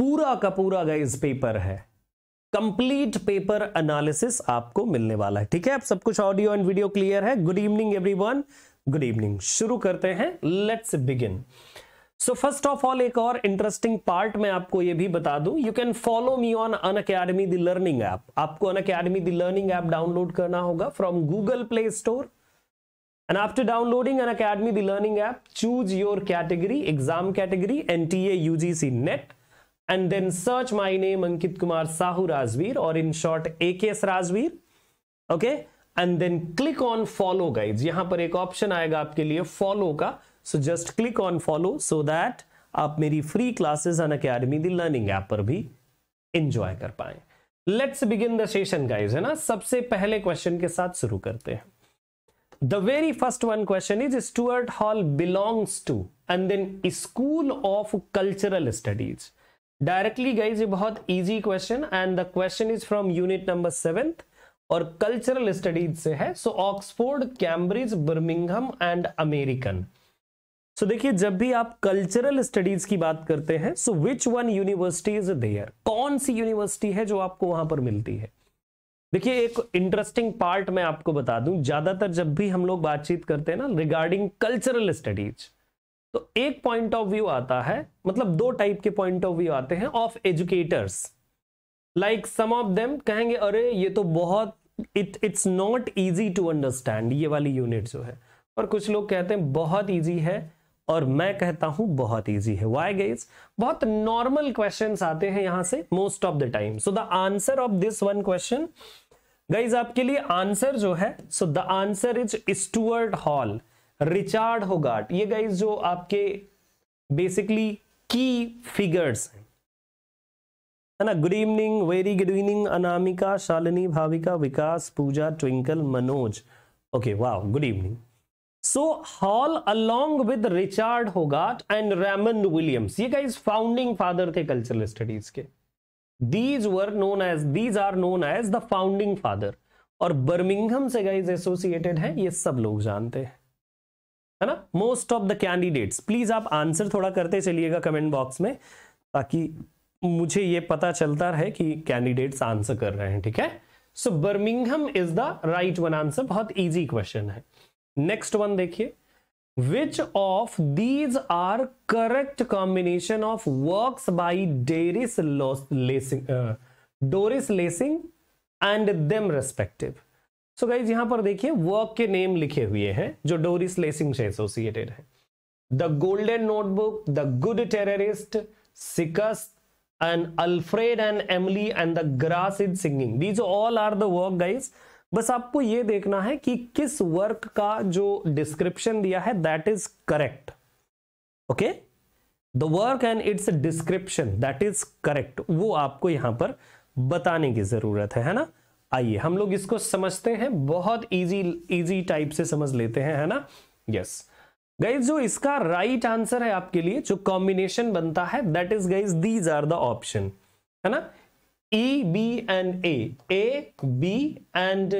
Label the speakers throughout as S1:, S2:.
S1: पूरा का पूरा गाइज पेपर है कंप्लीट पेपर एनालिसिस आपको मिलने वाला है ठीक है आप सब कुछ ऑडियो एंड वीडियो क्लियर है good evening everyone good evening शुरू करते हैं let's begin so first of all एक और इंटरेस्टिंग पार्ट मैं आपको ये भी बता दूं you can follow me on Unacademy the learning app आपको Unacademy the learning app download करना होगा from Google Play Store and after downloading Unacademy the learning app choose your category exam category N A UGC NET and then search my name Ankit Kumar Sahu Rajveer और in short A K S Rajveer okay and then click on follow guide यहां पर एक option आएगा आपके लिए follow का so just click on follow so that आप मेरी free classes Unacademy the learning app पर भी इंजॉय कर पाए let's begin the session guys है ना सबसे पहले क्वेश्चन के साथ शुरू करते हैं the very first one question is Stuart Hall belongs to and then school of cultural studies directly guys ये बहुत easy question and the question is from unit number seventh और कल्चरल स्टडीज से है so Oxford Cambridge Birmingham and American so देखिए जब भी आप cultural studies की बात करते हैं so which one university is there कौन सी यूनिवर्सिटी है जो आपको वहां पर मिलती है देखिए एक इंटरेस्टिंग पार्ट मैं आपको बता दूं ज्यादातर जब भी हम लोग बातचीत करते हैं ना रिगार्डिंग कल्चरल स्टडीज तो एक पॉइंट ऑफ व्यू आता है मतलब दो टाइप के पॉइंट ऑफ व्यू आते हैं of educators like some of them कहेंगे अरे ये तो बहुत it it's not easy to understand ये वाली यूनिट जो है और कुछ लोग कहते हैं बहुत ईजी है और मैं कहता हूं बहुत ईजी है वाई गेज बहुत नॉर्मल क्वेश्चन आते हैं यहां से most of the time so the answer of this one question guys आपके लिए आंसर जो है so the answer is Stuart Hall Richard Hoggart ये गाइज जो आपके बेसिकली की फिगर्स हैं है ना good evening very good evening Anamika Shalini Bhavika Vikas Pooja Twinkle Manoj okay वाह good evening so Hall along with Richard Hoggart and Raymond Williams ये गाइज फाउंडिंग फादर थे कल्चरल स्टडीज के these were known as these are known as the founding father और Birmingham से guys associated है ये सब लोग जानते हैं है ना most of the candidates please आप आंसर थोड़ा करते चलिएगा कमेंट बॉक्स में ताकि मुझे ये पता चलता रहे कि कैंडिडेट्स आंसर कर रहे हैं ठीक है so Birmingham is the right one answer बहुत इजी क्वेश्चन है नेक्स्ट वन देखिए which of these are correct combination of works by Doris Lessing Doris Lessing and them respective so guys यहां पर देखिए वर्क के नेम लिखे हुए हैं जो डोरिस लेसिंग से एसोसिएटेड है the golden notebook the good terrorist Shikasta and Alfred and Emily and the grass is singing these all are the work guys बस आपको यह देखना है कि किस वर्क का जो डिस्क्रिप्शन दिया है that is correct okay the work and it's description that is correct वो आपको यहां पर बताने की जरूरत है है ना आइए हम लोग इसको समझते हैं बहुत इजी इजी टाइप से समझ लेते हैं है ना यस गाइज जो इसका राइट right आंसर है आपके लिए जो कॉम्बिनेशन बनता है that is guys these are the option है ना E B and A A B and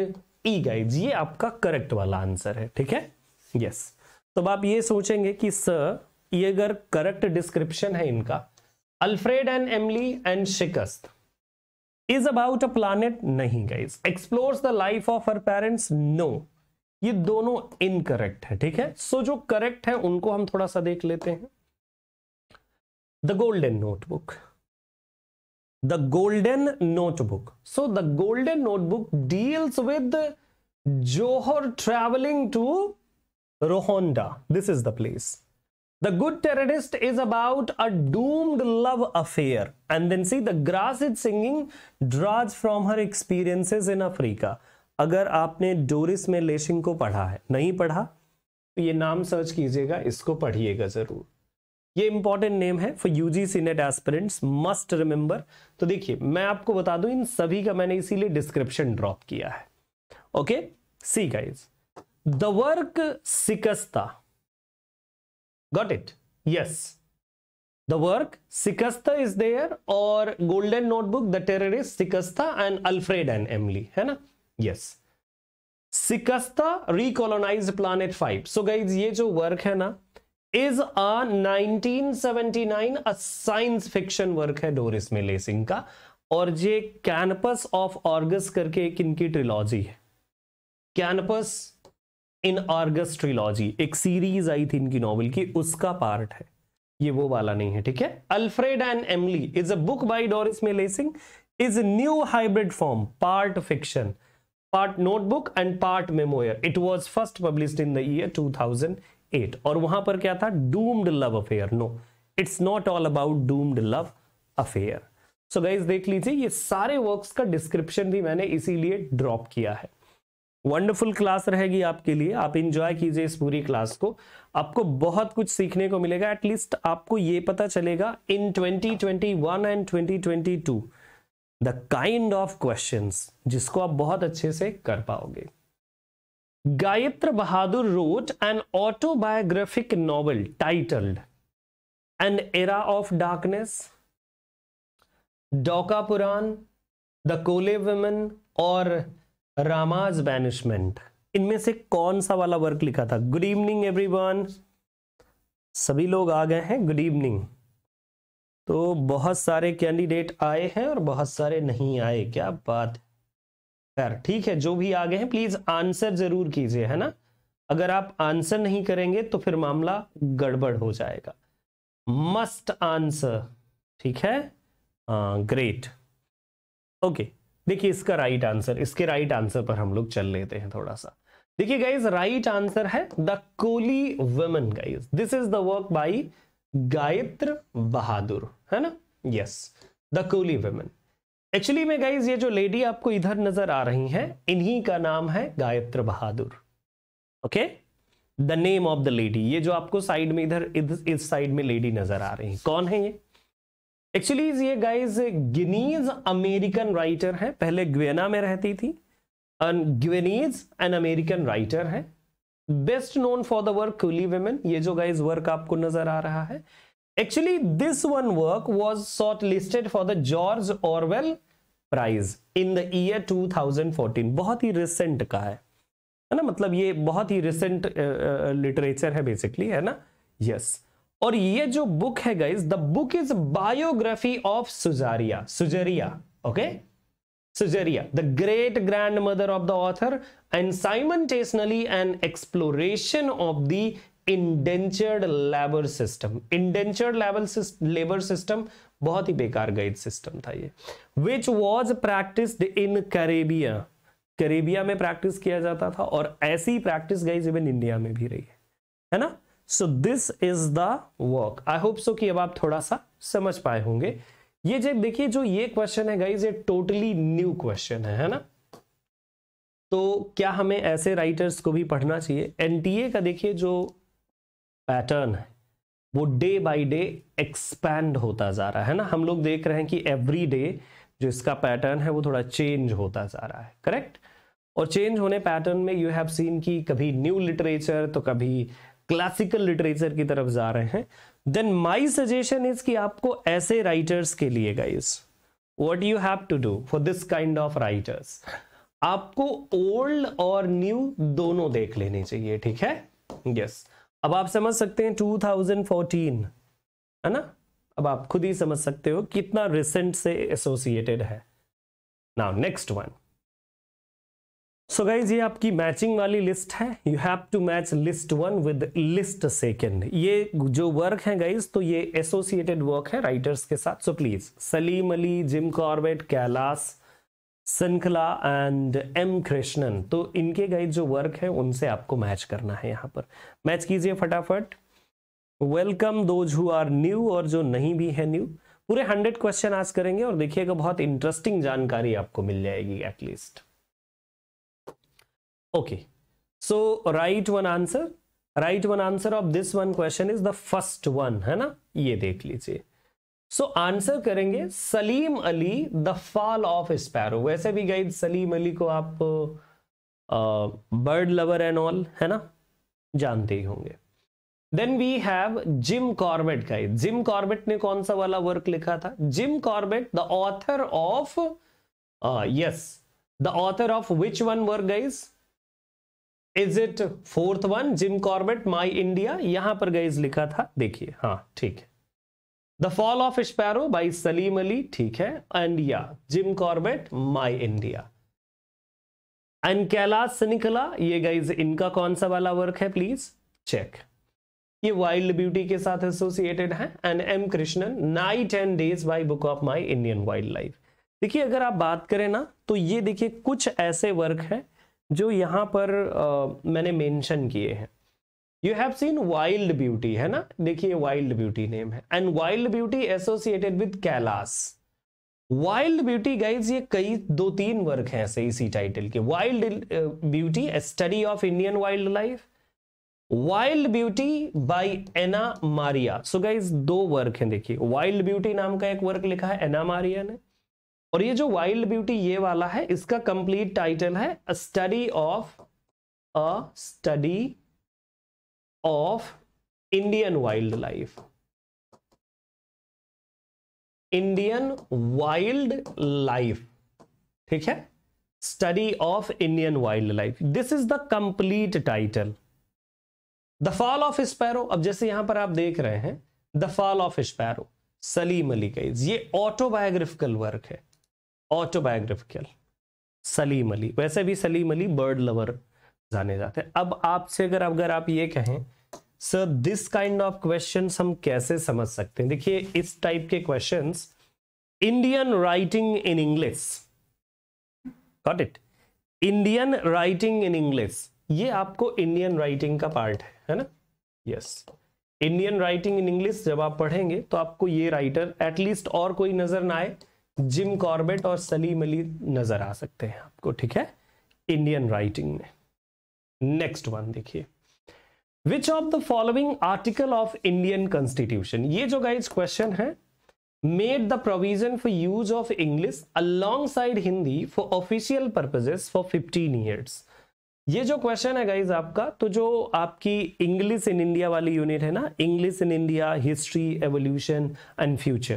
S1: E guys ये आपका करेक्ट वाला आंसर है ठीक है यस yes. तो आप ये सोचेंगे कि सर ये अगर करेक्ट डिस्क्रिप्शन है इनका Alfred and Emily and Shikasta is about a planet नहीं guys explores the life of her parents no ये दोनों इनकरेक्ट है ठीक है सो so, जो करेक्ट है उनको हम थोड़ा सा देख लेते हैं the golden notebook the golden notebook so the golden notebook deals with Johor travelling to Rohanda this is the place The good terrorist is about a doomed love affair. And then see the Grasset singing draws from her experiences in Africa. अगर आपने Doris में लेशिंग को पढ़ा है नहीं पढ़ा तो ये नाम सर्च कीजिएगा इसको पढ़िएगा जरूर ये इंपॉर्टेंट नेम है for UGC NET aspirants must remember तो देखिए मैं आपको बता दूं इन सभी का मैंने इसीलिए डिस्क्रिप्शन ड्रॉप किया है okay see guys the work Shikasta Got it? Yes. The work Sikasta is there और Golden Notebook, The Terrorist, Sikasta and Alfred and Emily है ना? Yes. Sikasta Recolonized Planet 5. So guys ये जो work है ना is a 1979 a science fiction work है Doris मेले सिंह का और ये कैनपस ऑफ ऑर्गस करके एक इनकी ट्रिलॉजी है कैनपस इन ऑर्गस ट्रिलॉजी एक सीरीज आई थी इनकी नॉवल की उसका पार्ट है ये वो वाला नहीं है ठीक है Alfred and Emily is a book by Doris May Lessing is new hybrid form part fiction part notebook and part memoir it was first published in the year 2008 और वहां पर क्या था doomed love affair no it's not all about doomed love affair so guys देख लीजिए ये सारे works का डिस्क्रिप्शन भी मैंने इसीलिए ड्रॉप किया है वंडरफुल क्लास रहेगी आपके लिए आप इंजॉय कीजिए इस पूरी क्लास को आपको बहुत कुछ सीखने को मिलेगा एटलीस्ट आपको ये पता चलेगा in 2021 and 2022 the kind of questions जिसको आप बहुत अच्छे से कर पाओगे Gaiutra Bahadur wrote an autobiographic novel titled an era of darkness डॉका पुरान द कोले वन और रामाज बैनिशमेंट इनमें से कौन सा वाला वर्क लिखा था गुड इवनिंग एवरीवन सभी लोग आ गए हैं गुड इवनिंग तो बहुत सारे कैंडिडेट आए हैं और बहुत सारे नहीं आए क्या बात है खैर ठीक है जो भी आ गए हैं प्लीज आंसर जरूर कीजिए है ना अगर आप आंसर नहीं करेंगे तो फिर मामला गड़बड़ हो जाएगा मस्ट आंसर ठीक है ग्रेट हाँ, ओके देखिए इसका राइट आंसर इसके राइट आंसर पर हम लोग चल लेते हैं थोड़ा सा देखिए गाइज राइट आंसर है the coolie woman guys this is the work by Gaiutra Bahadur है ना yes the coolie woman actually में गाइज ये जो लेडी आपको इधर नजर आ रही हैं इन्हीं का नाम है Gaiutra Bahadur okay the name of the lady ये जो आपको साइड में इधर इस साइड में लेडी नजर आ रही है कौन है ये एक्चुअली ये गाइज गिनीज अमेरिकन राइटर है पहले ग्वेना में रहती थी ग्वेनीज एन अमेरिकन राइटर है best known for the work coolie women ये जो गाइज वर्क आपको नजर आ रहा है actually this one work was shortlisted for the George Orwell prize in the year 2014 बहुत ही रिसेंट का है है ना मतलब ये बहुत ही रिसेंट लिटरेचर है बेसिकली है ना यस yes. और ये जो बुक है guys the book is biography of Sujaria Sujaria okay Sujaria the great grandmother of the author and simultaneously an exploration of the indentured labour system indentured labour labour system बहुत ही बेकार guide system था ये which was practised in करेबिया करेबिया में practice किया जाता था और ऐसी प्रैक्टिस गाइज इवन इंडिया में भी रही है है ना so this is the work I hope so कि अब आप थोड़ा सा समझ पाए होंगे ये जब देखिए जो ये क्वेश्चन है गाइज ये टोटली न्यू क्वेश्चन है है ना तो क्या हमें ऐसे राइटर्स को भी पढ़ना चाहिए एनटीए का देखिए जो पैटर्न है वो डे बाय डे एक्सपैंड होता जा रहा है ना हम लोग देख रहे हैं कि एवरी डे जो इसका पैटर्न है वो थोड़ा चेंज होता जा रहा है करेक्ट और चेंज होने पैटर्न में यू हैव सीन कि कभी न्यू लिटरेचर तो कभी क्लासिकल लिटरेचर की तरफ जा रहे हैं देन माई सजेशन इज कि आपको ऐसे राइटर्स के लिए guys what you have to do for this kind of writers आपको ओल्ड और न्यू दोनों देख लेने चाहिए ठीक है यस yes. अब आप समझ सकते हैं 2014 है ना अब आप खुद ही समझ सकते हो कितना रिसेंट से एसोसिएटेड है now next one so guys ये आपकी मैचिंग वाली लिस्ट है you have to match list one with list second ये जो वर्क है गाइज तो ये एसोसिएटेड वर्क है राइटर्स के साथ so please Salim Ali Jim Corbett Kailash Sankhala and M Krishnan तो इनके गाइज जो वर्क है उनसे आपको मैच करना है यहाँ पर मैच कीजिए फटाफट welcome those who are new और जो नहीं भी है न्यू पूरे हंड्रेड क्वेश्चन आज करेंगे और देखिएगा बहुत इंटरेस्टिंग जानकारी आपको मिल जाएगी at least okay so write one answer right one answer of this one question is the first one है ना ये देख लीजिए सो so, आंसर करेंगे Salim Ali the fall of sparrow वैसे भी गाइड सलीम अली को आप बर्ड लवर एंड ऑल है ना जानते ही होंगे then we have Jim Corbett guide Jim Corbett ने कौन सा वाला वर्क लिखा था Jim Corbett the author of yes the author of which one work guys is it fourth one Jim Corbett my India यहां पर गईज लिखा था देखिए हाँ ठीक है the fall of sparrow by Salim Ali ठीक है एंड या Jim Corbett my India and Kailash से निकला ये गाइज इनका कौन सा वाला वर्क है प्लीज चेक ये वाइल्ड ब्यूटी के साथ एसोसिएटेड है and M Krishnan night and days by book of my Indian wild life देखिए अगर आप बात करें ना तो ये देखिए कुछ ऐसे वर्क हैं जो यहाँ पर आ, मैंने मेंशन किए हैं you have seen wild beauty है ना देखिए वाइल्ड ब्यूटी नेम है and wild beauty associated with Kailash wild beauty guys ये कई दो तीन वर्क हैं ऐसे इसी टाइटल के wild beauty study of Indian wild life wild beauty by Anna Maria so guys दो वर्क हैं देखिए वाइल्ड ब्यूटी नाम का एक वर्क लिखा है एना मारिया ने और ये जो वाइल्ड ब्यूटी ये वाला है इसका कंप्लीट टाइटल
S2: है a study of a study of Indian wild life
S1: Indian wild life ठीक है study of Indian wild life this is the complete title the fall of sparrow अब जैसे यहां पर आप देख रहे हैं the fall of sparrow Salim Ali गई ये ऑटोबायोग्राफिकल वर्क है ऑटोबायोग्राफिकल सलीम अली वैसे भी सलीम अली बर्ड लवर जाने जाते हैं अब आपसे अगर अगर आप ये कहें sir this kind of question हम कैसे समझ सकते हैं देखिए इस टाइप के question Indian writing in English got it Indian writing in English ये आपको इंडियन राइटिंग का पार्ट है है ना yes Indian writing in English जब आप पढ़ेंगे तो आपको ये राइटर एटलीस्ट और कोई नजर ना आए जिम कॉर्बेट और सलीम अली नजर आ सकते हैं आपको ठीक है इंडियन राइटिंग में नेक्स्ट वन देखिए which of the following article of Indian constitution ये जो गाइज क्वेश्चन है the provision for use of English english side Hindi for official purposes for fifteen years ये जो क्वेश्चन है गाइज आपका तो जो आपकी इंग्लिश इन इंडिया वाली यूनिट है ना English in India history evolution and future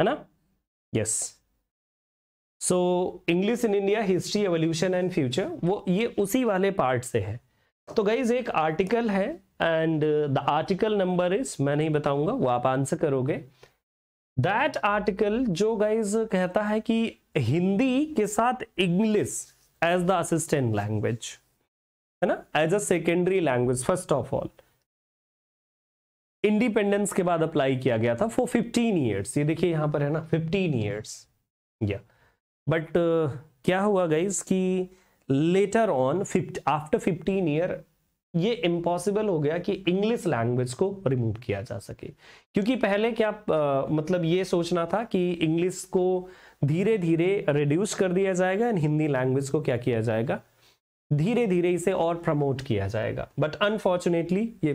S1: है ना yes so English in India history evolution and future वो ये उसी वाले पार्ट से है तो गाइज एक आर्टिकल है and the article number is मैं नहीं बताऊंगा वो आप आंसर करोगे दैट आर्टिकल जो गाइज कहता है कि हिंदी के साथ English as the assistant language है ना as a secondary language first of all independence के बाद अप्लाई किया गया था फॉर फिफ्टीन ईयर्स ये देखिए यहाँ पर है ना फिफ्टीन ईयर्स या बट क्या हुआ गाइज कि later on fift after fifteen year ये इम्पॉसिबल हो गया कि इंग्लिश लैंग्वेज को रिमूव किया जा सके क्योंकि पहले क्या आ, uh, मतलब ये सोचना था कि इंग्लिश को धीरे धीरे रिड्यूस कर दिया जाएगा एंड हिंदी लैंग्वेज को क्या किया जाएगा धीरे धीरे इसे और प्रमोट किया जाएगा बट अनफॉर्चुनेटली ये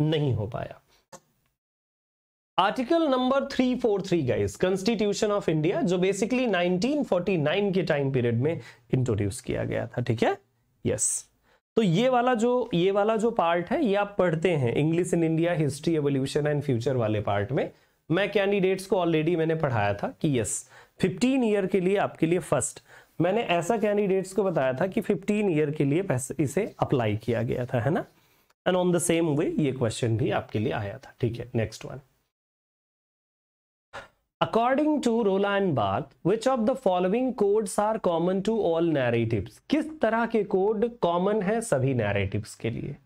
S1: नहीं हो पाया article number 343 guys constitution of India जो बेसिकली 1949 के टाइम पीरियड में इंट्रोड्यूस किया गया था ठीक है यस yes. तो ये वाला जो ये वाला जो पार्ट है ये आप पढ़ते हैं English in India history evolution and future वाले पार्ट में मैं कैंडिडेट्स को ऑलरेडी मैंने पढ़ाया था कि यस 15 ईयर के लिए आपके लिए फर्स्ट मैंने ऐसा कैंडिडेट्स को बताया था कि 15 ईयर के लिए इसे अप्लाई किया गया था है ना and on the same way ये क्वेश्चन भी आपके लिए आया था ठीक है next one to to and Barth, which of the following codes are common to all narrative किस तरह के कोड कॉमन है सभी नैरेटिव के लिए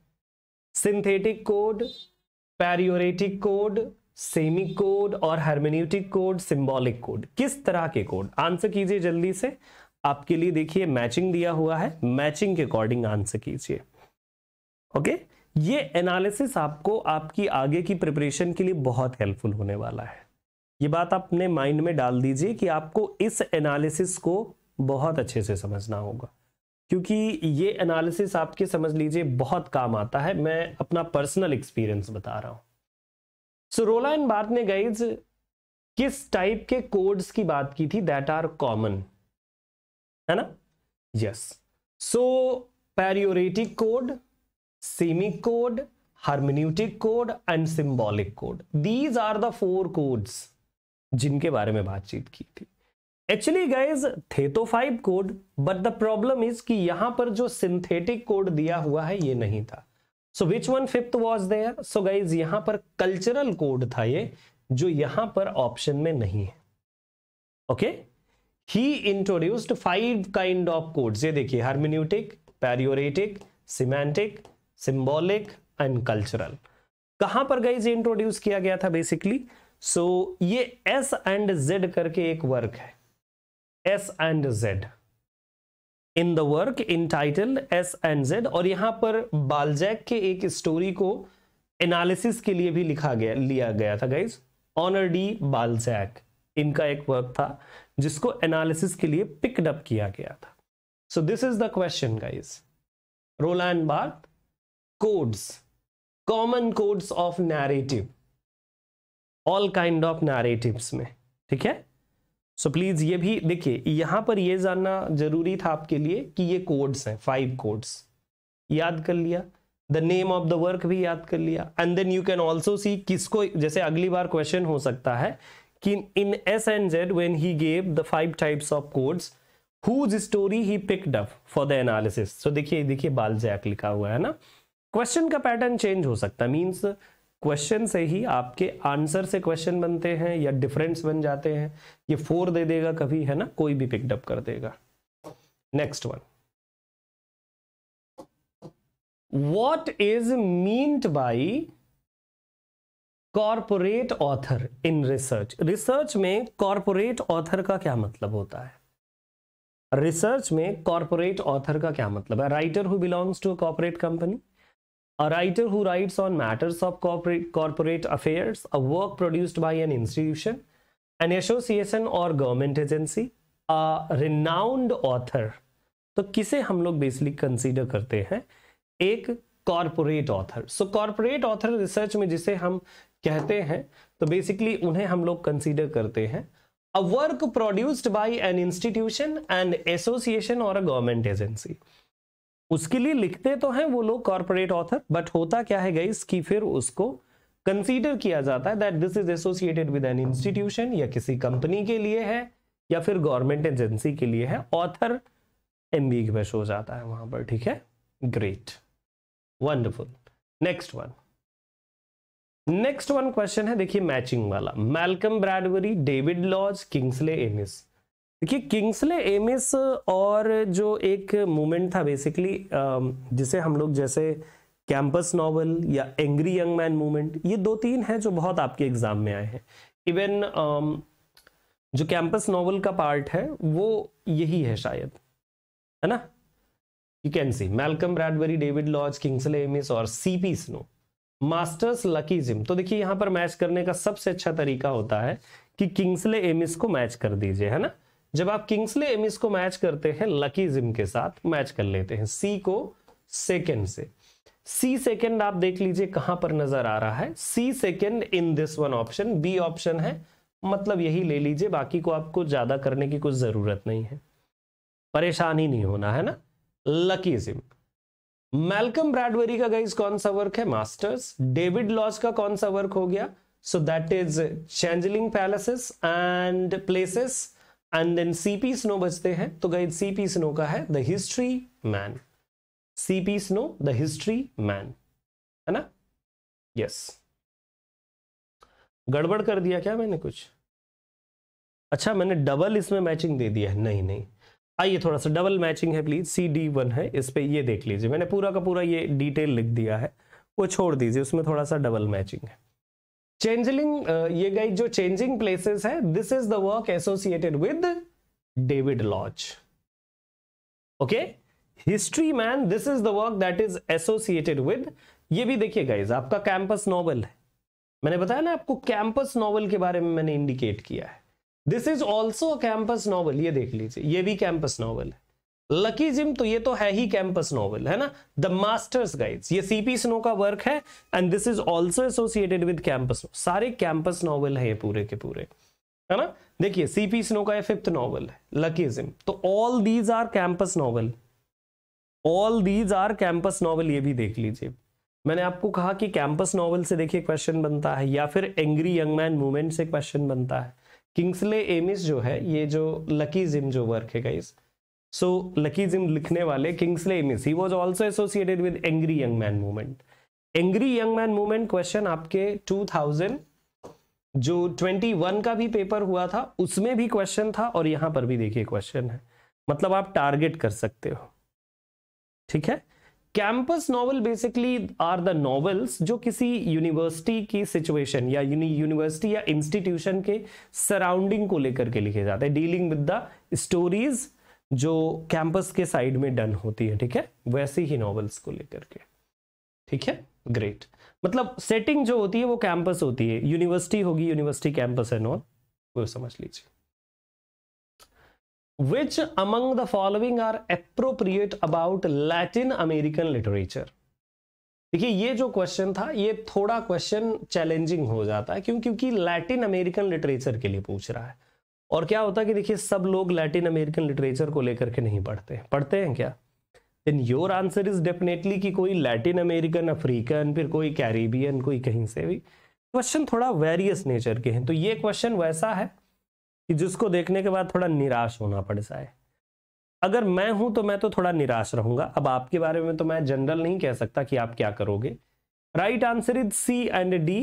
S1: synthetic code proairetic code semi code और हार्मेन्यूटिक कोड सिंबॉलिक कोड किस तरह के कोड आंसर कीजिए जल्दी से आपके लिए देखिए मैचिंग दिया हुआ है मैचिंग के अकॉर्डिंग आंसर कीजिए ओके ये एनालिसिस आपको आपकी आगे की प्रिपरेशन के लिए बहुत हेल्पफुल होने वाला है ये बात आप अपने माइंड में डाल दीजिए कि आपको इस एनालिसिस को बहुत अच्छे से समझना होगा क्योंकि ये एनालिसिस आपके समझ लीजिए बहुत काम आता है मैं अपना पर्सनल एक्सपीरियंस बता रहा हूं सो रोला इन बात ने गाइज किस टाइप के कोड्स की बात की थी दैट आर कॉमन है ना yes so proairetic code semi code hermeneutic code and symbolic code these are the four codes जिनके बारे में बातचीत की थी एक्चुअली गाइज थे तो five code but the problem is कि यहां पर जो सिंथेटिक कोड दिया हुआ है ये नहीं था so which one fifth was there so guys यहां पर कल्चरल कोड था ये जो यहां पर ऑप्शन में नहीं है okay he introduced five kind of code ये देखिए hermeneutic proairetic semantic symbolic and cultural कहां पर गाइज इंट्रोड्यूस किया गया था बेसिकली सो so, ये एस एंड जेड करके एक वर्क है S and Z in the work in title S and Z और यहां पर बालजैक के एक स्टोरी को एनालिसिस के लिए भी लिखा गया लिया गया था गाइज ऑनर डी बालजैक इनका एक वर्क था जिसको एनालिसिस के लिए पिकडअप किया गया था so this is the question guys Roland Barthes codes common codes of narrative all kind of narratives में ठीक है सो so प्लीज ये भी देखिए यहां पर ये जानना जरूरी था आपके लिए कि ये कोड्स हैं फाइव कोड्स याद कर लिया the name of the work भी याद कर लिया and then you can also see किसको जैसे अगली बार क्वेश्चन हो सकता है कि in S and Z when he gave the five types of codes whose story he picked up for the analysis so देखिए देखिए बाल जैक लिखा हुआ है ना क्वेश्चन का पैटर्न चेंज हो सकता है मीन्स क्वेश्चन से ही आपके आंसर से क्वेश्चन बनते हैं या डिफरेंस बन जाते हैं ये फोर दे देगा कभी है ना कोई भी पिकडअप कर देगा next one what is meant by corporate author in research research में कॉरपोरेट ऑथर का क्या मतलब होता है रिसर्च में कॉरपोरेट ऑथर का क्या मतलब है writer who belongs to corporate company A writer who writes on matters of corporate, corporate affairs, a work produced by an institution, an association or government agency, a renowned author. तो किसे हम लोग basically consider करते हैं एक corporate author so corporate author research में जिसे हम कहते हैं तो basically उन्हें हम लोग consider करते हैं a work produced by an institution an association or a government agency उसके लिए लिखते तो हैं वो लोग कॉरपोरेट ऑथर बट होता क्या है गाइस कि फिर उसको कंसीडर किया जाता है that this is associated with an institution या किसी कंपनी के लिए है या फिर गवर्नमेंट एजेंसी के लिए है ऑथर एम्बिगस हो जाता है वहां पर ठीक है great wonderful next one next one question है देखिए मैचिंग वाला Malcolm Bradbury David Lodge Kingsley Amis देखिए किंग्सले एमिस और जो एक मूवमेंट था बेसिकली um, जिसे हम लोग जैसे कैंपस नॉवल या एंग्री यंग मैन मूवमेंट ये दो तीन हैं जो बहुत आपके एग्जाम में आए हैं इवन um, जो कैंपस नॉवल का पार्ट है वो यही है शायद है ना you can see Malcolm Bradbury David Lodge Kingsley Amis और C P Snow masters Lucky Jim तो देखिए यहां पर मैच करने का सबसे अच्छा तरीका होता है कि किंग्सले एमिस को मैच कर दीजिए है ना जब आप किंग्सले एमिस को मैच करते हैं लकी जिम के साथ मैच कर लेते हैं सी को सेकेंड से सी सेकेंड आप देख लीजिए कहां पर नजर आ रहा है C second in this one option B option है मतलब यही ले लीजिए बाकी को आपको ज्यादा करने की कुछ जरूरत नहीं है परेशान ही नहीं होना है ना लकी जिम मेलकम ब्रैडवेरी का गाइज कौन सा वर्क है मास्टर्स डेविड लॉज का कौन सा वर्क हो गया so that is changeling palaces and places and then C P Snow बचते हैं तो सी सीपी स्नो का है the history man C P Snow the history man है ना यस गड़बड़ कर दिया क्या मैंने कुछ अच्छा मैंने डबल इसमें मैचिंग दे दिया है नहीं नहीं आइए थोड़ा सा डबल मैचिंग है प्लीज सी डी वन है इस पर ये देख लीजिए मैंने पूरा का पूरा ये डिटेल लिख दिया है वो छोड़ दीजिए उसमें थोड़ा सा डबल मैचिंग है चेंजलिंग uh, ये गाइज जो चेंजिंग प्लेसेस है this is the work associated with David Lodge okay history man this is the work that is associated with ये भी देखिए गाइज आपका कैंपस नॉवल है मैंने बताया ना आपको कैंपस नॉवल के बारे में मैंने इंडिकेट किया है this is also campus novel ये देख लीजिए ये भी कैंपस नॉवल है लकी जिम तो ये तो है ही कैंपस नॉवल है ना द मास्टर्स गाइड्स ये सीपी स्नो का वर्क है and this is also associated with campus सारे कैंपस नॉवल है ये पूरे के पूरे है ना देखिए सीपी स्नो का ये फिफ्थ नॉवल है लकी जिम तो all these are campus novel all these are campus novel ये भी देख लीजिए मैंने आपको कहा कि कैंपस नॉवल से देखिए क्वेश्चन बनता है या फिर एंग्री यंग मैन मूवमेंट से क्वेश्चन बनता है किंग्सले एमिस जो है ये जो लकी जिम जो वर्क है गाइस सो लकीजिम लिखने वाले Kingsley Amis he was also associated with angry young man movement angry young man movement question आपके 2000 जो 21 का भी पेपर हुआ था उसमें भी क्वेश्चन था और यहां पर भी देखिए क्वेश्चन है मतलब आप टारगेट कर सकते हो ठीक है campus novel basically are the novels जो किसी यूनिवर्सिटी की सिचुएशन या यूनिवर्सिटी या इंस्टीट्यूशन के सराउंडिंग को लेकर के लिखे जाते हैं डीलिंग विद द स्टोरीज जो कैंपस के साइड में डन होती है ठीक है वैसे ही नॉवेल्स को लेकर के ठीक है ग्रेट मतलब सेटिंग जो होती है वो कैंपस होती है यूनिवर्सिटी होगी यूनिवर्सिटी कैंपस है नॉन वो समझ लीजिए which among the following are appropriate about Latin American literature देखिए ये जो क्वेश्चन था ये थोड़ा क्वेश्चन चैलेंजिंग हो जाता है क्यों क्योंकि लैटिन अमेरिकन लिटरेचर के लिए पूछ रहा है और क्या होता है कि देखिए सब लोग लैटिन अमेरिकन लिटरेचर को लेकर के नहीं पढ़ते पढ़ते हैं क्या then your answer is definitely कि कोई लैटिन अमेरिकन अफ्रीकन फिर कोई कैरिबियन कोई कहीं से भी क्वेश्चन थोड़ा वेरियस नेचर के हैं तो ये क्वेश्चन वैसा है कि जिसको देखने के बाद थोड़ा निराश होना पड़ जाए अगर मैं हूं तो मैं तो थोड़ा निराश रहूंगा अब आपके बारे में तो मैं जनरल नहीं कह सकता कि आप क्या करोगे right answer is C and D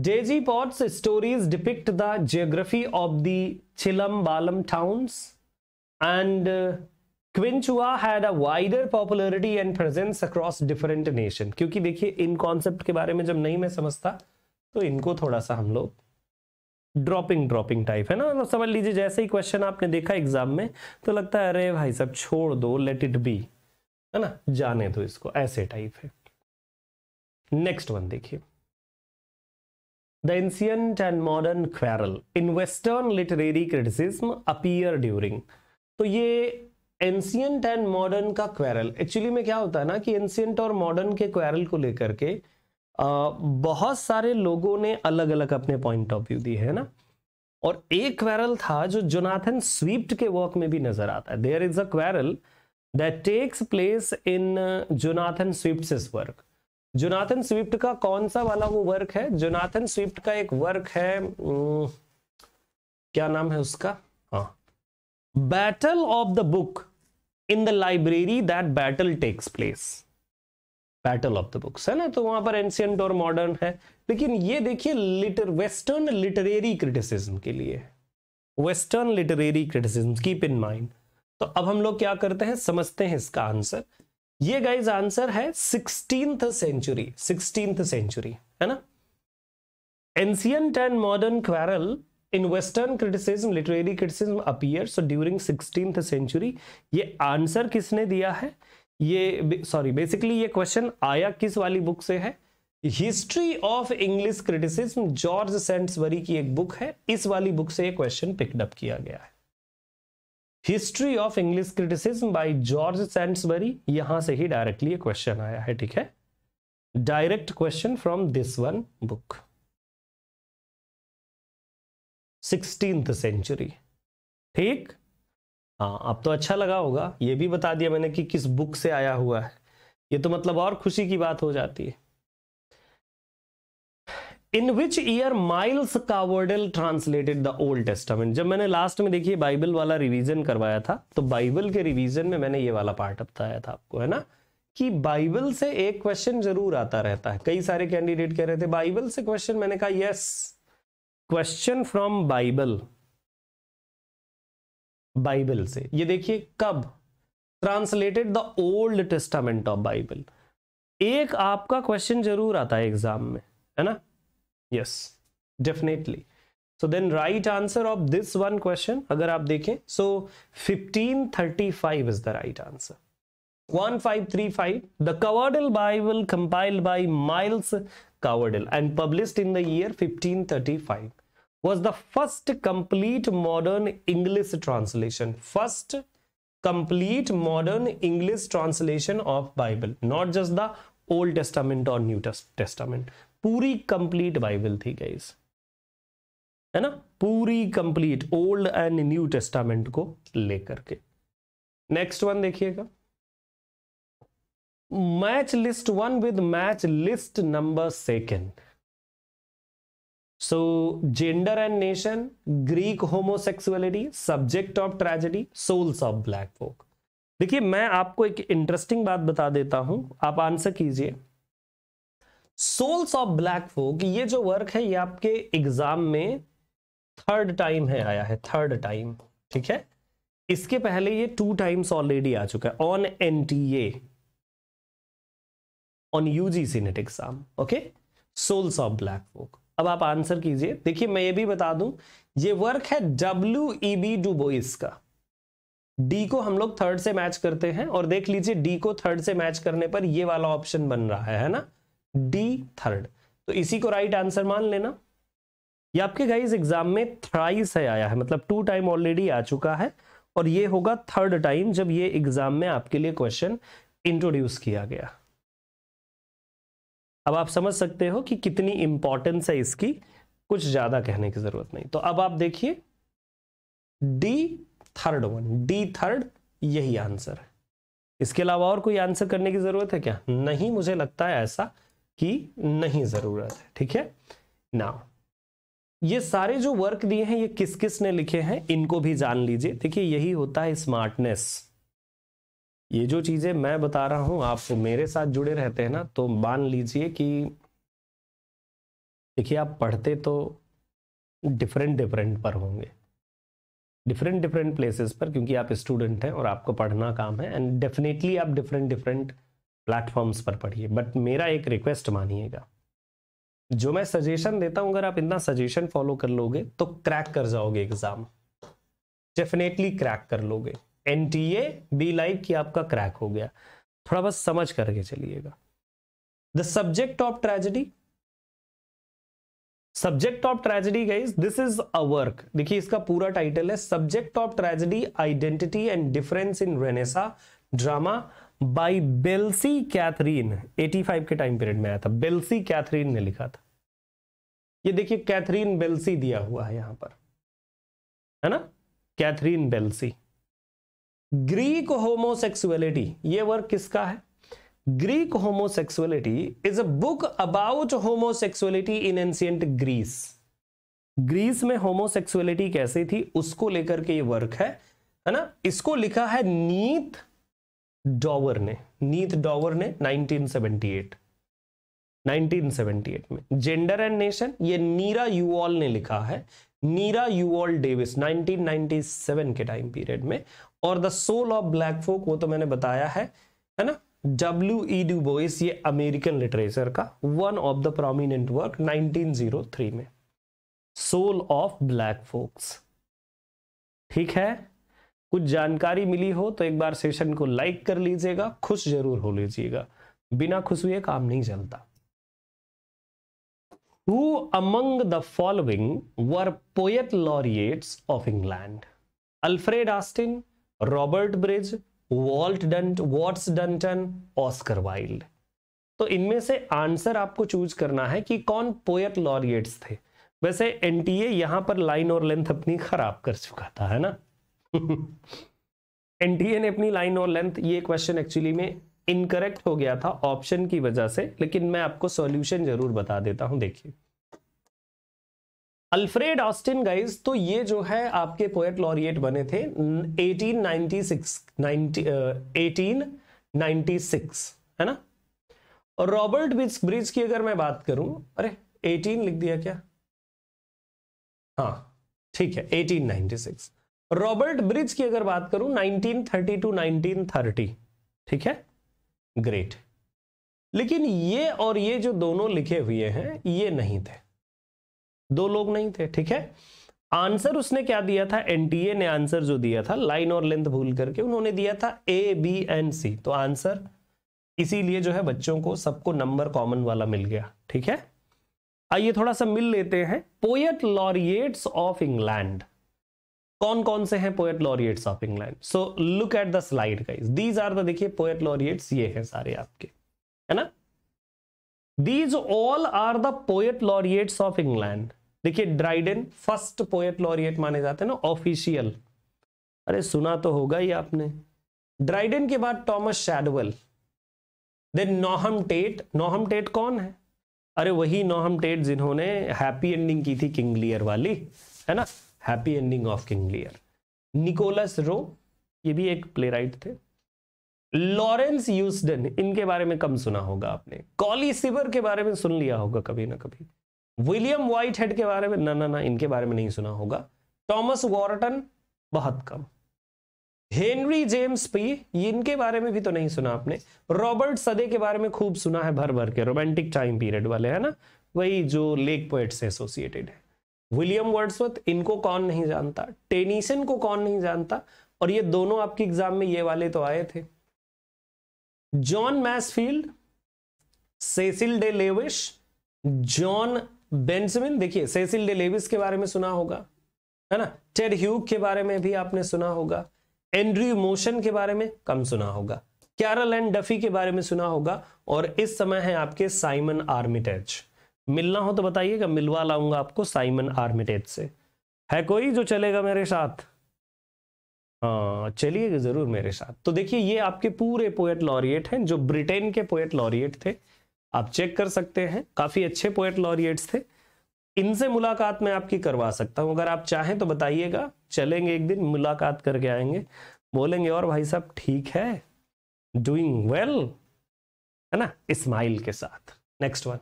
S1: Deji Potts stories depict the geography of the Chilambalam towns and uh, Quechua had a wider popularity and presence across different nation क्योंकि देखिए इन कॉन्सेप्ट के बारे में जब नहीं मैं समझता तो इनको थोड़ा सा हम लोग ड्रॉपिंग ड्रॉपिंग टाइप है ना समझ लीजिए जैसे ही क्वेश्चन आपने देखा एग्जाम में तो लगता है अरे भाई साहब छोड़ दो लेट इट बी है ना जाने दो इसको ऐसे टाइप है नेक्स्ट वन देखिए The ancient and modern quarrel in Western literary criticism appear during. तो ये एंशियंट एंड मॉडर्न का क्वेरल एक्चुअली में क्या होता है ना कि एंशियंट और मॉडर्न के क्वेरल को लेकर के बहुत सारे लोगों ने अलग अलग अपने पॉइंट ऑफ व्यू दिए है ना और एक क्वेरल था जो जोनाथन स्वीप्ट के वर्क में भी नजर आता है there is a quarrel that takes place in Jonathan Swift work Jonathan Swift का कौन सा वाला वो वर्क है जोनाथन स्विफ्ट का एक वर्क है क्या नाम है उसका हाँ battle of the book in the library that battle takes place battle of the books है ना तो वहां पर एंशियंट और मॉडर्न है लेकिन ये देखिए लिटर वेस्टर्न लिटरेरी क्रिटिसिज्म के लिए western literary criticism keep in mind तो अब हम लोग क्या करते हैं समझते हैं इसका आंसर ये गाइज आंसर है सिक्सटींथ सेंचुरी सिक्सटींथ सेंचुरी है ना ancient and modern quarrel in western criticism literary criticism appear so during sixteenth century ये आंसर किसने दिया है ये सॉरी बेसिकली ये क्वेश्चन आया किस वाली बुक से है history of English criticism George Saintsbury की एक बुक है इस वाली बुक से ये क्वेश्चन पिकडअप किया गया है history of English criticism by George Saintsbury यहां से ही डायरेक्टली क्वेश्चन आया है ठीक है direct question from this one book sixteenth century ठीक हाँ अब तो अच्छा लगा होगा ये भी बता दिया मैंने कि किस बुक से आया हुआ है ये तो मतलब और खुशी की बात हो जाती है in which year Miles Coverdale translated the Old Testament जब मैंने लास्ट में देखिए बाइबल वाला रिवीजन करवाया था तो बाइबल के रिवीजन में मैंने ये वाला पार्ट बताया था आपको है ना कि बाइबल से एक क्वेश्चन जरूर आता रहता है कई सारे कैंडिडेट कह रहे थे बाइबल से क्वेश्चन मैंने कहा yes question from Bible Bible से ये देखिए कब translated the Old Testament of Bible एक आपका क्वेश्चन जरूर आता है एग्जाम में है ना yes definitely so then right answer of this one question agar aap dekhe so 1535 is the right answer 1535 the cowardell bible compiled by miles cowardell and published in the year 1535 was the first complete modern english translation first complete modern english translation of bible not just the old testament or new testament पूरी complete Bible थी guys है ना पूरी complete old and new testament को लेकर के next one देखिएगा match list one with match list number second so gender and nation Greek homosexuality subject of tragedy souls of black folk देखिए मैं आपको एक इंटरेस्टिंग बात बता देता हूं आप आंसर कीजिए सोल्स ऑफ ब्लैक फोक ये जो वर्क है ये आपके एग्जाम में थर्ड टाइम है आया है थर्ड टाइम ठीक है इसके पहले ये टू टाइम्स ऑलरेडी आ चुका है on N T and on UGC NET exam okay souls of black folk अब आप आंसर कीजिए देखिए मैं ये भी बता दूं ये वर्क है डब्ल्यू ई बी बोइस का डी को हम लोग थर्ड से मैच करते हैं और देख लीजिए डी को थर्ड से मैच करने पर ये वाला ऑप्शन बन रहा है, है ना डी थर्ड तो इसी को राइट आंसर मान लेना ये आपके गाइस एग्जाम में थ्राइस है आया है मतलब टू टाइम ऑलरेडी आ चुका है और ये होगा थर्ड टाइम जब ये एग्जाम में आपके लिए क्वेश्चन इंट्रोड्यूस किया गया अब आप समझ सकते हो कि कितनी इंपॉर्टेंस है इसकी कुछ ज्यादा कहने की जरूरत नहीं तो अब आप देखिए D third one D third यही आंसर है इसके अलावा और कोई आंसर करने की जरूरत है क्या नहीं मुझे लगता है ऐसा की नहीं जरूरत है ठीक है नाउ ये सारे जो वर्क दिए हैं ये किस किस ने लिखे हैं इनको भी जान लीजिए देखिए यही होता है स्मार्टनेस ये जो चीजें मैं बता रहा हूं आप मेरे साथ जुड़े रहते हैं ना तो मान लीजिए कि देखिए आप पढ़ते तो डिफरेंट डिफरेंट पर होंगे डिफरेंट डिफरेंट प्लेसेस पर क्योंकि आप स्टूडेंट हैं और आपको पढ़ना काम है एंड डेफिनेटली आप डिफरेंट डिफरेंट प्लेटफॉर्म्स पर पढ़िए बट मेरा एक रिक्वेस्ट मानिएगा जो मैं सजेशन देता हूं अगर आप इतना सजेशन फॉलो कर लोगे तो क्रैक कर जाओगे एग्जाम डेफिनेटली क्रैक कर लोगे N T A be like कि आपका क्रैक हो गया थोड़ा बस समझ करके चलिएगा the subject of tragedy subject of tragedy guys this is a work देखिए इसका पूरा टाइटल है subject of tragedy identity and difference in Renaissance drama by Belsey Catherine 85 के टाइम पीरियड में आया था बेल्सी कैथरीन ने लिखा था ये देखिए कैथरीन बेलसी दिया हुआ है यहां पर है ना कैथरीन बेलसी ग्रीक होमोसेक्सुअलिटी ये वर्क किसका है Greek homosexuality is a book about homosexuality in ancient Greece Greece में होमोसेक्सुअलिटी कैसी थी उसको लेकर के ये वर्क है है ना इसको लिखा है नीथ डॉवर ने नीथ डॉवर ने 1978 1978 में जेंडर एंड नेशन ये नीरा यूऑल ने लिखा है नीरा यूऑल डेविस 1997 के टाइम पीरियड में और the soul of black folk वो तो मैंने बताया है है ना डब्ल्यू ई डू बोइस ये अमेरिकन लिटरेचर का one of the prominent work 1903 में सोल ऑफ ब्लैक फोक्स ठीक है कुछ जानकारी मिली हो तो एक बार सेशन को लाइक कर लीजिएगा खुश जरूर हो लीजिएगा बिना खुश हुए काम नहीं चलता who among the following were poet laureates of England Alfred Austin Robert Bridge Walt Dunt Watts Dunton Oscar Wilde तो इनमें से आंसर आपको चूज करना है कि कौन पोएट लॉरिएट्स थे वैसे एनटीए यहां पर लाइन और लेंथ अपनी खराब कर चुका था है ना एनटीए ने अपनी लाइन और लेंथ ये क्वेश्चन एक्चुअली में इनकरेक्ट हो गया था ऑप्शन की वजह से लेकिन मैं आपको सॉल्यूशन जरूर बता देता हूं देखिए अल्फ्रेड ऑस्टिन गाइज तो ये जो है आपके पोएट लॉरिएट बने थे 1896 1896 है ना और रॉबर्ट बिज ब्रिज की अगर मैं बात करूं अरे 18 लिख दिया क्या हाँ ठीक है 1896 रॉबर्ट ब्रिज की अगर बात करूं थर्टी टू ठीक है ग्रेट लेकिन ये और ये जो दोनों लिखे हुए हैं ये नहीं थे दो लोग नहीं थे ठीक है आंसर उसने क्या दिया था एनटीए ने आंसर जो दिया था लाइन और लेंथ भूल करके उन्होंने दिया था ए बी एंड सी तो आंसर इसीलिए जो है बच्चों को सबको नंबर कॉमन वाला मिल गया ठीक है आइए थोड़ा सा मिल लेते हैं पोएट लॉरिएट्स ऑफ इंग्लैंड कौन कौन से हैं poet laureates of England so look at the slide guys these are the देखिए पोएट लॉरिएट्स ये हैं सारे आपके है ना these all are the poet laureates of England देखिए ड्राइडन फर्स्ट पोएट लॉरिएट माने जाते हैं ना ऑफिशियल अरे सुना तो होगा ही आपने ड्राइडन के बाद Thomas Shadwell then Nahum Tate Nahum Tate कौन है अरे वही नोहम टेट जिन्होंने हैप्पी एंडिंग की थी किंग लियर वाली है ना happy ending of King Lear Nicholas Rowe ये भी एक प्लेराइट थे लॉरेंस यूस्टन इनके बारे में कम सुना होगा आपने कॉली सिवर के बारे में सुन लिया होगा कभी ना कभी विलियम व्हाइट हेड के बारे में ना ना ना इनके बारे में नहीं सुना होगा टॉमस वॉरटन बहुत कम हेनरी जेम्स पी इनके बारे में भी तो नहीं सुना आपने रॉबर्ट सदे के बारे में खूब सुना है भर भर के रोमांटिक टाइम पीरियड वाले है ना वही जो लेक पोएट से एसोसिएटेड है विलियम वर्ड्सवर्थ इनको कौन नहीं जानता टेनिसन को कौन नहीं जानता और ये दोनों आपके एग्जाम में ये वाले तो आए थे John Masefield Cecil Day Lewis John Betjeman देखिए सेसिल डे लेविस के बारे में सुना होगा है ना टेड ह्यूग के बारे में भी आपने सुना होगा एंड्रयू मोशन के बारे में कम सुना होगा कैरल एंड डफी के बारे में सुना होगा और इस समय है आपके साइमन आर्मिटेज मिलना हो तो बताइएगा मिलवा लाऊंगा आपको साइमन आर्मिटेज से है कोई जो चलेगा मेरे साथ हाँ चलिएगा जरूर मेरे साथ तो देखिए ये आपके पूरे पोएट लॉरिएट हैं जो ब्रिटेन के पोएट लॉरिएट थे आप चेक कर सकते हैं काफी अच्छे पोएट लॉरिएट्स थे इनसे मुलाकात मैं आपकी करवा सकता हूं अगर आप चाहें तो बताइएगा चलेंगे एक दिन मुलाकात करके आएंगे बोलेंगे और भाई साहब ठीक है डूइंग वेल well? है ना स्माइल के साथ next one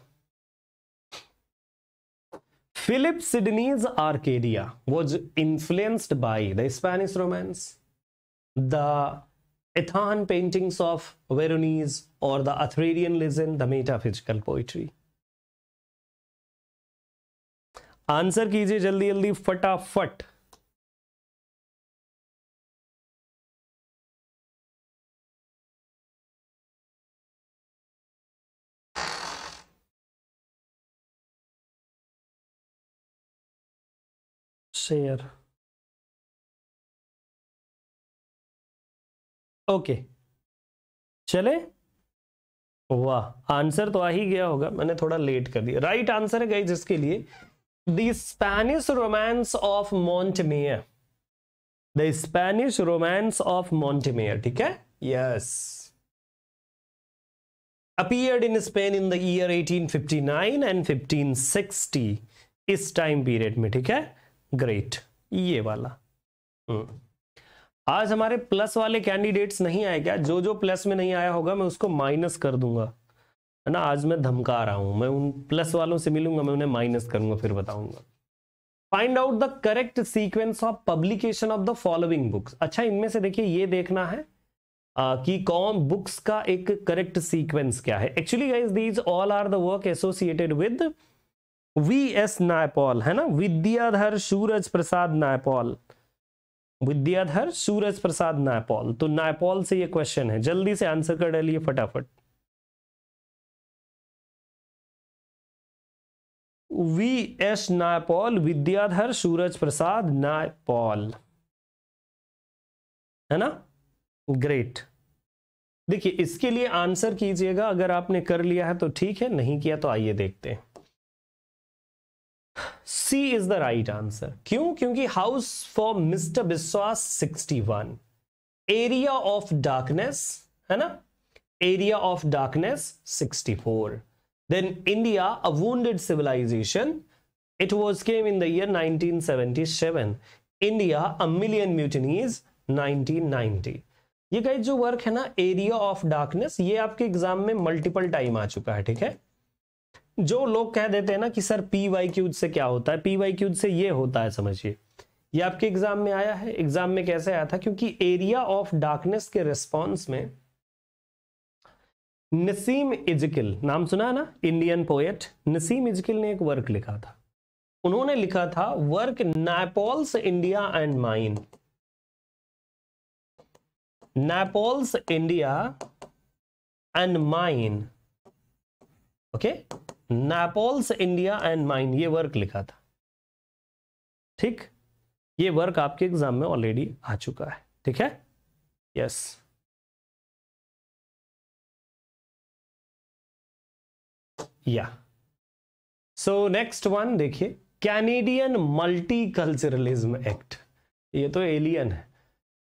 S1: Philip Sidney's Arcadia was influenced by the Spanish romance the Italian paintings of Veronese और the Arthurian legend the metaphysical poetry
S2: answer कीजिए जल्दी जल्दी फटाफट share ओके चले वाह आंसर तो आ ही गया होगा
S1: मैंने थोड़ा लेट कर दिया राइट आंसर है गई इसके लिए the Spanish romance of Montemayor the Spanish romance of Montemayor ठीक है yes appeared in Spain in the year 1859 and 1560 इस टाइम पीरियड में ठीक है ग्रेट ये वाला हम्म। आज हमारे प्लस वाले कैंडिडेट्स नहीं आए क्या जो जो प्लस में नहीं आया होगा मैं उसको माइनस कर दूंगा है ना आज मैं धमका रहा हूं मैं उन प्लस वालों से मिलूंगा मैं उन्हें माइनस करूंगा फिर बताऊंगा find out the correct sequence of publication of the following books अच्छा इनमें से देखिए ये देखना है आ, कि कौन बुक्स का एक करेक्ट सीक्वेंस क्या है actually guys these all are the work associated with V S Naipaul है ना विद्याधर सूरज प्रसाद नायपॉल विद्याधर सूरज प्रसाद नायपॉल तो नायपॉल से ये क्वेश्चन है जल्दी से आंसर कर डालिए फटाफट वी एस नायपॉल विद्याधर सूरज प्रसाद नायपॉल है ना ग्रेट देखिए इसके लिए आंसर कीजिएगा अगर आपने कर लिया है तो ठीक है नहीं किया तो आइए देखते हैं C is the right answer क्यों क्योंकि house for Mister Biswas 61 area of darkness है ना area of darkness 64 then india civilization it was came in the nineteen the seven 1977 india a million mutinees 1990 ये गाइज जो वर्क है ना area of darkness ये आपके एग्जाम में मल्टीपल टाइम आ चुका है ठीक है जो लोग कह देते हैं ना कि सर पी वाई क्यूज से क्या होता है पी वाई क्यूज से ये होता है समझिए ये आपके एग्जाम में आया है एग्जाम में कैसे आया था क्योंकि एरिया ऑफ डार्कनेस के रिस्पॉन्स में नसीम इजकिल नाम सुना है ना इंडियन पोएट नसीम इजकिल ने एक वर्क लिखा था उन्होंने लिखा था work Naipaul's India and mine Naipaul's India and mine okay Naipaul's India and mine ये वर्क लिखा था ठीक
S2: ये वर्क आपके एग्जाम में ऑलरेडी आ चुका है ठीक है यस या सो नेक्स्ट वन देखिए कैनेडियन मल्टीकल्चरलिज्म
S1: एक्ट ये तो एलियन है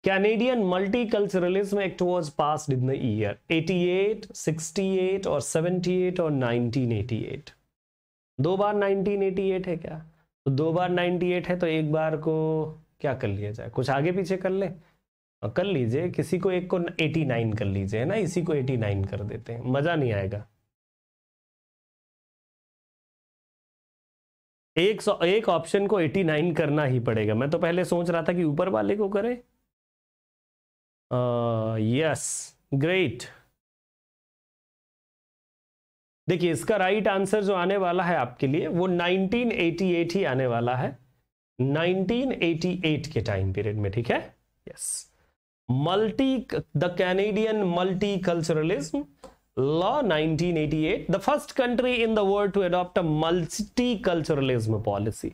S1: Canadian multiculturalism act was pass in the year 88, 68 और 78 और 1988 दो बार 1988 है क्या तो दो बार 98 है तो एक बार को क्या कर लिया जाए कुछ आगे पीछे कर ले हाँ, कर लीजिए किसी को एक को 89 कर लीजिए है ना इसी को 89 कर देते हैं मजा नहीं आएगा एक सौ एक ऑप्शन को 89 करना ही पड़ेगा मैं तो पहले सोच रहा था कि ऊपर वाले को करें यस uh, ग्रेट देखिए इसका राइट right आंसर जो आने वाला है आपके लिए वो 1988 ही आने वाला है 1988 के टाइम पीरियड में ठीक है yes multi the Canadian multiculturalism law nineteen eighty eight the first country in the world to adopt multiculturalism policy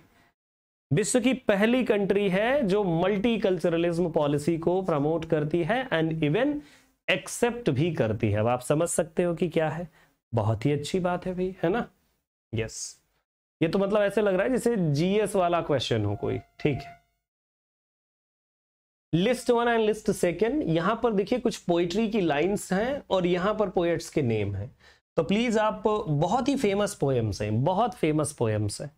S1: विश्व की पहली कंट्री है जो मल्टीकल्चरलिज्म पॉलिसी को प्रमोट करती है एंड इवन एक्सेप्ट भी करती है अब आप समझ सकते हो कि क्या है बहुत ही अच्छी बात है भाई है ना यस ये तो मतलब ऐसे लग रहा है जैसे जीएस वाला क्वेश्चन हो कोई ठीक है list one and list second यहां पर देखिए कुछ पोइट्री की लाइंस हैं और यहां पर पोएट्स के नेम हैं तो प्लीज आप बहुत ही फेमस पोएम्स हैं बहुत फेमस पोएम्स हैं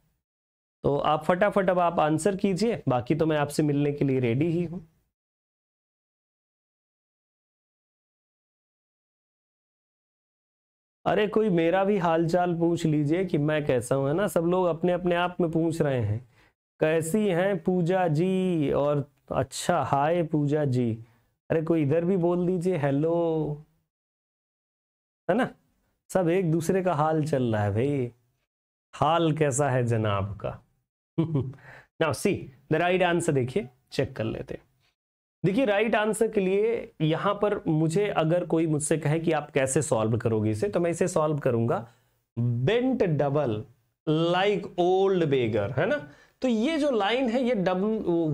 S1: तो आप फटाफट अब आप आंसर कीजिए
S2: बाकी तो मैं आपसे मिलने के लिए रेडी ही हूं अरे कोई मेरा भी हालचाल
S1: पूछ लीजिए कि मैं कैसा हूं है ना सब लोग अपने अपने आप में पूछ रहे हैं कैसी हैं पूजा जी और अच्छा हाय पूजा जी अरे कोई इधर भी बोल दीजिए हेलो है ना सब एक दूसरे का हाल चल रहा है भाई हाल कैसा है जनाब का now see the right answer देखिए चेक कर लेते देखिए राइट आंसर के लिए यहां पर मुझे अगर कोई मुझसे कहे कि आप कैसे सॉल्व करोगे इसे तो मैं इसे सॉल्व करूंगा bent double like old beggar है ना तो ये जो लाइन है ये डब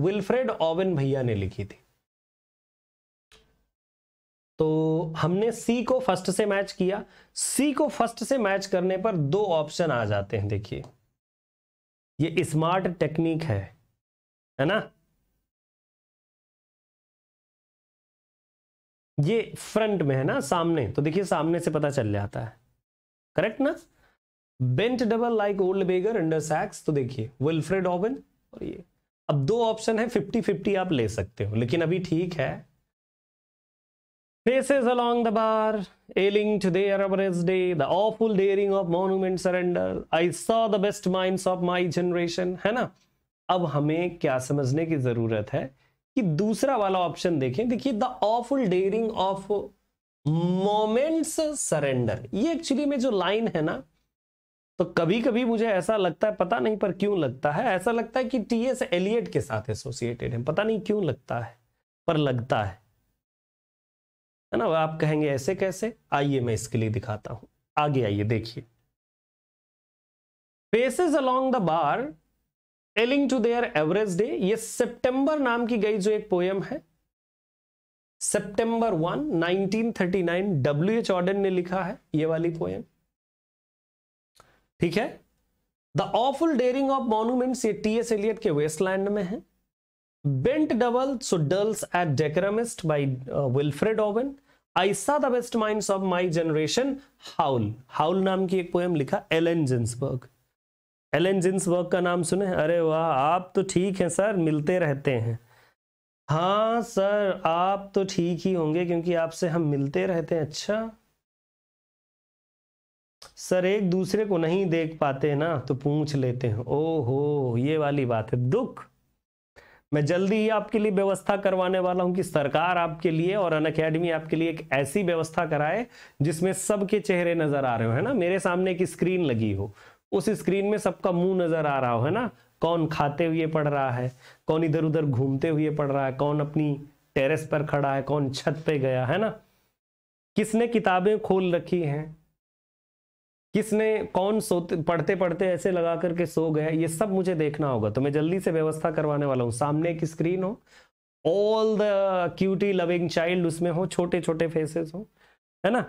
S1: विलफ्रेड ओवन भैया ने लिखी थी तो हमने सी को फर्स्ट से मैच किया सी को फर्स्ट से मैच करने पर दो
S2: ऑप्शन आ जाते हैं देखिए ये स्मार्ट टेक्निक है है ना ये फ्रंट में है ना सामने तो देखिए सामने से पता चल जाता है करेक्ट ना
S1: bent double like old beggar under sacks तो देखिए विल्फ्रेड ऑबन और ये अब दो ऑप्शन है फिफ्टी फिफ्टी आप ले सकते हो लेकिन अभी ठीक है Faces along the bar, ailing to their average day, the awful daring of monument surrender. I saw the best minds of my generation. है ना अब हमें क्या समझने की जरूरत है कि दूसरा वाला ऑप्शन देखें देखिए the awful daring of moments surrender ये एक्चुअली में जो लाइन है ना तो कभी कभी मुझे ऐसा लगता है पता नहीं पर क्यों लगता है ऐसा लगता है कि टी एस एलियट के साथ एसोसिएटेड है पता नहीं क्यों लगता है पर लगता है है ना आप कहेंगे ऐसे कैसे आइए मैं इसके लिए दिखाता हूं आगे आइए देखिए faces along the bar cling to their average day ये सितंबर नाम की गई जो एक पोयम है सितंबर वन 1939 डब्ल्यू एच ऑर्डन ने लिखा है ये वाली पोयम ठीक है the awful daring of monument ये टी एस एलियट के वेस्टलैंड में है bent double so Dulls at Decoramist by uh, Wilfred Owen. I saw the best minds of my howl नाम की एक पोएम लिखा Allen Ginsberg Allen Ginsberg का नाम सुने अरे वाह आप तो ठीक हैं सर मिलते रहते हैं हाँ सर आप तो ठीक ही होंगे क्योंकि आपसे हम मिलते रहते हैं अच्छा सर एक दूसरे को नहीं देख पाते ना तो पूछ लेते हैं ओहो ये वाली बात है दुख मैं जल्दी ही आपके लिए व्यवस्था करवाने वाला हूं कि सरकार आपके लिए और अन अकेडमी आपके लिए एक ऐसी व्यवस्था कराए जिसमें सबके चेहरे नजर आ रहे हो है ना मेरे सामने एक स्क्रीन लगी हो उस स्क्रीन में सबका मुंह नजर आ रहा हो है ना कौन खाते हुए पढ़ रहा है कौन इधर उधर घूमते हुए पढ़ रहा है कौन अपनी टेरेस पर खड़ा है कौन छत पे गया है ना किसने किताबें खोल रखी हैं किसने कौन सोते पढ़ते पढ़ते ऐसे लगा करके सो गया ये सब मुझे देखना होगा तो मैं जल्दी से व्यवस्था करवाने वाला हूँ सामने की स्क्रीन हो all the cutie loving child उसमें हो छोटे छोटे फेसेस हो है ना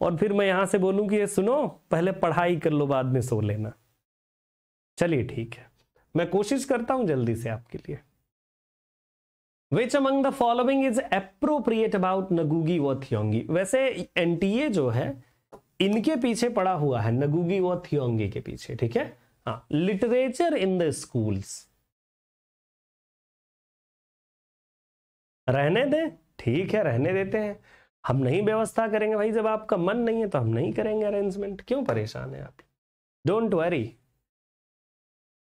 S1: और फिर मैं यहां से बोलूँ कि ये सुनो पहले पढ़ाई कर लो बाद में सो लेना चलिए ठीक है मैं कोशिश करता हूं जल्दी से आपके लिए which among the following is appropriate about Ngugi wa Thiong'o वैसे एनटीए जो है इनके पीछे पड़ा हुआ है नगुगी व थियोंगी के पीछे ठीक है हाँ लिटरेचर इन द स्कूल्स रहने दें ठीक है रहने देते हैं हम नहीं व्यवस्था करेंगे भाई जब आपका मन नहीं है तो हम नहीं करेंगे अरेंजमेंट क्यों परेशान है आप don't worry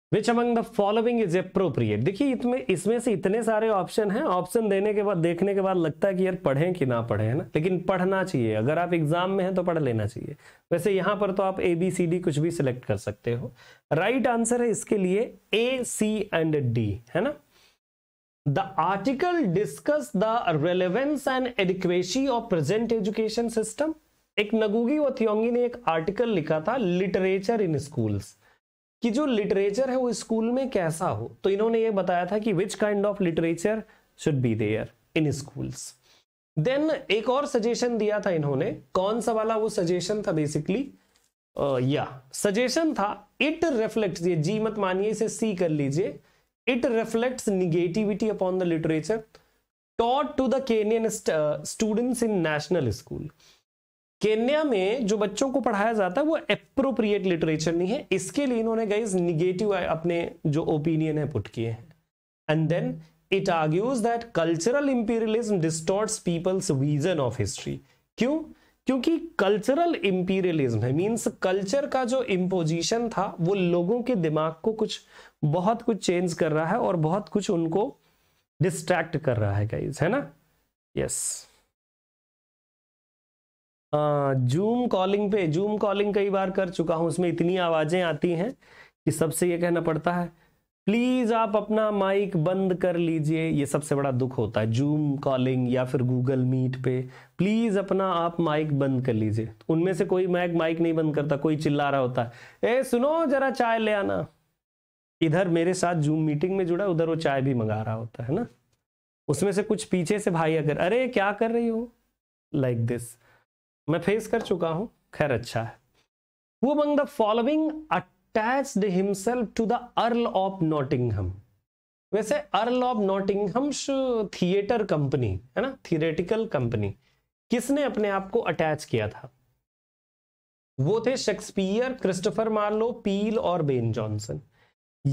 S1: Which among the following is appropriate? देखिए इसमें इसमें से इतने सारे ऑप्शन हैं ऑप्शन देने के बाद देखने के बाद लगता है कि यार पढ़ें कि ना पढ़ें है ना लेकिन पढ़ना चाहिए अगर आप एग्जाम में हैं तो पढ़ लेना चाहिए वैसे यहाँ पर तो आप ए बी सी डी कुछ भी सिलेक्ट कर सकते हो राइट right आंसर है इसके लिए ए सी एंड डी है ना the article discuss the relevance and adequacy of present education system एक नगूगी और थियोंगी ने एक आर्टिकल लिखा था लिटरेचर इन स्कूल्स कि जो लिटरेचर है वो स्कूल में कैसा हो तो इन्होंने ये बताया था कि which kind of literature should be there in schools then एक और सजेशन दिया था इन्होंने कौन सा वाला वो सजेशन था बेसिकली या सजेशन था इट रिफ्लेक्ट ये जी मत मानिए इसे सी कर लीजिए it reflect negativity upon the literature taught to the Kenyan students in national school Kenya में जो बच्चों को पढ़ाया जाता है वो अप्रोप्रिएट लिटरेचर नहीं है इसके लिए इन्होंने गाइज निगेटिव अपने जो ओपिनियन है पुट किए हैं and then it argues that cultural imperialism distorts people's vision of history क्यों क्योंकि कल्चरल इंपीरियलिज्म है मींस कल्चर का जो इम्पोजिशन था वो लोगों के दिमाग को कुछ बहुत कुछ चेंज कर रहा है और बहुत कुछ उनको डिस्ट्रैक्ट कर रहा है गाइज है ना यस yes. जूम कॉलिंग पे जूम कॉलिंग कई बार कर चुका हूं उसमें इतनी आवाज़ें आती हैं कि सबसे ये कहना पड़ता है प्लीज़ आप अपना माइक बंद कर लीजिए ये सबसे बड़ा दुख होता है जूम कॉलिंग या फिर गूगल मीट पे प्लीज़ अपना आप माइक बंद कर लीजिए उनमें से कोई माइक माइक नहीं बंद करता कोई चिल्ला रहा होता है ए सुनो जरा चाय ले आना इधर मेरे साथ जूम मीटिंग में जुड़ा उधर वो चाय भी मंगा रहा होता है ना उसमें से कुछ पीछे से भाई अगर अरे क्या कर रही हो लाइक like दिस मैं फेस कर चुका हूं खैर अच्छा है वो among the following attached himself to the Earl of Nottingham वैसे Earl of Nottingham's theatre company है ना थिएटिकल कंपनी किसने अपने आप को अटैच किया था वो थे शेक्सपियर क्रिस्टोफर मार्लो पील और बेन जॉनसन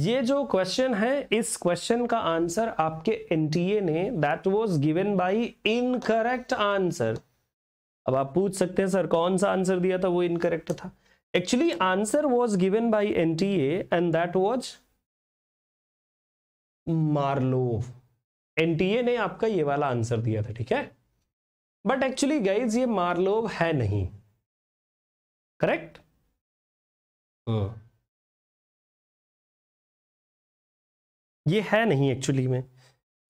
S1: ये जो क्वेश्चन है इस क्वेश्चन का आंसर आपके एनटीए ने that was given by incorrect answer अब आप पूछ सकते हैं सर कौन सा आंसर दिया था वो इनकरेक्ट था actually answer was given by N T and that was Marlowe NTA ने आपका ये वाला आंसर दिया था ठीक है बट एक्चुअली
S2: गाइज ये मार्लोव है नहीं करेक्ट हाँ। ये है नहीं एक्चुअली
S1: में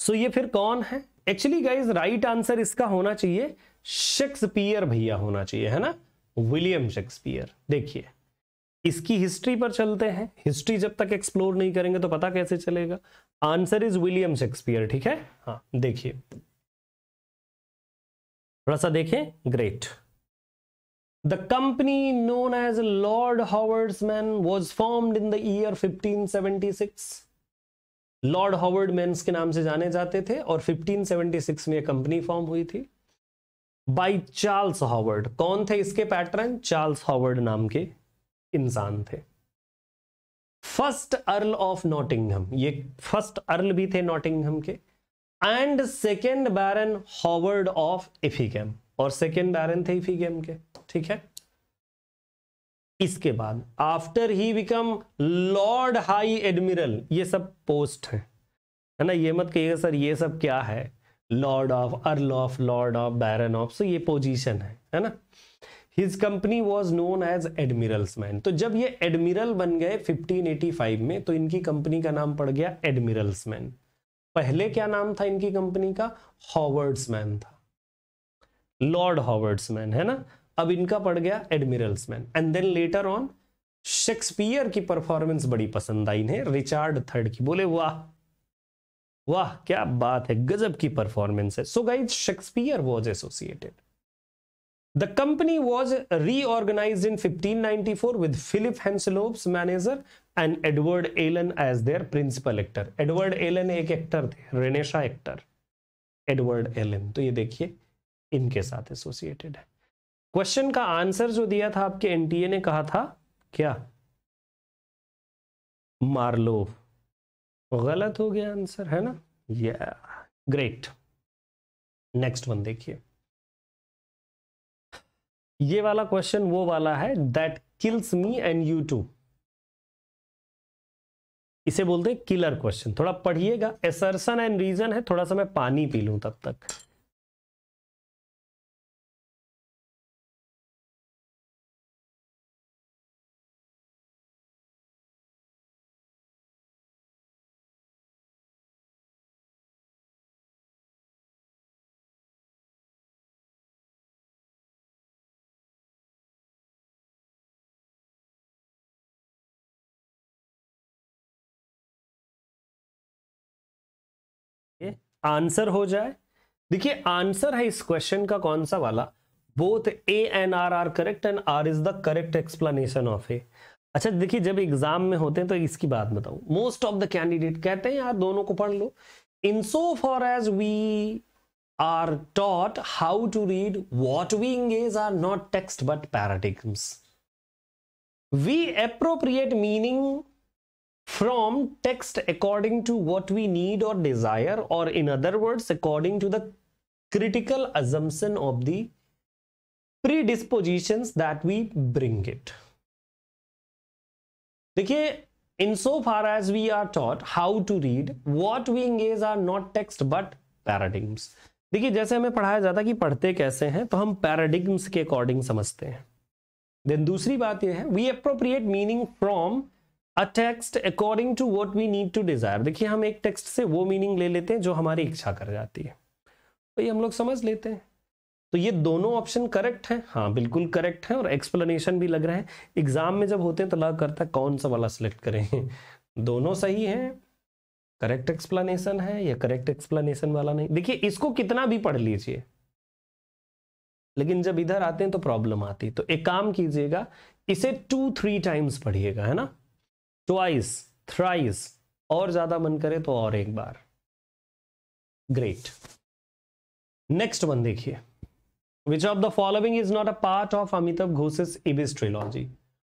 S1: सो so ये फिर कौन है एक्चुअली गाइज राइट आंसर इसका होना चाहिए शेक्सपियर भैया होना चाहिए है ना विलियम शेक्सपियर देखिए इसकी हिस्ट्री पर चलते हैं हिस्ट्री जब तक एक्सप्लोर नहीं करेंगे तो पता कैसे चलेगा आंसर इज विलियम शेक्सपियर ठीक है हाँ देखिए थोड़ा सा देखें great the The company known as Lord Howardsman was formed in fifteen year 1576. Lord Howard मैं के नाम से जाने जाते थे और 1576 में यह कंपनी फॉर्म हुई थी बाई चार्ल्स हॉवर्ड कौन थे इसके पैटर्न चार्ल्स हॉवर्ड नाम के इंसान थे फर्स्ट अर्ल ऑफ नॉटिंगहम ये फर्स्ट अर्ल भी थे नॉटिंगहम के and second Baron Howard of Effingham और सेकेंड बैरन थे इफीगेम के ठीक है इसके बाद after he become Lord High Admiral ये सब पोस्ट है है ना ये मत कहिएगा सर ये सब क्या है Lord of Earl of Lord of Baron of so ये पोजीशन है है ना his company was known as Admiral's man तो जब ये एडमिरल बन गए 1585 में तो इनकी कंपनी का नाम पड़ गया एडमिरल्स मैन पहले क्या नाम था इनकी कंपनी का हॉवर्ड्स मैन था लॉर्ड हॉवर्ड्स मैन है ना अब इनका पड़ गया Admiral's Men and then later on Shakespeare की परफॉर्मेंस बड़ी पसंद आई इन्हें रिचार्ड थर्ड की बोले वाह वाह क्या बात है गजब की परफॉर्मेंस है so guys Shakespeare was associated the company The company in fifteen ninety four with Philip Hanselopes manager and Edward Alleyn as their principal actor Edward Alleyn एक एक्टर थे रेनेशा एक्टर एडवर्ड एलन तो ये देखिए इनके साथ associated है question का answer जो दिया था आपके एनटीए ने कहा था क्या
S2: मार्लोव गलत हो गया आंसर है ना या ग्रेट नेक्स्ट वन देखिए
S1: ये वाला क्वेश्चन वो वाला है that kills me and you too इसे बोलते हैं किलर क्वेश्चन थोड़ा पढ़िएगा एसर्सन
S2: एंड रीजन है थोड़ा सा मैं पानी पी लू तब तक आंसर हो जाए देखिए आंसर है इस क्वेश्चन का कौन सा वाला
S1: both A and R are correct and R is the correct explanation of A अच्छा देखिए जब एग्जाम में होते हैं तो इसकी बात बताऊं मोस्ट ऑफ द कैंडिडेट कहते हैं यार दोनों को पढ़ लो in so far as we are taught how to read what we engage are not text but paratexts we appropriate meaning from text according to what we need or desire or in other words according to the critical assumption of the predispositions that we bring it देखिए in so far as we are taught how to read what we engage are not text but paradigms देखिए जैसे हमें पढ़ाया जाता है कि पढ़ते कैसे हैं तो हम पैराडिग्म्स के अकॉर्डिंग समझते हैं देन दूसरी बात यह है we appropriate meaning from a text according to what we need to desire देखिए हम एक टेक्स्ट से वो मीनिंग ले लेते हैं जो हमारी इच्छा कर जाती है तो ये हम लोग समझ लेते हैं तो ये दोनों ऑप्शन करेक्ट हैं हाँ बिल्कुल करेक्ट हैं और एक्सप्लेनेशन भी लग रहा है एग्जाम में जब होते हैं तो लग करता है कौन सा वाला सिलेक्ट करें दोनों सही हैं करेक्ट एक्सप्लेनेशन है या करेक्ट एक्सप्लेनेशन वाला नहीं देखिए इसको कितना भी पढ़ लीजिए लेकिन जब इधर आते हैं तो प्रॉब्लम आती है तो एक काम कीजिएगा इसे टू थ्री टाइम्स पढ़िएगा है ना ट्वाइस थ्राइस और ज्यादा मन करे तो और एक बार ग्रेट नेक्स्ट वन देखिए which of the following is not a part of Amitav Ghosh's Ibis trilogy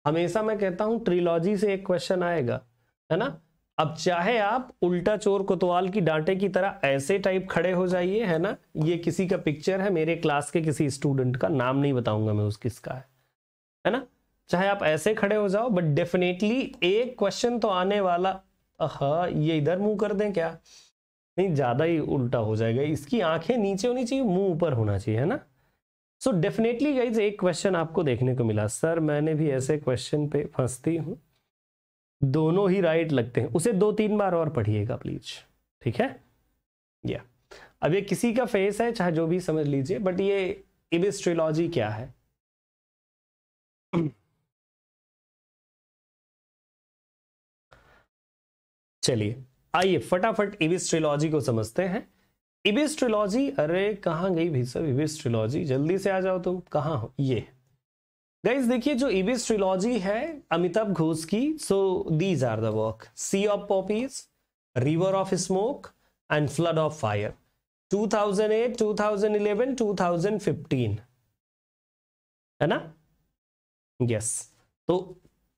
S1: हमेशा मैं कहता हूं ट्रिलॉजी से एक क्वेश्चन आएगा है ना अब चाहे आप उल्टा चोर कोतवाल की डांटे की तरह ऐसे टाइप खड़े हो जाइए है ना ये किसी का पिक्चर है मेरे क्लास के किसी स्टूडेंट का नाम नहीं बताऊंगा मैं उस किसका है है ना चाहे आप ऐसे खड़े हो जाओ बट डेफिनेटली एक क्वेश्चन तो आने वाला हा ये इधर मुंह कर दें क्या नहीं ज़्यादा ही उल्टा हो जाएगा इसकी आंखें नीचे होनी चाहिए मुंह ऊपर होना चाहिए है ना सो डेफिनेटली गाइज एक क्वेश्चन आपको देखने को मिला सर मैंने भी ऐसे क्वेश्चन पे फंसती हूँ दोनों ही राइट लगते हैं उसे दो तीन बार और पढ़िएगा प्लीज ठीक है या अब ये किसी का फेस है चाहे जो भी समझ लीजिए बट ये इबिस्ट्रोलॉजी
S2: क्या है चलिए आइए फटाफट इबिस ट्रिलॉजी
S1: को समझते हैं इबिस ट्रिलॉजी अरे कहां गई भी सब इबिस ट्रिलॉजी जल्दी से आ जाओ तुम कहाँ हो ये गाइज देखिए जो इबिस ट्रिलॉजी है अमिताभ घोष की so these are the work Sea of Poppies River of Smoke and Flood of Fire 2008, 2011, 2015 है ना यस yes. तो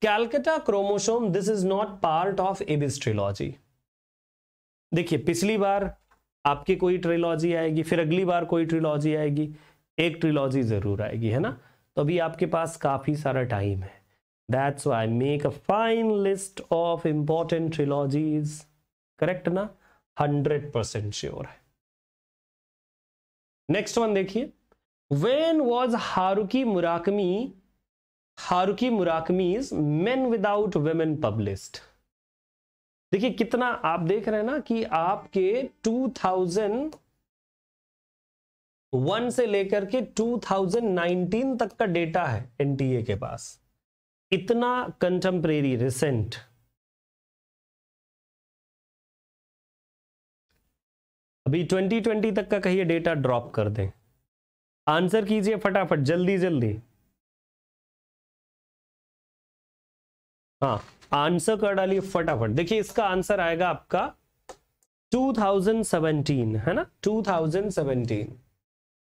S1: Calcutta Chromosome this is not part of Ibis trilogy देखिए पिछली बार आपकी कोई ट्रिलॉजी आएगी फिर अगली बार कोई ट्रिलॉजी आएगी एक ट्रिलॉजी जरूर आएगी है ना तो अभी आपके पास काफी सारा टाइम है that's I make a fine list of important trilogies correct ना हंड्रेड परसेंट श्योर है नेक्स्ट वन देखिए when was Haruki Murakami Haruki Murakami's Men Without Women published देखिए कितना आप देख रहे हैं ना कि आपके 2001 से लेकर के 2019 तक का डेटा है एनटीए के पास इतना कंटेम्प्रेरी
S2: रिसेंट अभी 2020 तक का कहिए डेटा ड्रॉप कर दें आंसर कीजिए फटाफट जल्दी जल्दी
S1: हाँ आंसर कर डालिए फटाफट देखिए इसका आंसर आएगा आपका 2017 है ना 2017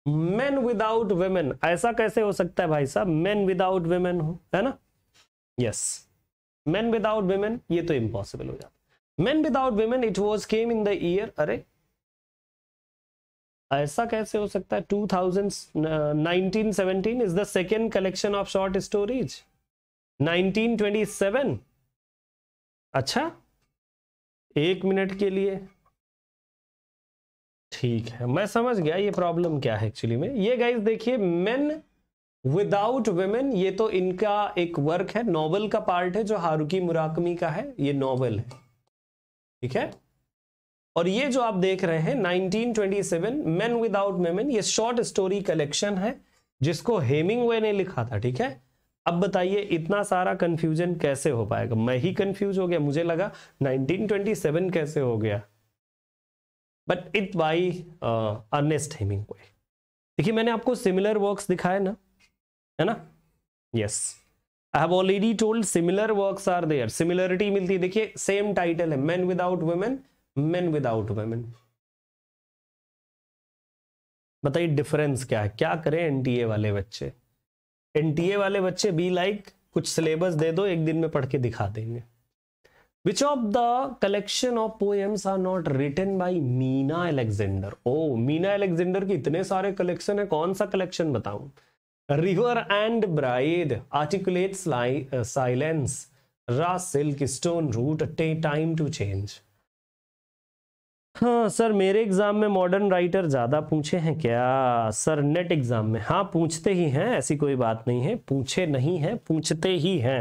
S1: मेन विदाउट वेमेन ऐसा कैसे हो सकता है भाई साहब मेन विदाउट वेमेन हो है ना यस मेन विदाउट वेमेन ये तो इम्पॉसिबल हो जाता Men Without Women it was came in the year अरे ऐसा कैसे हो सकता है 2019 17 is the second collection of short stories 1927 अच्छा एक मिनट के लिए ठीक है मैं समझ गया ये प्रॉब्लम क्या है एक्चुअली में ये गाइस देखिए मेन विदाउट वेमेन ये तो इनका एक वर्क है नॉवल का पार्ट है जो हारुकी मुराकमी का है ये नॉवल है ठीक है और ये जो आप देख रहे हैं 1927 मेन विदाउट वेमेन ये शॉर्ट स्टोरी कलेक्शन है जिसको हेमिंग ने लिखा था ठीक है अब बताइए इतना सारा कंफ्यूजन कैसे हो पाएगा मैं ही कंफ्यूज हो गया मुझे लगा 1927 कैसे हो गया but it by Ernest Hemingway देखिए मैंने आपको सिमिलर वर्क्स दिखाए ना है ना yes I have already told similar works are there similarity मिलती है देखिए सेम टाइटल है Men Without Women Men Without Women बताइए डिफरेंस क्या है क्या करें एनटीए वाले बच्चे एनटीए वाले बच्चे बी लाइक like, कुछ सिलेबस दे दो एक दिन में पढ़ के दिखा देंगे which of the collection of poems are not written by Meena Alexander ओ मीना एलेक्जेंडर के इतने सारे कलेक्शन है कौन सा कलेक्शन बताऊ River and Bridge Articulate Silence Raw Silk Stone Root टे टाइम टू चेंज हाँ सर मेरे एग्ज़ाम में मॉडर्न राइटर ज़्यादा पूछे हैं क्या सर नेट एग्ज़ाम में हाँ पूछते ही हैं ऐसी कोई बात नहीं है पूछे नहीं है पूछते ही हैं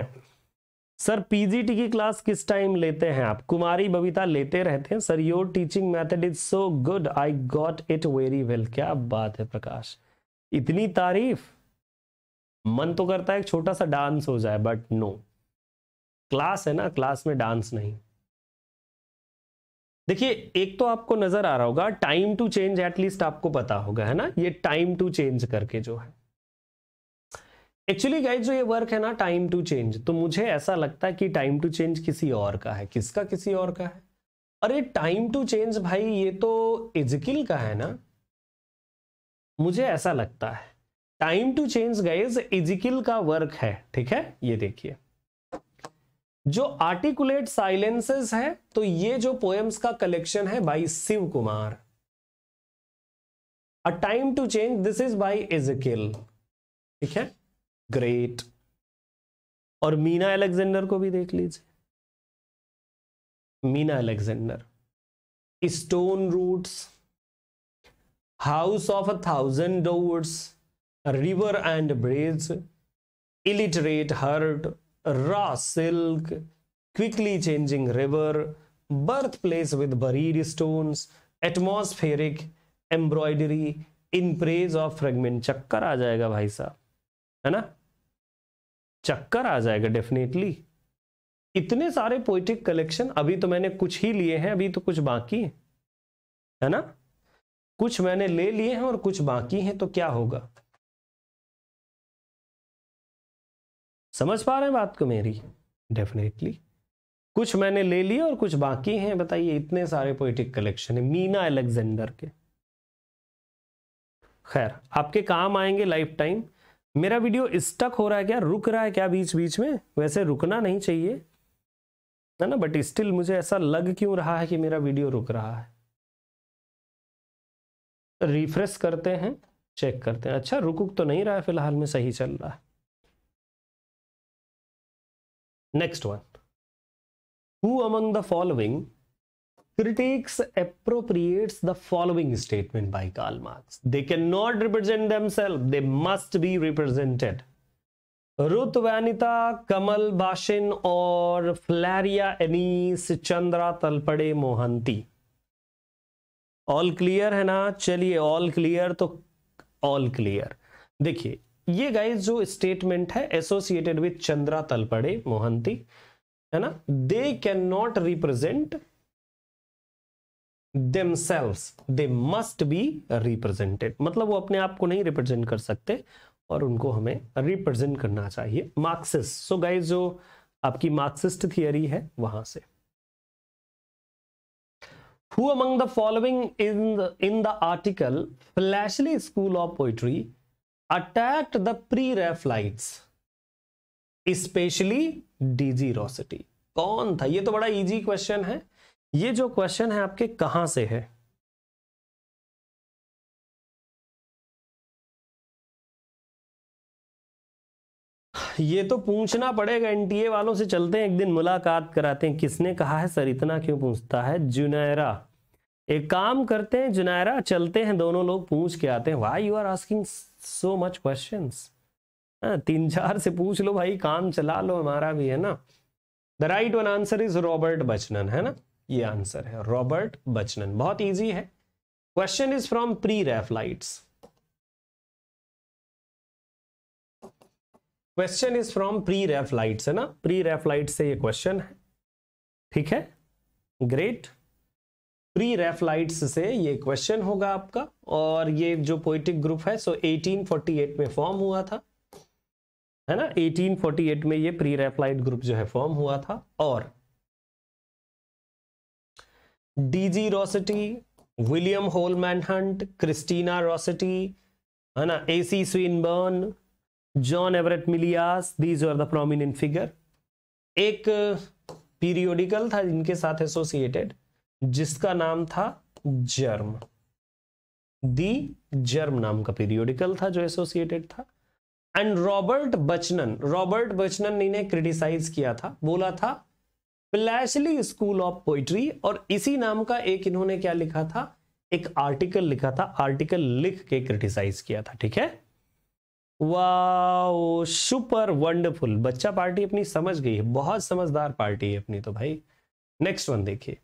S1: सर पीजीटी की क्लास किस टाइम लेते हैं आप कुमारी बबीता लेते रहते हैं sir your teaching method is so good I got it very well क्या बात है प्रकाश इतनी तारीफ मन तो करता है एक छोटा सा डांस हो जाए बट नो क्लास है ना क्लास में डांस नहीं देखिए एक तो आपको नजर आ रहा होगा टाइम टू चेंज एटलीस्ट आपको पता होगा है ना ये टाइम टू चेंज करके जो है एक्चुअली गाइज जो ये वर्क है ना टाइम टू चेंज तो मुझे ऐसा लगता है कि टाइम टू चेंज किसी और का है किसका किसी और का है अरे टाइम टू चेंज भाई ये तो इजकिल का है ना मुझे ऐसा लगता है time to change guys Ezekiel का वर्क है ठीक है ये देखिए जो आर्टिकुलेट साइलेंसेस है तो ये जो पोएम्स का कलेक्शन है by Shiv Kumar a time to change this is by is ठीक है ग्रेट और मीना एलेक्जेंडर को भी देख लीजिए Meena Alexander Stone Roots House of a Thousand Doors River and Bridge Illiterate Heart raw silk, quickly changing river, birthplace with buried stones, atmospheric embroidery in praise of fragment चक्कर आ जाएगा भाई साहब है ना चक्कर आ जाएगा डेफिनेटली इतने सारे पोइटिक कलेक्शन अभी तो मैंने कुछ ही लिए हैं अभी तो कुछ बाकी है ना कुछ मैंने ले लिए हैं और कुछ बाकी हैं तो क्या होगा
S2: समझ पा रहे हैं बात को मेरी डेफिनेटली
S1: कुछ मैंने ले लिए और कुछ बाकी हैं बताइए इतने सारे पोइटिक कलेक्शन है मीना अलेक्जेंडर के खैर आपके काम आएंगे लाइफ टाइम मेरा वीडियो स्टक हो रहा है क्या रुक रहा है क्या बीच बीच में वैसे रुकना नहीं चाहिए है ना बट स्टिल मुझे ऐसा लग क्यों रहा है कि मेरा वीडियो रुक रहा है
S2: रिफ्रेश करते हैं चेक करते हैं अच्छा रुक तो नहीं रहा है फिलहाल में सही चल रहा है Next one. Who among the following critics appropriates
S1: the following statement by Karl Marx? They cannot represent themselves. They must be represented. Ruth Vanita, Kamal Bashin और Flaria Anis Chandra Talpade Mohanty. All clear है ना चलिए all clear तो all clear देखिए ये guys जो statement है associated with Chandra Talpade Mohanty है ना they cannot represent themselves they must be represented मतलब वो अपने आप को नहीं रिप्रेजेंट कर सकते और उनको हमें रिप्रेजेंट करना चाहिए मार्क्सिस्ट सो गाइज जो आपकी मार्क्सिस्ट थियरी है वहां से who among the following in in the article Fleshly School of Poetry attacked the pre-ref lights especially DG Rossetti
S2: कौन था ये तो बड़ा इजी क्वेश्चन है ये जो क्वेश्चन है आपके कहां से है ये तो पूछना पड़ेगा एनटीए वालों से चलते हैं एक दिन
S1: मुलाकात कराते हैं किसने कहा है सर इतना क्यों पूछता है जुनैरा एक काम करते हैं जुनैरा चलते हैं दोनों लोग पूछ के आते हैं why you are asking so much question तीन चार से पूछ लो भाई काम चला लो हमारा भी है ना the right one answer is Robert Buchanan है ना ये आंसर है रॉबर्ट बचनन बहुत ईजी है question is from pre Raphaelites question is from pre Raphaelites है ना प्री रेफलाइट से ये क्वेश्चन है ठीक है ग्रेट प्री रेफलाइट्स से ये क्वेश्चन होगा आपका और ये जो पोइटिक ग्रुप है सो 1848 में फॉर्म हुआ था है ना 1848 में ये प्री रेफलाइट ग्रुप जो है फॉर्म हुआ था और DG Rossetti William Holman Hunt Christina Rossetti है ना AC Swinburne John Everett Millais these are the prominent figure एक पीरियोडिकल था जिनके साथ एसोसिएटेड जिसका नाम था जर्म दी जर्म नाम का पीरियोडिकल था जो एसोसिएटेड था and Robert Buchanan Robert Buchanan ने क्रिटिसाइज किया था बोला था प्लेशली स्कूल ऑफ पोइट्री और इसी नाम का एक इन्होंने क्या लिखा था एक आर्टिकल लिखा था आर्टिकल लिख के क्रिटिसाइज किया था ठीक है वाओ सुपर वंडरफुल बच्चा पार्टी अपनी समझ गई है बहुत समझदार पार्टी है अपनी तो भाई नेक्स्ट वन देखिए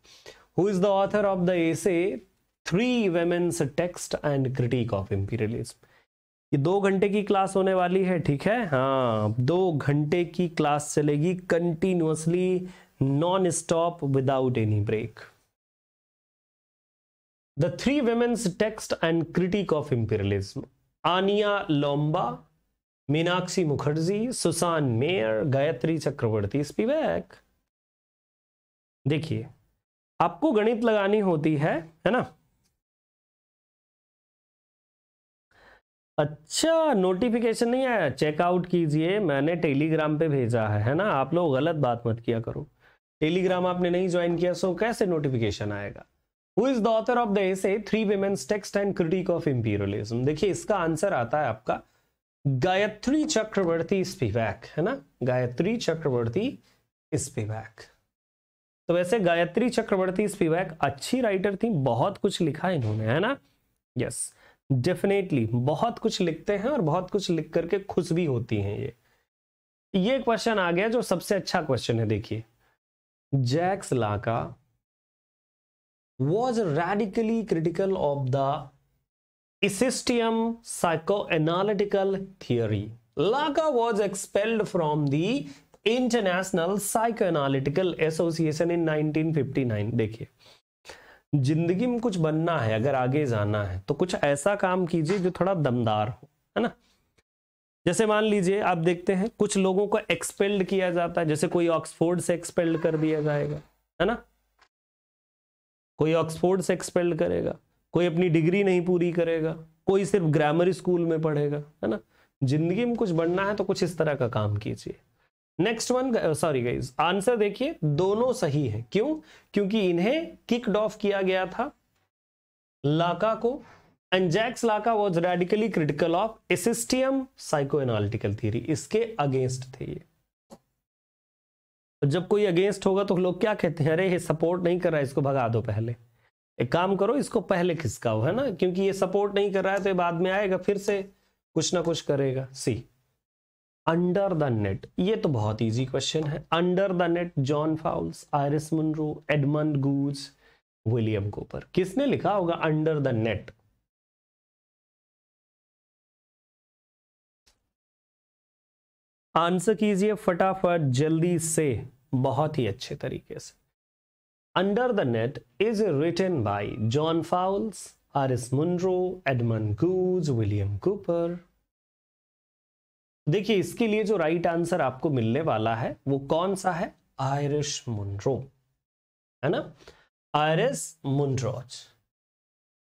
S1: who is the author of the essay three women's text and critique of imperialism ये दो घंटे की क्लास होने वाली है ठीक है हाँ दो घंटे की क्लास चलेगी continuously non stop without any break the three women's text and critique of imperialism Ania Loomba Meenakshi Mukherjee Susan Meyer Gayatri Chakravorty Spivak
S2: देखिए आपको गणित लगानी होती है है ना अच्छा नोटिफिकेशन
S1: नहीं आया चेकआउट कीजिए मैंने टेलीग्राम पे भेजा है है ना आप लोग गलत बात मत किया करो टेलीग्राम आपने नहीं ज्वाइन किया सो कैसे नोटिफिकेशन आएगा who is the author of the essay three women's text and critique of imperialism देखिए इसका आंसर आता है आपका गायत्री चक्रवर्ती स्पीवैक है ना गायत्री चक्रवर्ती स्पीबैक तो वैसे गायत्री चक्रवर्ती स्पीवैक अच्छी राइटर थी बहुत कुछ लिखा इन्होंने है ना यस डेफिनेटली बहुत कुछ लिखते हैं और बहुत कुछ लिख करके खुश भी होती हैं ये ये क्वेश्चन आ गया जो सबसे अच्छा क्वेश्चन है देखिए Jacques Lacan was radically critical of the इसिस्टियम analytical theory Lacan was expelled from the International Psychoanalytical Association in 1959 देखिए जिंदगी में कुछ बनना है अगर आगे जाना है तो कुछ ऐसा काम कीजिए जो थोड़ा दमदार हो है ना जैसे मान लीजिए आप देखते हैं कुछ लोगों को एक्सपेल्ड किया जाता है जैसे कोई ऑक्सफोर्ड से एक्सपेल्ड कर दिया जाएगा है ना कोई ऑक्सफोर्ड से एक्सपेल्ड करेगा कोई अपनी डिग्री नहीं पूरी करेगा कोई सिर्फ ग्रामर स्कूल में पढ़ेगा है ना जिंदगी में कुछ बनना है तो कुछ इस तरह का काम कीजिए next one sorry guys answer देखिए दोनों सही है क्यों क्योंकि इन्हें किकड ऑफ किया गया था लाका को and Jacques Lacan was radically critical of एसिस्टियम एनालिटिकल थियरी इसके अगेंस्ट थे ये जब कोई अगेंस्ट होगा तो लोग क्या कहते हैं अरे ये सपोर्ट नहीं कर रहा है इसको भगा दो पहले एक काम करो इसको पहले खिसकाओ है ना क्योंकि ये सपोर्ट नहीं कर रहा है तो ये बाद में आएगा फिर से कुछ ना कुछ करेगा सी अंडर द नेट ये तो बहुत इजी क्वेश्चन है Under the Net John Fowles Iris Murdoch Edmund Gosse William Cowper किसने लिखा होगा
S2: अंडर द नेट आंसर कीजिए फटाफट जल्दी से बहुत
S1: ही अच्छे तरीके से Under the Net is written by John Fowles Iris Murdoch Edmund Gosse William Cowper देखिए इसके लिए जो राइट आंसर आपको मिलने वाला है वो कौन सा है आयरिश मुंड्रो है ना Iris Murdoch's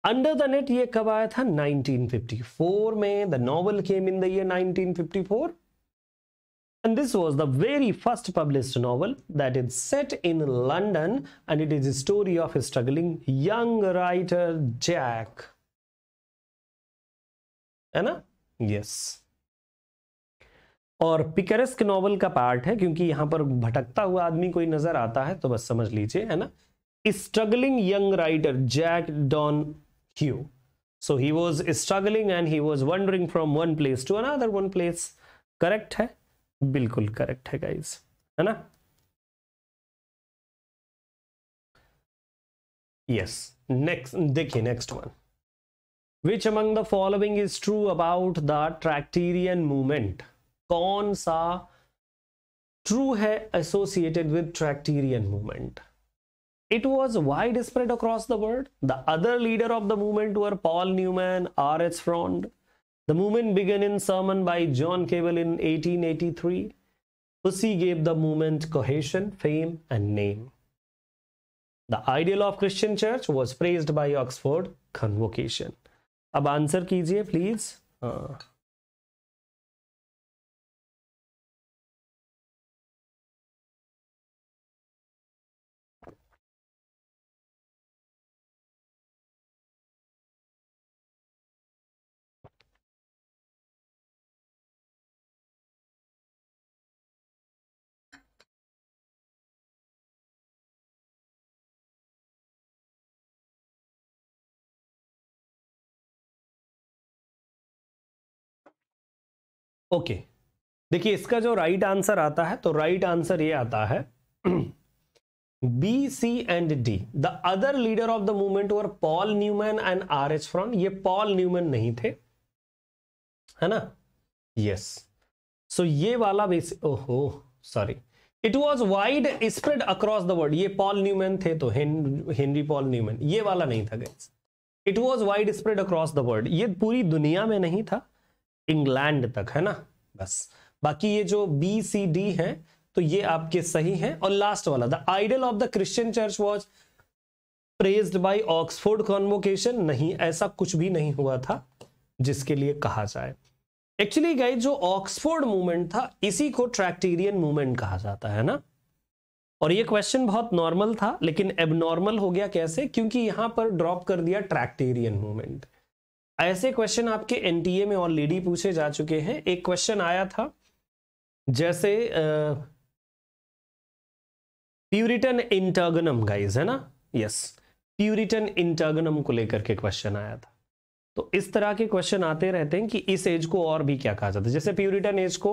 S1: Under the Net ये कब आया था 1954 में the novel came in the year 1954 and this was the very first published novel that is set in London and it is a story of a struggling young writer Jack. Anna? Yes. और पिकरेस्क novel का part है क्योंकि यहां पर भटकता हुआ आदमी कोई नजर आता है तो बस समझ लीजिए है ना struggling young writer Jake Donaghue so he was struggling and he was wandering from one place to another one
S2: place correct है बिल्कुल करेक्ट है गाइज है ना यस नेक्स्ट देखिए
S1: next one which among the following is true about the Tractarian movement कौन सा true है associated with Tractarian movement it was wide spread across the world the other leader of the movement were Paul Newman R H Froude the movement began in sermon by John Keble in eighteen eighty three उसी gave the movement cohesion fame and name the ideal of Christian church was praised by Oxford
S2: convocation अब आंसर कीजिए please हाँ uh, okay देखिए इसका जो right answer आता है तो राइट आंसर ये आता है
S1: B C and D the other leader of the movement were Paul Newman and R H Froude ये पॉल न्यूमैन नहीं थे है ना यस सो so, ये वाला बेस ओहो sorry it was wide spread across the world ये पॉल न्यूमैन थे तो हेनरी पॉल न्यूमैन ये वाला नहीं था guess it was wide spread across the world ये पूरी दुनिया में नहीं था इंग्लैंड तक है ना बस बाकी ये जो बी सी डी है तो ये आपके सही है और लास्ट वाला the ideal of the Christian church was praised by Oxford convocation नहीं ऐसा कुछ भी नहीं हुआ था जिसके लिए कहा जाए एक्चुअली गाइज जो ऑक्सफोर्ड मूवमेंट था इसी को ट्रैक्टेरियन मूवमेंट कहा जाता है ना और ये क्वेश्चन बहुत नॉर्मल था लेकिन एबनॉर्मल हो गया कैसे क्योंकि यहां पर ड्रॉप कर दिया ट्रैक्टेरियन मूवमेंट ऐसे क्वेश्चन आपके एनटीए में ऑलरेडी पूछे जा चुके हैं एक क्वेश्चन आया था जैसे प्यूरिटन इंटर्गनम गाइज है ना यस प्यूरिटन इंटर्गनम को लेकर के क्वेश्चन आया था तो इस तरह के क्वेश्चन आते रहते हैं कि इस एज को और भी क्या कहा जाता है जैसे प्यूरिटन एज को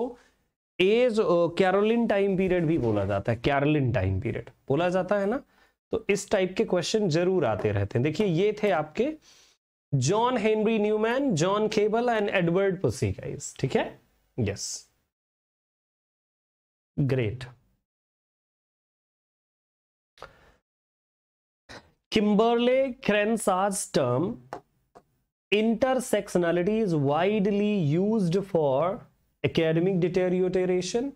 S1: एज कैरोलिन टाइम पीरियड भी बोला जाता है कैरोलिन टाइम पीरियड बोला जाता है ना तो इस टाइप के क्वेश्चन जरूर आते रहते हैं देखिए ये थे आपके John Henry Newman John Keble and Edward Pusey guys ठीक है
S2: yes great Kimberle Crenshaw's term
S1: intersectionality is widely use for academic डिटेरियोटेरेशन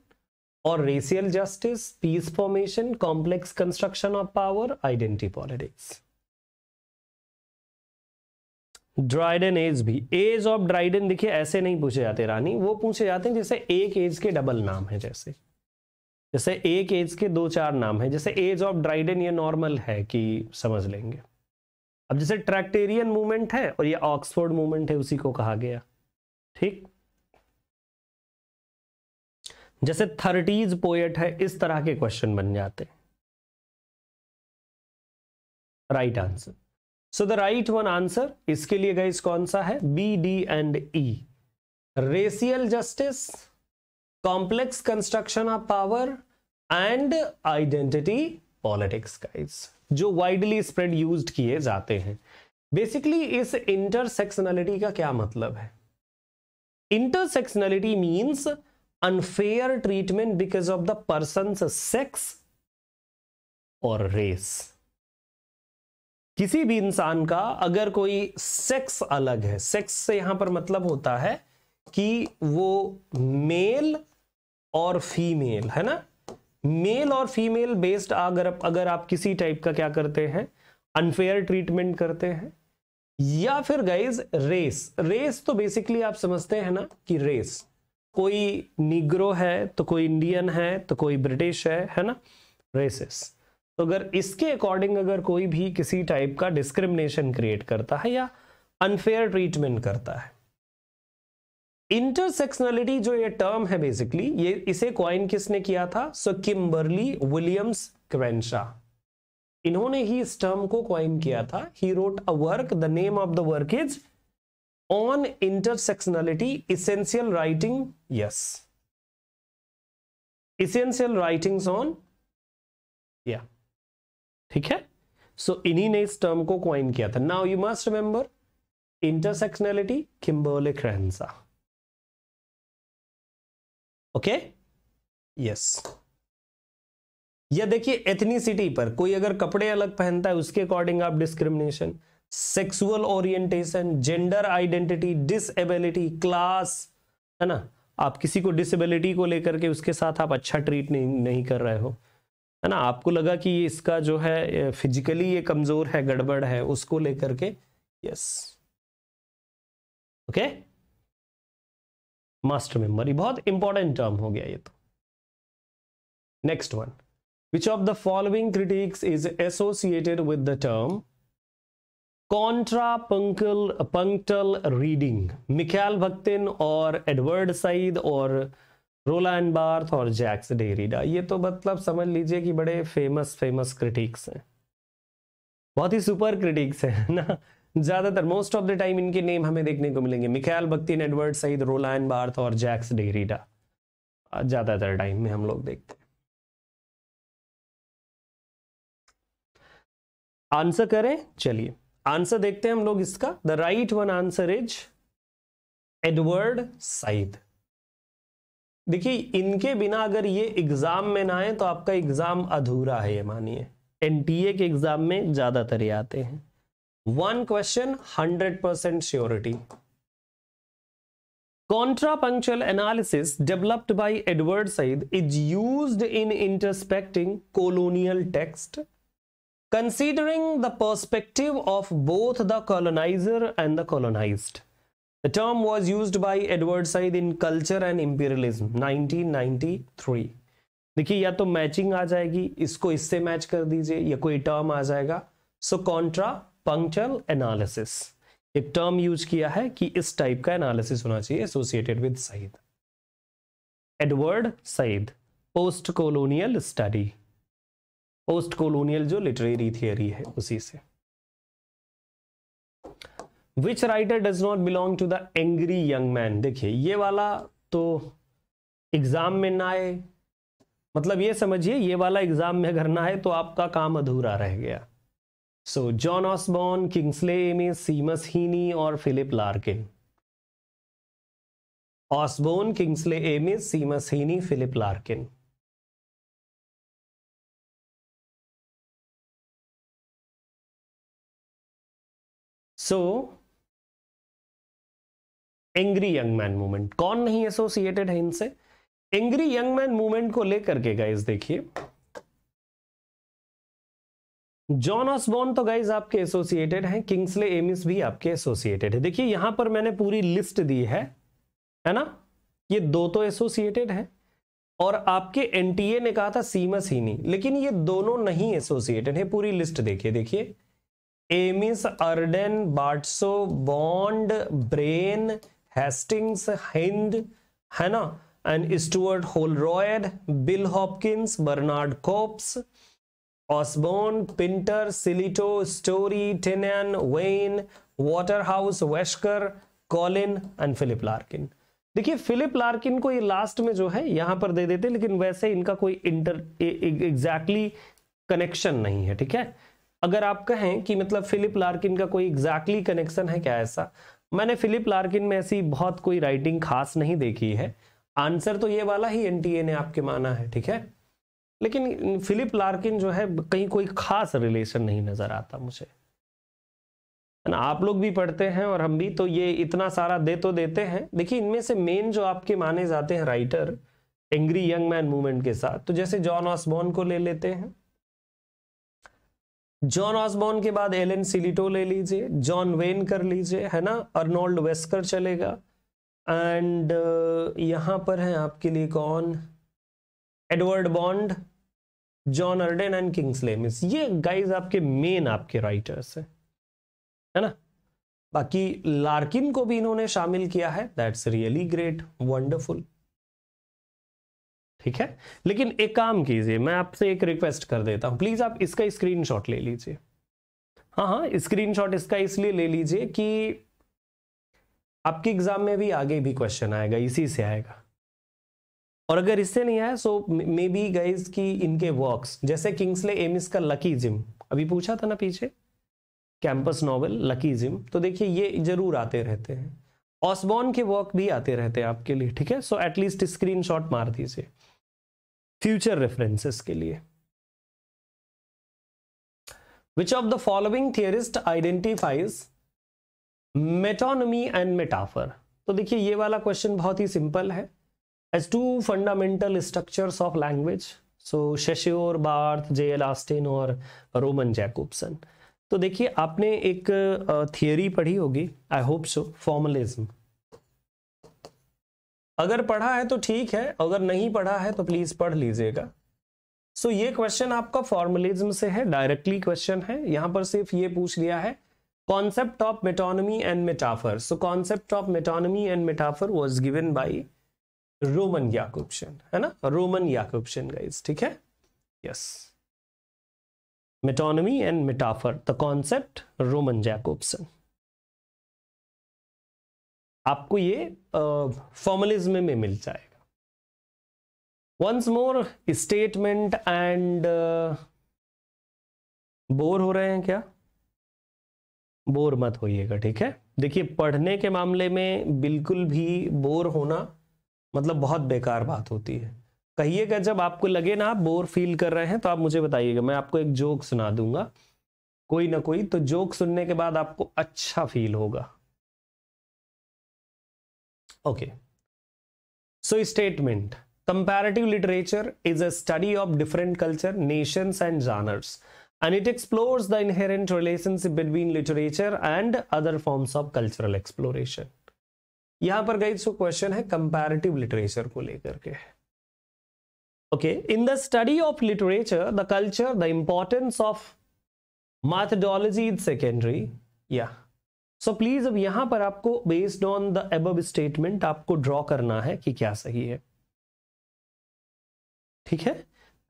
S1: और racial justice peace formation complex construction of power identity politics Dryden age भी age of Dryden देखिए ऐसे नहीं पूछे जाते रानी वो पूछे जाते हैं जैसे एक एज के डबल नाम है जैसे जैसे एक एज के दो चार नाम है जैसे एज ऑफ ड्राइडन ये नॉर्मल है कि समझ लेंगे अब जैसे ट्रैक्टेरियन मूवमेंट है और ये ऑक्सफोर्ड मूवमेंट है उसी को कहा गया ठीक
S2: जैसे थर्टीज पोएट है इस तरह के क्वेश्चन बन जाते right answer so the right one
S1: answer इसके लिए गाइस कौन सा है B D and E racial justice complex construction of power and identity politics guys जो वाइडली स्प्रेड यूज किए जाते हैं बेसिकली इस इंटरसेक्शनलिटी का क्या मतलब है intersectionality means unfair treatment because of the person sex और रेस किसी भी इंसान का अगर कोई सेक्स अलग है सेक्स से यहां पर मतलब होता है कि वो मेल और फीमेल है ना मेल और फीमेल बेस्ड अगर अगर आप किसी टाइप का क्या करते हैं अनफेयर ट्रीटमेंट करते हैं या फिर गाइज रेस रेस तो बेसिकली आप समझते हैं ना कि रेस कोई निग्रो है तो कोई इंडियन है तो कोई ब्रिटिश है है ना रेसेस तो अगर इसके अकॉर्डिंग अगर कोई भी किसी टाइप का डिस्क्रिमिनेशन क्रिएट करता है या अनफेयर ट्रीटमेंट करता है इंटरसेक्शनलिटी जो ये टर्म है बेसिकली ये इसे क्वाइन किसने किया था सो किम्बरली विलियम्स क्वेंशा इन्होंने ही इस टर्म को क्वाइन किया था he wrote a work the name of the work is on intersectionality essential writing yes essential writings on या ठीक है सो so, इन्हीं ने इस टर्म को क्वाइन किया था now you must remember
S2: intersectionality Kimberle Crenshaw okay yes या देखिए
S1: एथनिसिटी पर कोई अगर कपड़े अलग पहनता है उसके अकॉर्डिंग आप discrimination sexual orientation gender identity disability class है ना आप किसी को डिसेबिलिटी को लेकर के उसके साथ आप अच्छा ट्रीट नहीं, नहीं कर रहे हो है ना आपको लगा कि ये इसका जो है फिजिकली ये कमजोर है गड़बड़ है उसको लेकर के
S2: यस ओके मास्टर मेमोरी बहुत इंपॉर्टेंट टर्म हो गया ये तो next one which of the
S1: following critics is associated with the term contrapuntal पंक्टल रीडिंग मिख्याल भक्तिन और एडवर्ड सईद और रोला एंड बार्थ और जैक्स डेरिडा ये तो मतलब समझ लीजिए कि बड़े फेमस फेमस क्रिटिक्स हैं बहुत ही सुपर क्रिटिक्स हैं ना ज्यादातर मोस्ट ऑफ द टाइम इनके नेम हमें देखने को मिलेंगे मिखेल बख्तीन एडवर्ड सईद रोला एंड बार्थ और जैक्स डेरिडा ज्यादातर टाइम में हम लोग देखते हैं आंसर करें चलिए आंसर देखते हैं हम लोग इसका the right one answer is Edward Said देखिए इनके बिना अगर ये एग्जाम में ना आए तो आपका एग्जाम अधूरा है ये मानिए एनटीए के एग्जाम में ज्यादातर ये आते हैं one question hundred percent surety contrapuntal analysis developed by Edward Said is used in introspecting colonial text considering the perspective of both the coloniser and the colonised The term was used by Edward Said in Culture and Imperialism 1993. देखिए या तो matching आ जाएगी इसको इससे match कर दीजिए या कोई टर्म आ जाएगा सो कॉन्ट्रा पंक्चर एनालिसिस एक टर्म यूज किया है कि इस टाइप का एनालिसिस होना चाहिए associated with Said Edward Said post colonial study post colonial जो लिटरेरी थियरी है उसी से which writer does not belong to the angry young man देखिए ये वाला तो एग्जाम में ना आए मतलब ये समझिए ये वाला एग्जाम में अगर ना आए तो आपका काम अधूरा रह गया सो जॉन ऑसबॉर्न किंग्सले में सीमस हीनी और Philip Larkin Osborne Kingsley
S2: Amis Seamus Heaney Philip Larkin So angry young man movement कौन नहीं एसोसिएटेड
S1: है इनसे एंग्री यंग मैन मूवमेंट को लेकर के गाइज देखिए जॉन ऑसबॉर्न तो गाइज आपके एसोसिएटेड हैं किंग्सले एमिस भी आपके एसोसिएटेड है देखिए यहां पर मैंने पूरी लिस्ट दी है है ना ये दो तो एसोसिएटेड है और आपके एनटीए ने कहा था सीमस ही नहीं लेकिन ये दोनों नहीं एसोसिएटेड है पूरी लिस्ट देखिए देखिए Amis Arden Barstow Bond Braine Hastings Hinde है ना and Stuart Holroyd Bill Hopkins Bernard Kops Osborne Pinter Sillitoe Storey Tynan Wain Waterhouse Wesker Colin and Philip Larkin देखिए फिलिप लार्किन को ये last में जो है यहां पर दे देते लेकिन वैसे इनका कोई इंटर एग्जैक्टली कनेक्शन नहीं है ठीक है अगर आप कहें कि मतलब फिलिप लार्किन का कोई एग्जैक्टली exactly कनेक्शन है क्या ऐसा मैंने फिलिप लार्किन में ऐसी बहुत कोई राइटिंग खास नहीं देखी है आंसर तो ये वाला ही एनटीए ने आपके माना है ठीक है लेकिन फिलिप लार्किन जो है कहीं कोई खास रिलेशन नहीं नजर आता मुझे ना आप लोग भी पढ़ते हैं और हम भी तो ये इतना सारा दे तो देते हैं देखिए इनमें से मेन जो आपके माने जाते हैं writer angry young man movement के साथ तो जैसे जॉन ऑसबोर्न को ले लेते हैं जॉन ऑसबॉर्न के बाद एलन सिलिटो ले लीजिए जॉन वेन कर लीजिए है ना अर्नोल्ड वेस्कर चलेगा एंड uh, पर है आपके लिए कौन Edward Bond John Arden and Kingsley Amis ये गाइज आपके मेन आपके राइटर्स है है ना बाकी लार्किन को भी इन्होंने शामिल किया है दैट्स रियली ग्रेट वंडरफुल ठीक है लेकिन एक काम कीजिए मैं आपसे एक रिक्वेस्ट कर देता हूं प्लीज आप इसका शॉट ले लीजिए हाँ हाँ स्क्रीनशॉट इसका इसलिए ले लीजिए कि आपके एग्जाम में भी आगे भी क्वेश्चन आएगा इसी से आएगा और अगर इससे नहीं आया सो मे बी गाइज की इनके वर्क्स जैसे किंग्सले एमिस का लकी जिम अभी पूछा था ना पीछे कैंपस नॉवल लकी जिम तो देखिए ये जरूर आते रहते हैं ऑसबॉर्न के वर्क भी आते रहते हैं आपके लिए ठीक है सो एटलीस्ट स्क्रीनशॉट मार दीजिए फ्यूचर रेफरेंसेस के लिए which of the following theorist identifies metonymy and metaphor तो देखिए ये वाला क्वेश्चन बहुत ही सिंपल है as to fundamental structures of language so Saussure Barthes J L Austin और रोमन जैकोबसन तो देखिए आपने एक थियरी पढ़ी होगी आई होप सो फॉर्मलिज्म अगर पढ़ा है तो ठीक है अगर नहीं पढ़ा है तो प्लीज पढ़ लीजिएगा सो so, ये क्वेश्चन आपका फॉर्मलिज्म से है डायरेक्टली क्वेश्चन है यहां पर सिर्फ ये पूछ लिया है concept of metonymy and metaphor so concept of metonymy and metaphor was given by Roman Jakobson है ना रोमन याकुबशन गाइज ठीक है yes metonymy and metaphor the concept Roman Jakobson आपको ये फॉर्मलिज्म में मिल जाएगा once more statement and bore हो रहे हैं क्या बोर मत होइएगा ठीक है देखिए पढ़ने के मामले में बिल्कुल भी बोर होना मतलब बहुत बेकार बात होती है कहिएगा जब आपको लगे ना आप बोर फील कर रहे हैं तो आप मुझे बताइएगा मैं आपको एक जोक सुना दूंगा कोई ना कोई तो जोक सुनने के बाद आपको अच्छा फील होगा Okay. So statement. Comparative literature is a study of different culture, nations and genres and it explores the inherent relationship between literature and other forms of cultural exploration. यहाँ पर गई सो क्वेश्चन है comparative literature को लेकर के okay in the study of literature the culture the importance of methodology is secondary या so so please अब यहां पर आपको based on the above statement आपको ड्रॉ करना है कि क्या सही है ठीक है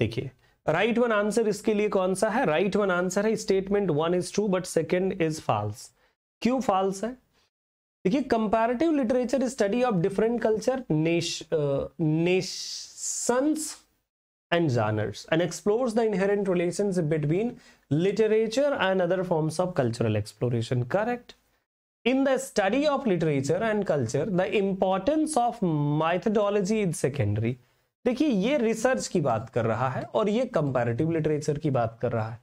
S1: देखिए राइट वन आंसर इसके लिए कौन सा है राइट वन आंसर है statement one is true but second is false क्यों फॉल्स है देखिए comparative literature study of different culture nations and genres and explores the inherent relations between literature and other forms of cultural exploration correct In the study of literature and culture, the importance of methodology is secondary. देखिए ये research की बात कर रहा है और ये comparative literature की बात कर रहा है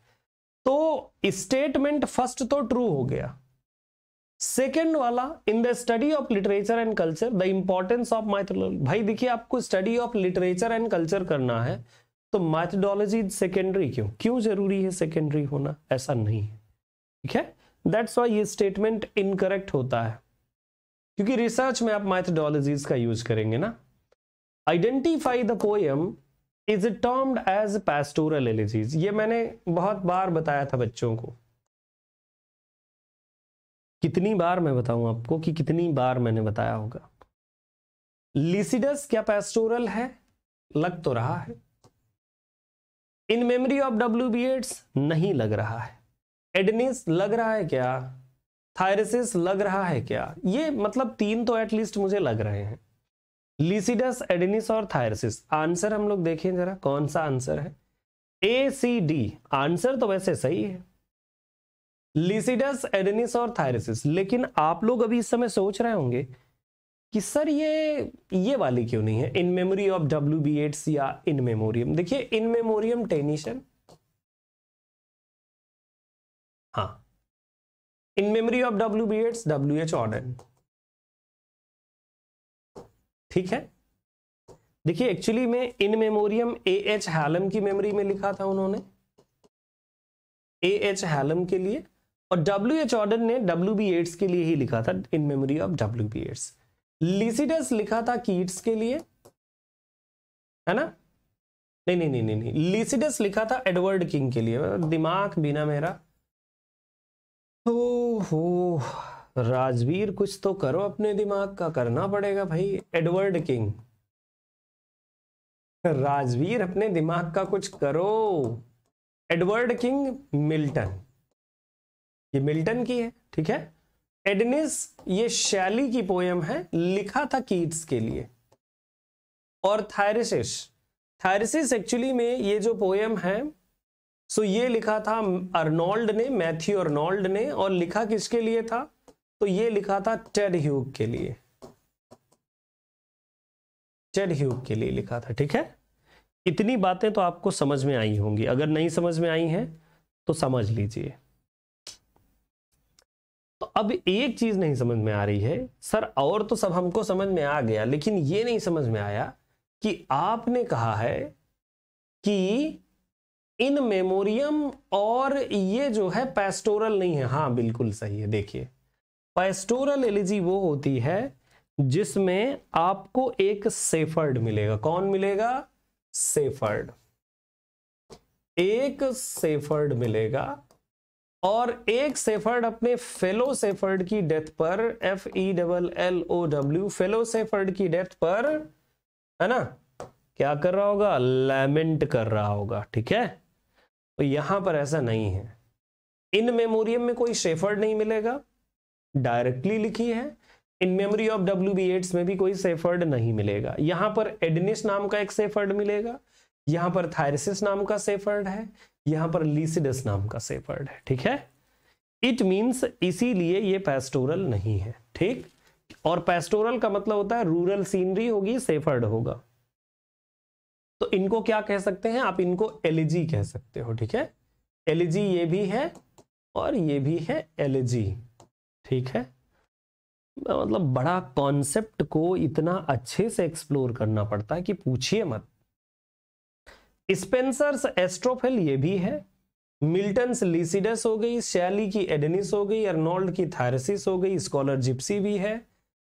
S1: तो स्टेटमेंट फर्स्ट तो ट्रू हो गया सेकंड वाला in the study of literature and culture the importance of mythology भाई देखिए आपको study of literature and culture करना है तो माइथोलॉजी सेकेंडरी क्यों क्यों जरूरी है सेकेंडरी होना ऐसा नहीं है ठीक है दैट्स वाई ये स्टेटमेंट इनकरेक्ट होता है क्योंकि रिसर्च में आप मैथडोलॉजीज का यूज करेंगे ना identify the poem is termed as pastoral elegies ये मैंने बहुत बार बताया था बच्चों को कितनी बार मैं बताऊं आपको कि कितनी बार मैंने बताया होगा लिसिडस क्या पेस्टोरल है लग तो रहा है in memory of W B Yeats नहीं लग रहा है एडनिस लग रहा है क्या थायरिस लग रहा है क्या ये मतलब तीन तो एटलीस्ट मुझे लग रहे हैं लिसिडस एडनिस और थायरसिस आंसर हम लोग देखें जरा कौन सा आंसर है ए सी डी आंसर तो वैसे सही है लिसिडस एडनिस और थायरसिस लेकिन आप लोग अभी इस समय सोच रहे होंगे कि सर ये ये वाली क्यों नहीं है in memory of W B Yeats या इन मेमोरियम देखिए in memoriam Tennyson
S2: in memory of W B Yeats W H ऑर्डर ठीक है
S1: देखिए एक्चुअली में in memoriam A H Hallam की मेमोरी में लिखा था उन्होंने ए एच हैलम के लिए और डब्ल्यू एच ऑर्डर ने डब्ल्यू बी एड्स के लिए ही लिखा था in memory of W B Yeats Lycidas लिखा था कीट्स के लिए है ना नहीं नहीं नहीं नहीं लिसिडस लिखा था एडवर्ड किंग के लिए मतलब दिमाग बिना मेरा
S2: हो हो
S1: राजवीर कुछ तो करो अपने दिमाग का करना पड़ेगा भाई एडवर्ड किंग राजवीर अपने दिमाग का कुछ करो एडवर्ड किंग मिल्टन ये मिल्टन की है ठीक है एडनिस ये शैली की पोयम है लिखा था कीट्स के लिए और थायरिसिस थायरिसिस एक्चुअली में ये जो पोयम है सो ये लिखा था अर्नोल्ड ने मैथ्यू अर्नोल्ड ने और लिखा किसके लिए था तो ये लिखा था टेड ह्यूग के लिए टेड ह्यूग के लिए लिखा था ठीक है इतनी बातें तो आपको समझ में आई होंगी अगर नहीं समझ में आई हैं तो समझ लीजिए तो अब एक चीज नहीं समझ में आ रही है सर और तो सब हमको समझ में आ गया लेकिन ये नहीं समझ में आया कि आपने कहा है कि इन मेमोरियम और ये जो है पेस्टोरल नहीं है हाँ बिल्कुल सही है देखिए पेस्टोरल एलिजी वो होती है जिसमें आपको एक सेफर्ड मिलेगा कौन मिलेगा सेफर्ड एक सेफर्ड मिलेगा और एक सेफर्ड अपने फेलो सेफर्ड की डेथ पर F E double L O W fellow shepherd की डेथ पर है ना क्या कर रहा होगा लेमेंट कर रहा होगा ठीक है तो यहां पर ऐसा नहीं है इन मेमोरियम में कोई सेफर्ड नहीं मिलेगा डायरेक्टली लिखी है in memory of W B Yeats में भी कोई सेफर्ड नहीं मिलेगा यहां पर एडनिस नाम का एक सेफर्ड मिलेगा यहां पर थायरिस नाम का सेफर्ड है यहां पर लीसिडस नाम का सेफर्ड है ठीक है इट मीन्स इसीलिए ये पेस्टोरल नहीं है ठीक और पेस्टोरल का मतलब होता है रूरल सीनरी होगी सेफर्ड होगा तो इनको क्या कह सकते हैं आप इनको एलिजी कह सकते हो ठीक है एलिजी ये भी है और ये भी है एलिजी ठीक है मतलब बड़ा कॉन्सेप्ट को इतना अच्छे से एक्सप्लोर करना पड़ता है कि पूछिए मत स्पेंसर्स एस्ट्रोफेल ये भी है मिल्टन लिसिडस हो गई शैली की एडेनिस हो गई अर्नोल्ड की थायरसिस हो गई स्कॉलर जिप्सी भी है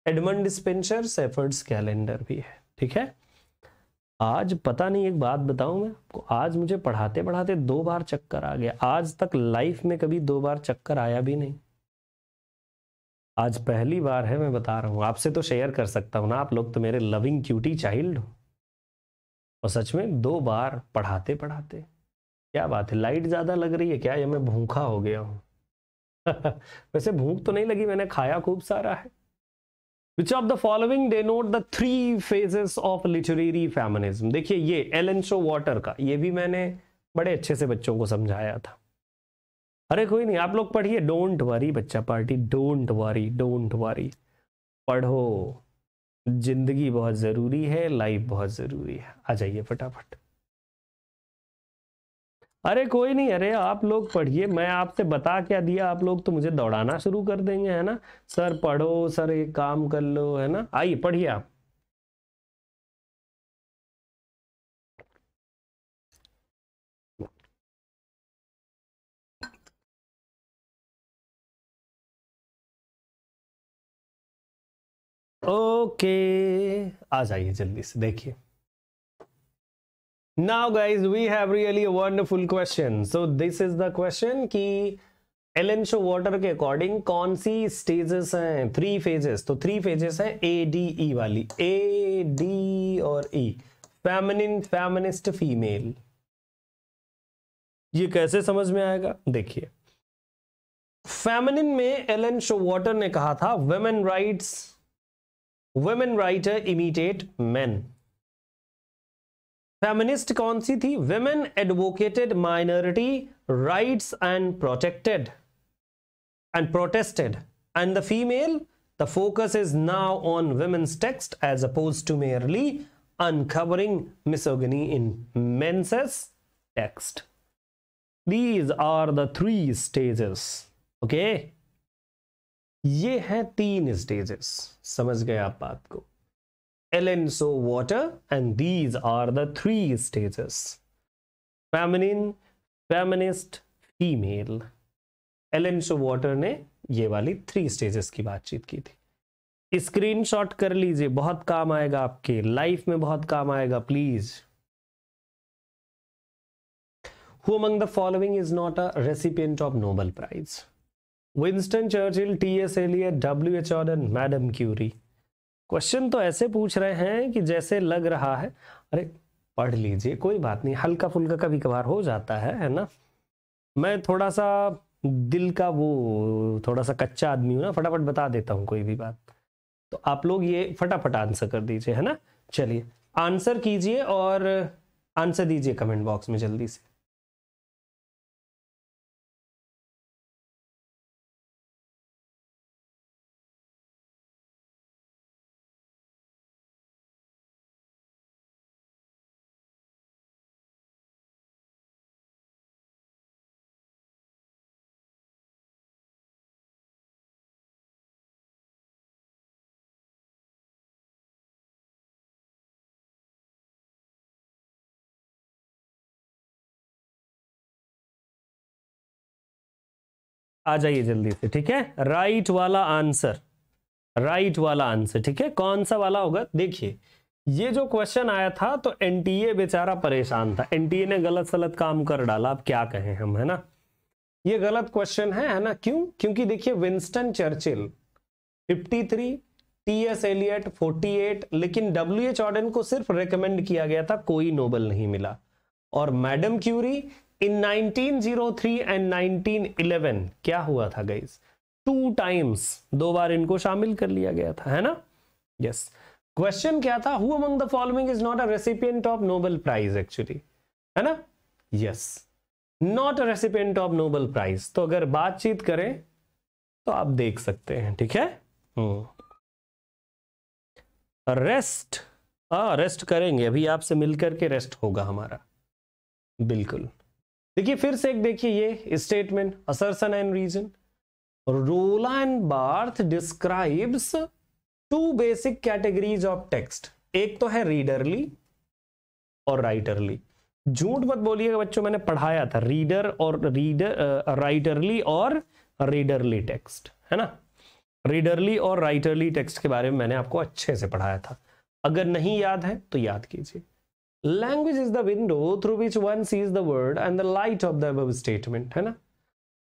S1: एडमंड स्पेंसर सेफर्ड्स कैलेंडर भी है ठीक है आज पता नहीं एक बात बताऊं मैं आपको आज मुझे पढ़ाते पढ़ाते दो बार चक्कर आ गया आज तक लाइफ में कभी दो बार चक्कर आया भी नहीं आज पहली बार है मैं बता रहा हूं आपसे तो शेयर कर सकता हूं ना आप लोग तो मेरे लविंग क्यूटी चाइल्ड हो और सच में दो बार पढ़ाते पढ़ाते क्या बात है लाइट ज्यादा लग रही है क्या ये मैं भूखा हो गया हूं वैसे भूख तो नहीं लगी मैंने खाया खूब सारा है Which of the following denote the three phases of literary feminism? देखिए ये एलन शो वॉटर का ये भी मैंने बड़े अच्छे से बच्चों को समझाया था अरे कोई नहीं आप लोग पढ़िए डोंट वरी बच्चा party don't worry don't worry पढ़ो जिंदगी बहुत ज़रूरी है लाइफ बहुत ज़रूरी है आ जाइए फटाफट अरे कोई नहीं अरे आप लोग पढ़िए मैं आपसे बता क्या दिया आप लोग तो मुझे दौड़ाना शुरू कर देंगे है ना
S2: सर पढ़ो सर एक काम कर लो है ना आइए पढ़िए आप ओके आ जाइए जल्दी से
S1: देखिए Now guys, we have really a wonderful question. So this is the question कि एलन शो वॉटर के अकॉर्डिंग कौन सी स्टेजेस हैं थ्री फेजेस तो थ्री फेजेस हैं ए डी ई वाली ए डी और ई फैमिन फैमिनिस्ट फीमेल ये कैसे समझ में आएगा देखिए फैमिनिन में एलन शो वॉटर ने कहा था women rights women writer imitate man feminist कौन सी थी women advocated minority rights and protected and protested and the female the focus is now on women's text as oppose to merely uncovering misogyny in men's text these are the three stages okay ये हैं तीन stages समझ गए आप बात को Elaine Showalter water and these are the three stages feminine feminist female Elaine show water ने ये वाली थ्री स्टेजेस की बातचीत की थी स्क्रीनशॉट कर लीजिए बहुत काम आएगा आपके लाइफ में बहुत काम आएगा please who among the following is not a recipient of Nobel prize Winston Churchill T S Eliot W H Auden Madame Curie question तो ऐसे पूछ रहे हैं कि जैसे लग रहा है अरे पढ़ लीजिए कोई बात नहीं हल्का फुल्का कभी कभार हो जाता है है ना मैं थोड़ा सा दिल का वो थोड़ा सा कच्चा आदमी हूँ ना फटाफट बता देता हूँ कोई भी बात तो आप लोग ये फटाफट आंसर कर दीजिए है ना चलिए
S2: आंसर कीजिए और आंसर दीजिए कमेंट बॉक्स में जल्दी से आ जाइए जल्दी से ठीक है राइट वाला
S1: आंसर राइट वाला आंसर ठीक है कौन सा वाला होगा देखिए ये जो क्वेश्चन आया था तो एनटीए बेचारा परेशान था एनटीए ने गलत सलत काम कर डाला आप क्या कहें हम है ना ये गलत क्वेश्चन है है ना क्यों क्योंकि देखिए विंस्टन चर्चिल 53 टीएस एलियट 48 लेकिन डब्ल्यू एच ऑर्डन को सिर्फ रेकमेंड किया गया था कोई नोबल नहीं मिला और मैडम क्यूरी इन 1903 एंड 1911 क्या हुआ था गाइज टू टाइम्स दो बार इनको शामिल कर लिया गया था है ना यस yes. क्वेश्चन क्या था who among the following is not a recipient of Nobel prize actually है ना yes not a recipient of Nobel prize तो अगर बातचीत करें तो आप देख सकते हैं ठीक है रेस्ट hmm. रेस्ट हाँ, करेंगे अभी आपसे मिलकर के रेस्ट होगा हमारा बिल्कुल देखिए फिर से एक देखिए ये statement assertion and reason and Barthes describes two basic categories of text एक तो है रीडरली और राइटरली झूठ मत बोलिएगा बच्चों मैंने पढ़ाया था रीडर और रीडर राइटरली और रीडरली टेक्स्ट है ना रीडरली और राइटरली टेक्स्ट के बारे में मैंने आपको अच्छे से पढ़ाया था अगर नहीं याद है तो याद कीजिए language is the window through which one sees the word and the light of the above statement है ना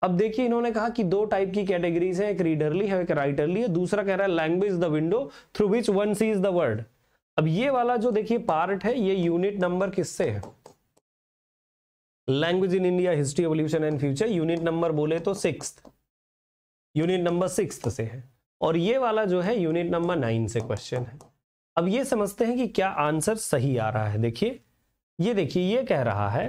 S1: अब देखिए इन्होंने कहा कि दो टाइप की कैटेगरीज हैं एक रीडरली है एक राइटरली है दूसरा कह रहा है language the window through which one sees the word अब ये वाला जो देखिए पार्ट है ये यूनिट नंबर किससे है language in India history evolution and future unit number बोले तो सिक्स यूनिट नंबर सिक्स से है और ये वाला जो है यूनिट नंबर नाइन से क्वेश्चन है अब ये समझते हैं कि क्या आंसर सही आ रहा है देखिए ये देखिए ये कह रहा है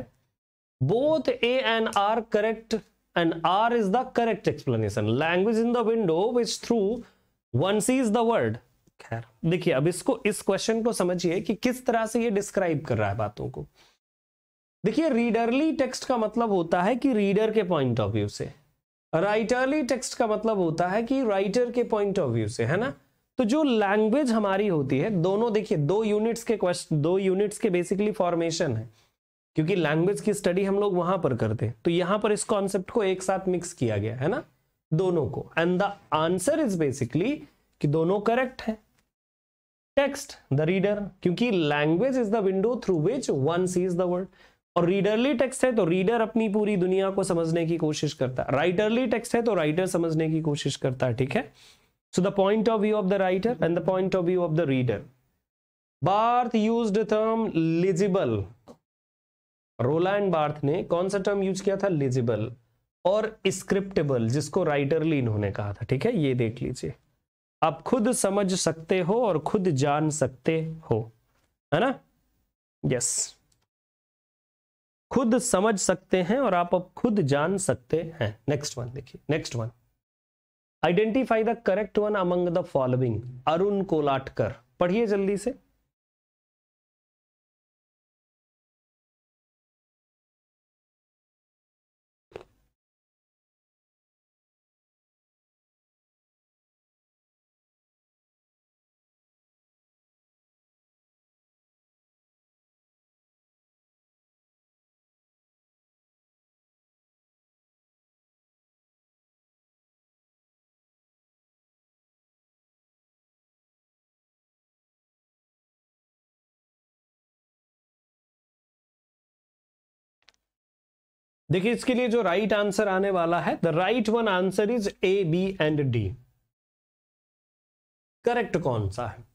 S1: both A and R correct and R is the correct explanation language in the window which through one see is the word खैर देखिए अब इसको इस क्वेश्चन को समझिए कि किस तरह से ये डिस्क्राइब कर रहा है बातों को देखिए रीडरली टेक्स्ट का मतलब होता है कि रीडर के पॉइंट ऑफ व्यू से राइटरली टेक्स्ट का मतलब होता है कि राइटर के पॉइंट ऑफ व्यू से है ना तो जो लैंग्वेज हमारी होती है दोनों देखिए दो यूनिट्स के क्वेश्चन दो यूनिट्स के बेसिकली फॉर्मेशन है क्योंकि लैंग्वेज की स्टडी हम लोग वहां पर करते हैं तो यहां पर इस कॉन्सेप्ट को एक साथ मिक्स किया गया है ना दोनों को and the answer is basically कि दोनों करेक्ट है टेक्स्ट द रीडर क्योंकि language is the window through which one sees the word और रीडरली टेक्स्ट है तो रीडर अपनी पूरी दुनिया को समझने की कोशिश करता है राइटरली टेक्स्ट है तो राइटर समझने की कोशिश करता है ठीक है So the point of view of the writer and the point of view of the reader. Barth used the term legible. roland barth ne kaun sa term use kiya tha legible और स्क्रिप्टेबल जिसको writerly इन्होंने कहा था ठीक है ये देख लीजिए आप खुद समझ सकते हो और खुद जान सकते हो है ना यस खुद समझ सकते हैं और आप अब खुद जान सकते हैं नेक्स्ट वन देखिए next one identify the correct one
S2: among the following Arun Kolatkar पढ़िए जल्दी से देखिए इसके लिए जो राइट right आंसर आने वाला है the right one answer is A B and D correct कौन सा है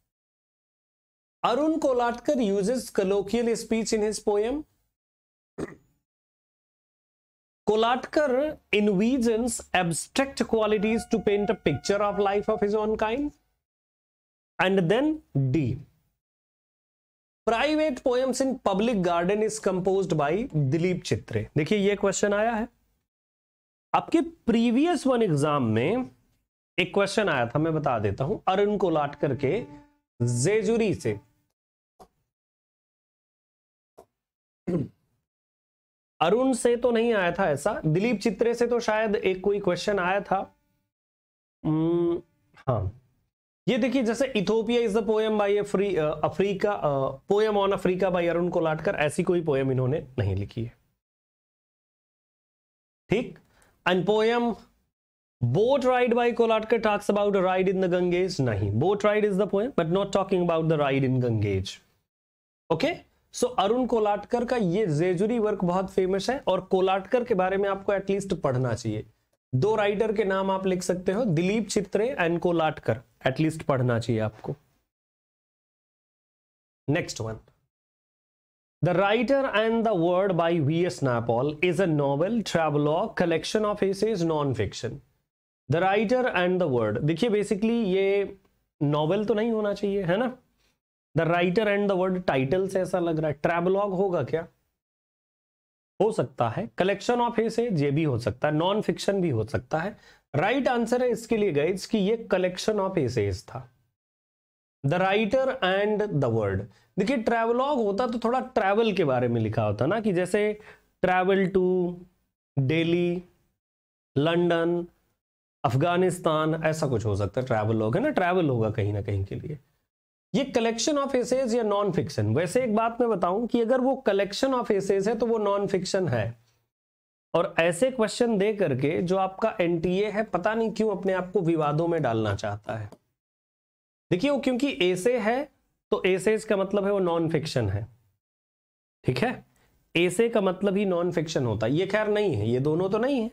S2: Arun Kolatkar uses colloquial speech in his poem
S1: Kolatkar envisions abstract qualities to paint a picture of life of his own kind and then D private poems in public garden is compose by Dilip Chitre देखिए यह question आया है आपके previous one exam में एक question आया था मैं बता देता हूं अरुण को लाट करके जेजुरी से अरुण से तो नहीं आया था ऐसा दिलीप चित्रे से तो शायद एक कोई क्वेश्चन आया था हाँ ये देखिए जैसे Ethiopia is the poem by Africa poem on Africa by Arun Kolatkar ऐसी कोई पोएम इन्होंने नहीं लिखी है ठीक and poem boat ride by Kolatkar talks about ride in the Ganges नहीं boat ride is the poem but not talking about the ride in Ganges okay so Arun Kolatkar का ये जेजुरी वर्क बहुत फेमस है और कोलाटकर के बारे में आपको एटलीस्ट पढ़ना चाहिए दो राइटर के नाम आप लिख सकते हो दिलीप चित्रे एंड कोलाटकर एटलीस्ट पढ़ना चाहिए आपको next one the The Writer and the Word by V.S. Napal is a novel, travelogue, collection of essays, non fiction the writer and the word देखिए बेसिकली ये नॉवल तो नहीं होना चाहिए है ना the writer and the word title से ऐसा लग रहा है ट्रेवलॉग होगा क्या हो सकता है कलेक्शन ऑफ एसेज ये भी हो सकता है नॉन फिक्शन भी हो सकता है राइट right आंसर है इसके लिए गाइज कि ये कलेक्शन ऑफ एसेज था the writer and the word देखिए ट्रेवलॉग होता तो थोड़ा ट्रैवल के बारे में लिखा होता ना कि जैसे travel to Delhi London Afghanistan ऐसा कुछ हो सकता है लॉग है ना ट्रैवल होगा कहीं ना कहीं के लिए ये कलेक्शन ऑफ एसेज या नॉन फिक्शन वैसे एक बात मैं बताऊं कि अगर वो कलेक्शन ऑफ एसेज है तो वो नॉन फिक्शन है और ऐसे क्वेश्चन दे करके जो आपका एनटीए है पता नहीं क्यों अपने आप को विवादों में डालना चाहता है देखिए वो क्योंकि एसे है तो एसेज का मतलब है वो नॉन फिक्शन है ठीक है एसे का मतलब ही नॉन फिक्शन होता है ये खैर नहीं है ये दोनों तो नहीं है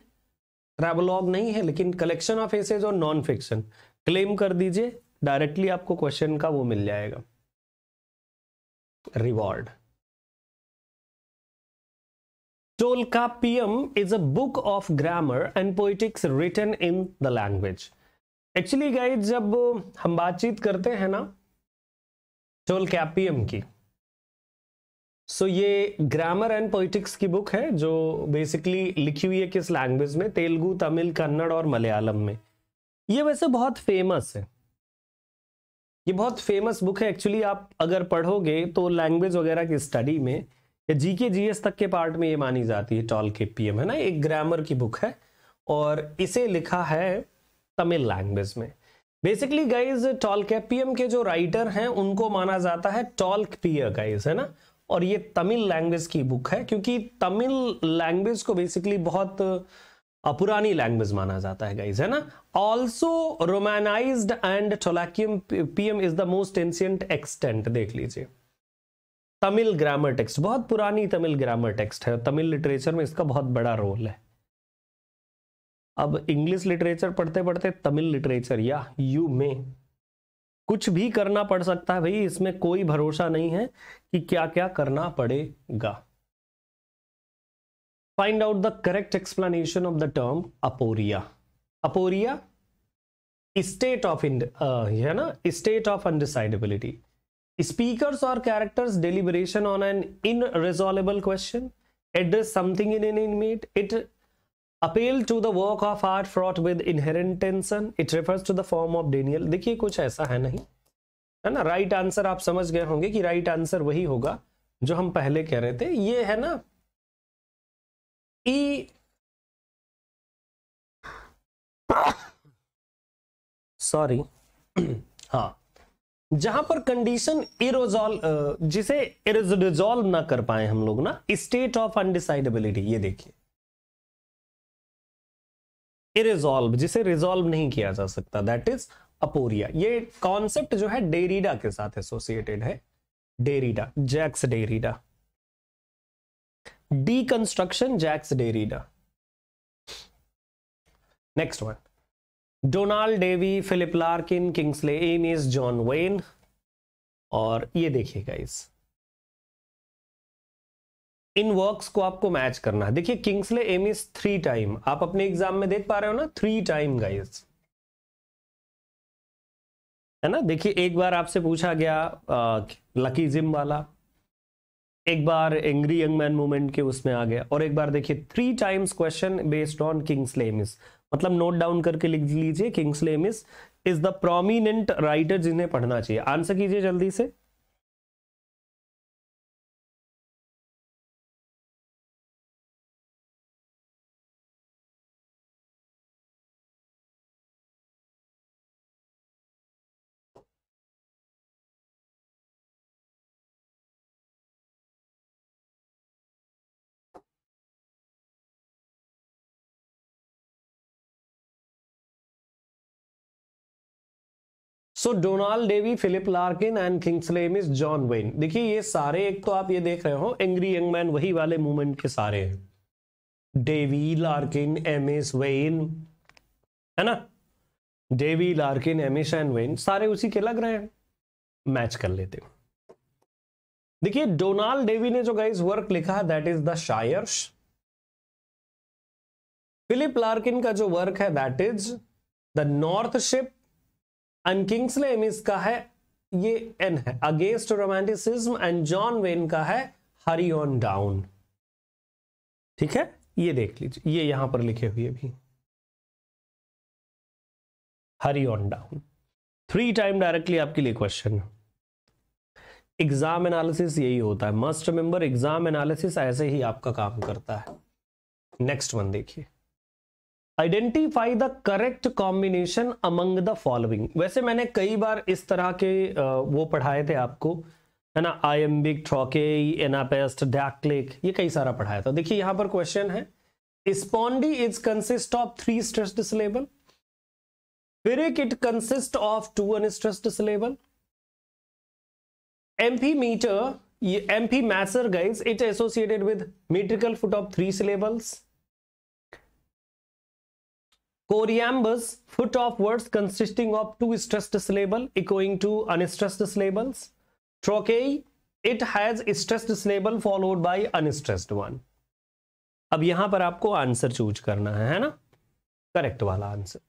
S1: ट्रेवलॉग नहीं है लेकिन कलेक्शन ऑफ एसेज और नॉन फिक्शन क्लेम
S2: कर दीजिए डायरेक्टली आपको क्वेश्चन का वो मिल जाएगा reward Tolkappiyam is a
S1: book of grammar and poetics written in the language. Actually guys जब हम बातचीत करते हैं ना टोलकैपियम की सो so, ये ग्रामर एंड पोइटिक्स की बुक है जो बेसिकली लिखी हुई है किस लैंग्वेज में तेलुगु तमिल कन्नड़ और मलयालम में ये वैसे बहुत फेमस है ये बहुत फेमस बुक है एक्चुअली आप अगर पढ़ोगे तो लैंग्वेज वगैरह की स्टडी में जी जीके जीएस तक के पार्ट में ये मानी जाती है टॉल के पीएम है ना एक ग्रामर की बुक है और इसे लिखा है तमिल लैंग्वेज में बेसिकली गाइज टॉल के पीएम के जो राइटर हैं उनको माना जाता है टॉल पियर गाइज है ना और ये तमिल लैंग्वेज की बुक है क्योंकि तमिल लैंग्वेज को बेसिकली बहुत अपुरानी लैंग्वेज माना जाता है गाइज है ना also romanize and Tolkappiyam is the most ancient extant देख लीजिए तमिल ग्रामर टेक्स्ट बहुत पुरानी तमिल ग्रामर टेक्स्ट है तमिल लिटरेचर में इसका बहुत बड़ा रोल है अब इंग्लिश लिटरेचर पढ़ते पढ़ते तमिल लिटरेचर या यू में कुछ भी करना पड़ सकता है भाई इसमें कोई भरोसा नहीं है कि क्या क्या करना पड़ेगा find out the correct explanation of the term aporia aporia state of end है ना स्टेट ऑफ अनडिसाइडेबिलिटी स्पीकर्स और characters deliberation on an irresolvable question address something in an inmate it appeal to the work of art fraught with inherent tension it refers to the form of denial देखिए कुछ ऐसा है नहीं है ना right right answer आप समझ गए होंगे कि राइट right आंसर वही होगा
S2: जो हम पहले कह रहे थे ये है ना ई e सॉरी हाँ जहां पर कंडीशन इरोजॉल जिसे
S1: इरोजॉल्व ना कर पाए हम लोग ना स्टेट ऑफ अनडिसाइडेबिलिटी ये देखिए इरेजॉल्व जिसे रिजॉल्व नहीं किया जा सकता दैट इज अपोरिया ये कॉन्सेप्ट जो है डेरिडा के साथ एसोसिएटेड है Derrida Jacques Derrida deconstruction Jacques Derrida next one Donald Davie Philip Larkin Kingsley Amis John Wain और ये देखिए गाइस इन वर्क्स को आपको मैच करना है देखिए किंग्सले एमिस थ्री टाइम आप अपने एग्जाम में देख पा रहे हो ना थ्री टाइम गाइस है ना देखिए एक बार आपसे पूछा गया आ, लकी जिम वाला एक बार एंग्री यंग मैन मूवमेंट के उसमें आ गया और एक बार देखिए three times question based on Kingsley Amis मतलब नोट डाउन करके लिख लीजिए Kingsley Amis is the
S2: prominent writer जिन्हें पढ़ना चाहिए आंसर कीजिए जल्दी से so Donald Davie Philip Larkin and Kingsley Amis John Wain देखिए ये सारे एक
S1: तो आप ये देख रहे हो एंग्री यंग मैन वही वाले मूवमेंट के सारे हैं Davie Larkin M S Wain है ना Davie Larkin M S and Wain सारे उसी के लग रहे हैं मैच कर लेते हो देखिए डोनाल्ड डेवी ने जो गाइज वर्क लिखा है that is the shires Philip Larkin का जो वर्क है that is the north ship and Kingsley Amis का है ये एन है against romanticism and John Wain
S2: का है हरी ऑन डाउन ठीक है ये देख लीजिए ये यहां पर लिखे हुए भी hurry on down
S1: three time directly आपके लिए क्वेश्चन एग्जाम एनालिसिस यही होता है मस्ट रिमेंबर एग्जाम एनालिसिस ऐसे ही आपका काम करता है नेक्स्ट वन देखिए identify the correct combination among the following वैसे मैंने कई बार इस तरह के वो पढ़ाए थे आपको है ना iambic trochee anapest dactylic ये कई सारा पढ़ाया था देखिए यहां पर क्वेश्चन है spondee is consist of three stress syllable फिर it consist of two unstress syllable amphimacer amphimacer guys it associated with metrical foot of three syllables Coriambus, foot of words consisting of two stressed syllable echoing to unstressed syllables. Trochee, it has a stressed syllable followed by unstressed one. अब यहां पर आपको answer choose करना है है ना correct वाला answer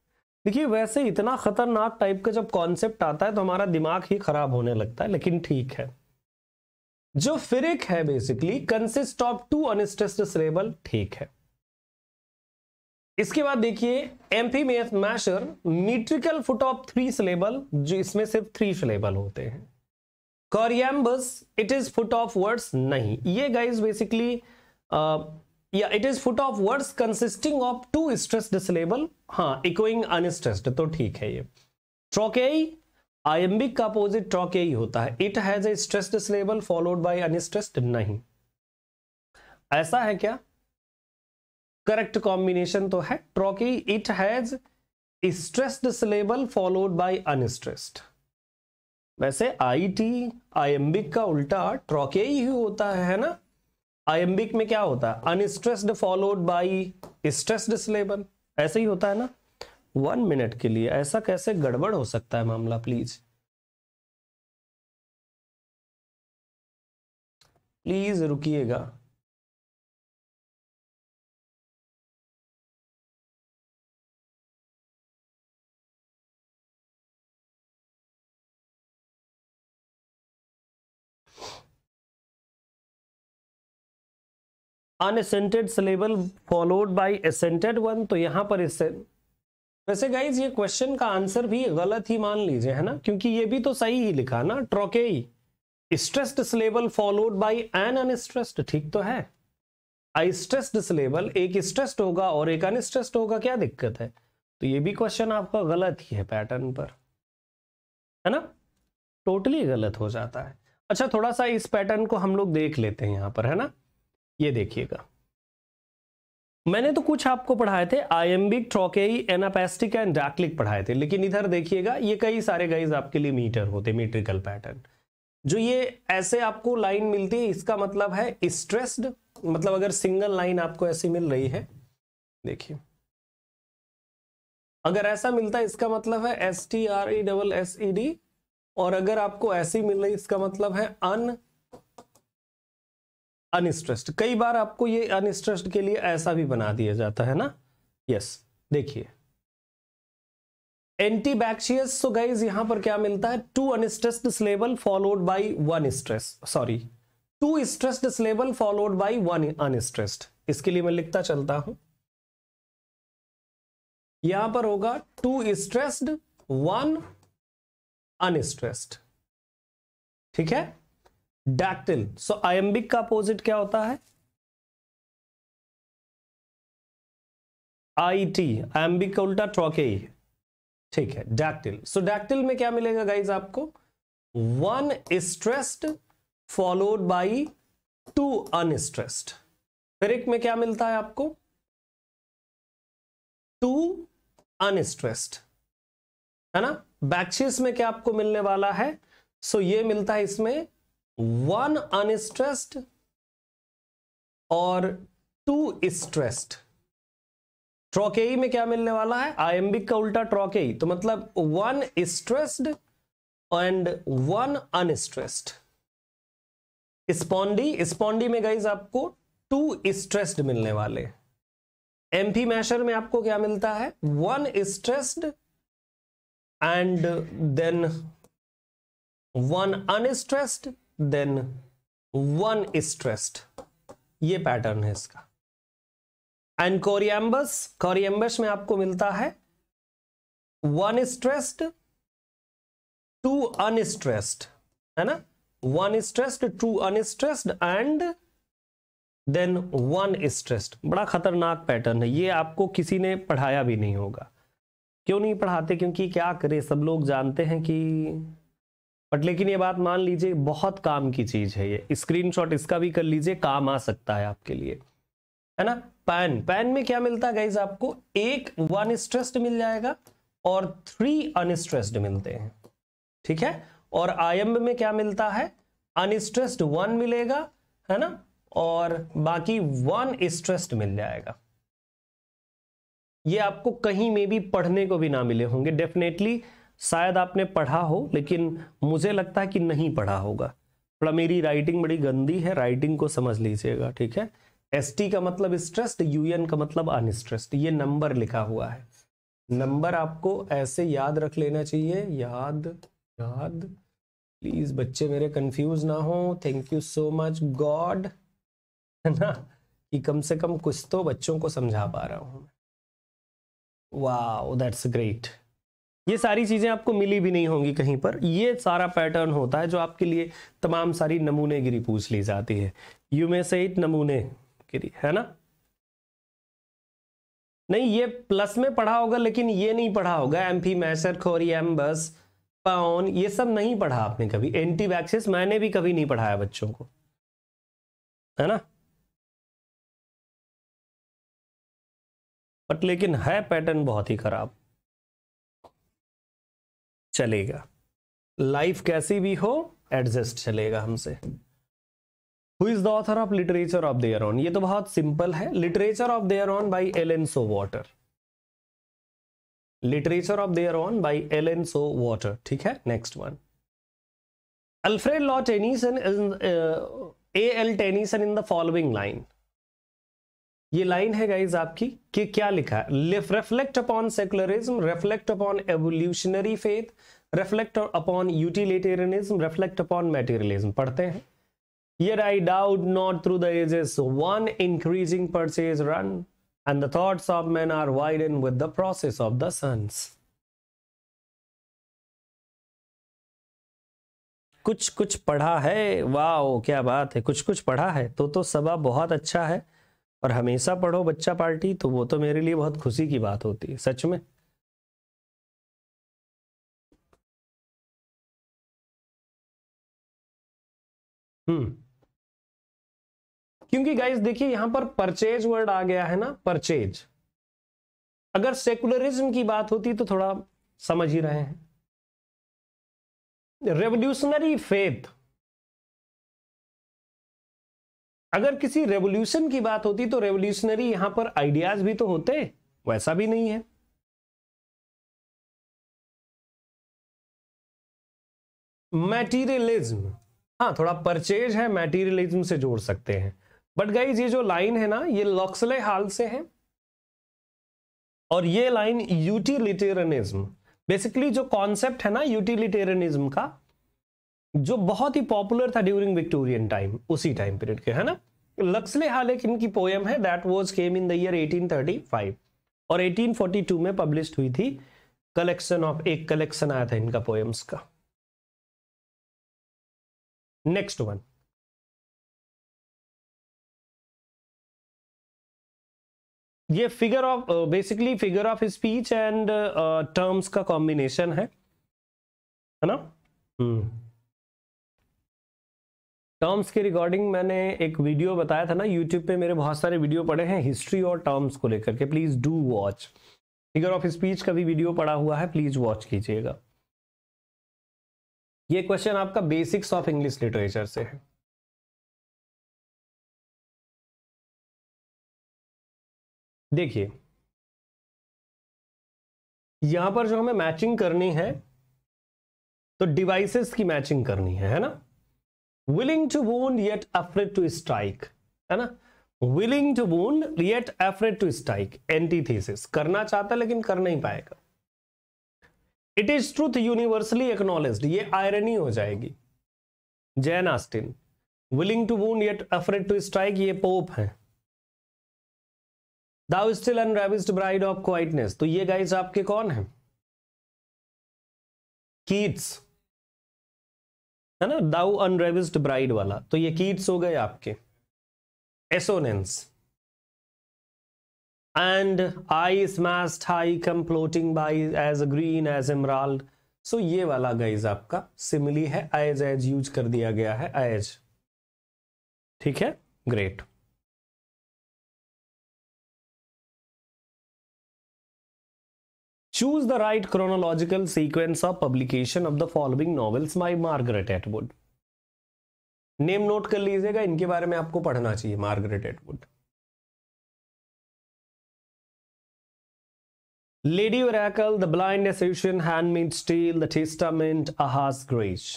S1: देखिए वैसे इतना खतरनाक टाइप का जब कॉन्सेप्ट आता है तो हमारा दिमाग ही खराब होने लगता है लेकिन ठीक है जो फिरिक है basically consist of two unstressed syllable ठीक है इसके बाद देखिए amphimacer metrical foot of three syllable जो इसमें सिर्फ थ्री सिलेबल होते हैं coriambus it is foot of words नहीं ये गाइज बेसिकली या it is foot of words consisting of two stressed syllable हाँ इकोइंग अनस्ट्रेस्ड तो ठीक है ये ट्रोकेई आयम्बिक का अपोजिट ट्रोकेई होता है it has a stressed syllable followed by unstressed नहीं ऐसा है क्या करेक्ट कॉम्बिनेशन तो है trochee it has stressed syllable followed by unstressed वैसे आई टी आईएम्बिक का उल्टा ट्रॉके ही होता है ना आईएम्बिक में क्या होता है unstressed followed by stressed syllable ऐसे ही होता है ना वन मिनट के लिए ऐसा कैसे गड़बड़ हो सकता है
S2: मामला प्लीज प्लीज रुकिएगा unaccented syllable followed by
S1: accented one तो यहां पर इससे वैसे गाइज ये क्वेश्चन का आंसर भी गलत ही मान लीजिए है ना क्योंकि ये भी तो सही ही लिखा ना trochee stressed syllable followed by an unstressed ठीक तो है अस्ट्रेस्ड सिलेबल एक स्ट्रेस्ड होगा और एक अनस्ट्रेस्ड होगा क्या दिक्कत है तो ये भी क्वेश्चन आपका गलत ही है पैटर्न पर है ना टोटली गलत हो जाता है अच्छा थोड़ा सा इस पैटर्न को हम लोग देख लेते हैं यहां पर है ना ये देखिएगा मैंने तो कुछ आपको पढ़ाए थे आयम्बिक ट्रोके एनापेस्टिक एंड डैक्लिक पढ़ाए थे लेकिन इधर देखिएगा ये कई सारे गाइज आपके लिए मीटर होते मीट्रिकल पैटर्न जो ये ऐसे आपको लाइन मिलती है इसका मतलब है स्ट्रेस्ड मतलब अगर सिंगल लाइन आपको ऐसी मिल रही है देखिए अगर ऐसा मिलता है इसका मतलब है S T R E double S E D और अगर आपको ऐसी मिल रही इसका मतलब है अन अनस्ट्रेस्ड कई बार आपको ये अनस्ट्रेस्ड के लिए ऐसा भी बना दिया जाता है ना यस देखिए एंटीबैक्शियस सो गाइज यहां पर क्या मिलता है two unstressed syllable followed by one stress sorry two stressed syllable followed by one unstressed इसके लिए मैं लिखता चलता हूं
S2: यहां पर होगा टू स्ट्रेस्ड वन अनस्ट्रेस्ड ठीक है डैक्टिल सो आयम्बिक का अपोजिट क्या होता है आई टी आयम्बिक का उल्टा ट्रॉके ठीक है डैक्टिल सो डैक्टिल
S1: में क्या मिलेगा गाइज आपको one stressed followed by two unstressed pyrrhic में क्या मिलता है आपको टू अनस्ट्रेस्ड है ना बैक्सिस में क्या आपको मिलने वाला है सो so, ये मिलता है इसमें वन अनस्ट्रेस्ड और टू स्ट्रेस्ड ट्रॉके में क्या मिलने वाला है आईएमबिक का उल्टा ट्रॉके तो मतलब one stressed and one unstressed spondee spondee में गाइज आपको टू स्ट्रेस्ड मिलने वाले एम्फी मैशर में आपको क्या मिलता है one stressed and then one unstressed then one stressed ये पैटर्न है इसका एंड कोरियम्बस कोरियम्बस में आपको मिलता है वन स्ट्रेस्ड टू अनस्ट्रेस्ड है ना one stressed two unstressed and then one stressed बड़ा खतरनाक पैटर्न है ये आपको किसी ने पढ़ाया भी नहीं होगा क्यों नहीं पढ़ाते क्योंकि क्या करें सब लोग जानते हैं कि बट लेकिन ये बात मान लीजिए बहुत काम की चीज है ये स्क्रीनशॉट इसका भी कर लीजिए काम आ सकता है आपके लिए है ना पैन पैन में क्या मिलता है आपको एक वन स्ट्रेस्ड मिल जाएगा और थ्री अनस्ट्रेस्ड मिलते हैं ठीक है और आयम्ब में क्या मिलता है अनस्ट्रेस्ड वन मिलेगा है ना और बाकी वन स्ट्रेस्ड मिल जाएगा ये आपको कहीं में भी पढ़ने को भी ना मिले होंगे डेफिनेटली शायद आपने पढ़ा हो लेकिन मुझे लगता है कि नहीं पढ़ा होगा थोड़ा मेरी राइटिंग बड़ी गंदी है राइटिंग को समझ लीजिएगा ठीक है एस का मतलब स्ट्रेस्ड यूएन का मतलब अनस्ट्रेस्ड ये नंबर लिखा हुआ है नंबर आपको ऐसे याद रख लेना चाहिए याद याद प्लीज बच्चे मेरे कंफ्यूज ना हो thank you so much god है ना कि कम से कम कुछ तो बच्चों को समझा पा रहा हूँ वाह दैट्स ग्रेट ये सारी चीज़ें आपको मिली भी नहीं होंगी कहीं पर ये सारा पैटर्न होता है जो आपके लिए तमाम सारी नमूने गिरी पूछ ली जाती है यू में से इट नमूने गिरी है ना नहीं ये प्लस में पढ़ा होगा लेकिन ये नहीं पढ़ा होगा amphimacer choriambus
S2: पाउन ये सब नहीं पढ़ा आपने कभी एंटी वैक्सिस मैंने भी कभी नहीं पढ़ाया बच्चों को है ना बट लेकिन है पैटर्न बहुत ही खराब चलेगा
S1: लाइफ कैसी भी हो एडजस्ट चलेगा हमसे who is the author of literature of their own ये तो बहुत सिंपल है literature of their own by L N Showalter literature of their own by L N Showalter ठीक है next one Alfred Lord Tennyson A L Tennyson in the following line ये line है guys आपकी कि क्या लिखा है reflect upon secularism reflect upon evolutionary faith reflect upon utilitarianism reflect upon materialism पढ़ते हैं Yet I doubt not through the ages one increasing purchase run, and the thoughts of men are widened with the process of the suns.
S2: कुछ कुछ पढ़ा है वाह क्या बात है कुछ
S1: कुछ पढ़ा है तो तो सबा बहुत अच्छा है और हमेशा पढ़ो बच्चा पार्टी तो वो तो मेरे लिए
S2: बहुत खुशी की बात होती है सच में हम्म क्योंकि गाइस देखिए यहां पर परचेज वर्ड आ गया है ना परचेज अगर सेकुलरिज्म की बात होती तो थोड़ा समझ ही रहे हैं रेवोल्यूशनरी फेथ अगर किसी रेवोल्यूशन की बात होती तो रेवोल्यूशनरी यहां पर आइडियाज भी तो होते वैसा भी नहीं है मैटीरियलिज्म हाँ थोड़ा परचेज है मैटीरियलिज्म
S1: से जोड़ सकते हैं बट गाइज ये जो लाइन है ना ये लॉक्सले हाल से है और ये लाइन यूटिलिटेरियनिज्म बेसिकली जो कॉन्सेप्ट है ना यूटिलिटेरियनिज्म का जो बहुत ही पॉपुलर था ड्यूरिंग विक्टोरियन टाइम उसी टाइम पीरियड के है ना लक्सले हालेक इनकी पोएम है that was came in the year 1835 और 1842 में पब्लिश हुई थी कलेक्शन ऑफ एक कलेक्शन आया था इनका पोएम्स
S2: का नेक्स्ट वन ये figure of basically figure of speech and terms का कॉम्बिनेशन है है ना हम्म hmm.
S1: टर्म्स के रिगार्डिंग मैंने एक वीडियो बताया था ना यूट्यूब पे मेरे बहुत सारे वीडियो पड़े हैं हिस्ट्री और टर्म्स को लेकर के please do watch figure of speech का भी वीडियो पड़ा हुआ है प्लीज वॉच कीजिएगा
S2: ये क्वेश्चन आपका बेसिक्स ऑफ इंग्लिश लिटरेचर से है देखिए यहां पर जो हमें मैचिंग करनी है
S1: तो डिवाइसेस की मैचिंग करनी है है ना willing to wound yet afraid to strike है ना willing to wound yet afraid to strike antithesis करना चाहता लेकिन कर नहीं पाएगा it is truth universally acknowledge ये आयरनी हो जाएगी Jane Austen willing to wound yet afraid to strike ये पोप है thou still unravished bride of quietness तो ये गाइज आपके कौन है Keats, है ना दाउ अनरेविस्ड ब्राइड वाला तो ये कीट्स हो गए आपके assonance and I smashed high come floating by as a green as emerald so ये वाला
S2: गाइज आपका सिमिली है एज एज यूज कर दिया गया है एज ठीक है great choose the right chronological sequence of publication
S1: of the following novels my Margaret Atwood name note कर लीजिएगा इनके बारे में आपको पढ़ना चाहिए Margaret Atwood lady oracle the blind assassin handmaid's tale the testament alias grace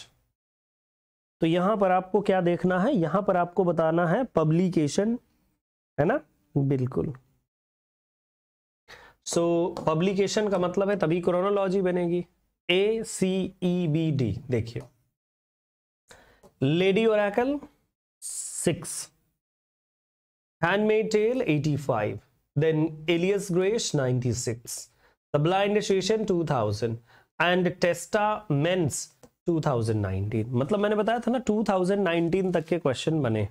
S1: तो यहां पर आपको क्या देखना है यहां पर आपको बताना है पब्लिकेशन है ना बिल्कुल सो so, पब्लिकेशन का मतलब है तभी क्रोनोलॉजी बनेगी A C E B D देखिए lady oracle six handmaid's tale eighty five then alias grace ninety six the blind two thousand and testaments 2019 मतलब मैंने बताया था ना 2019 तक के क्वेश्चन बने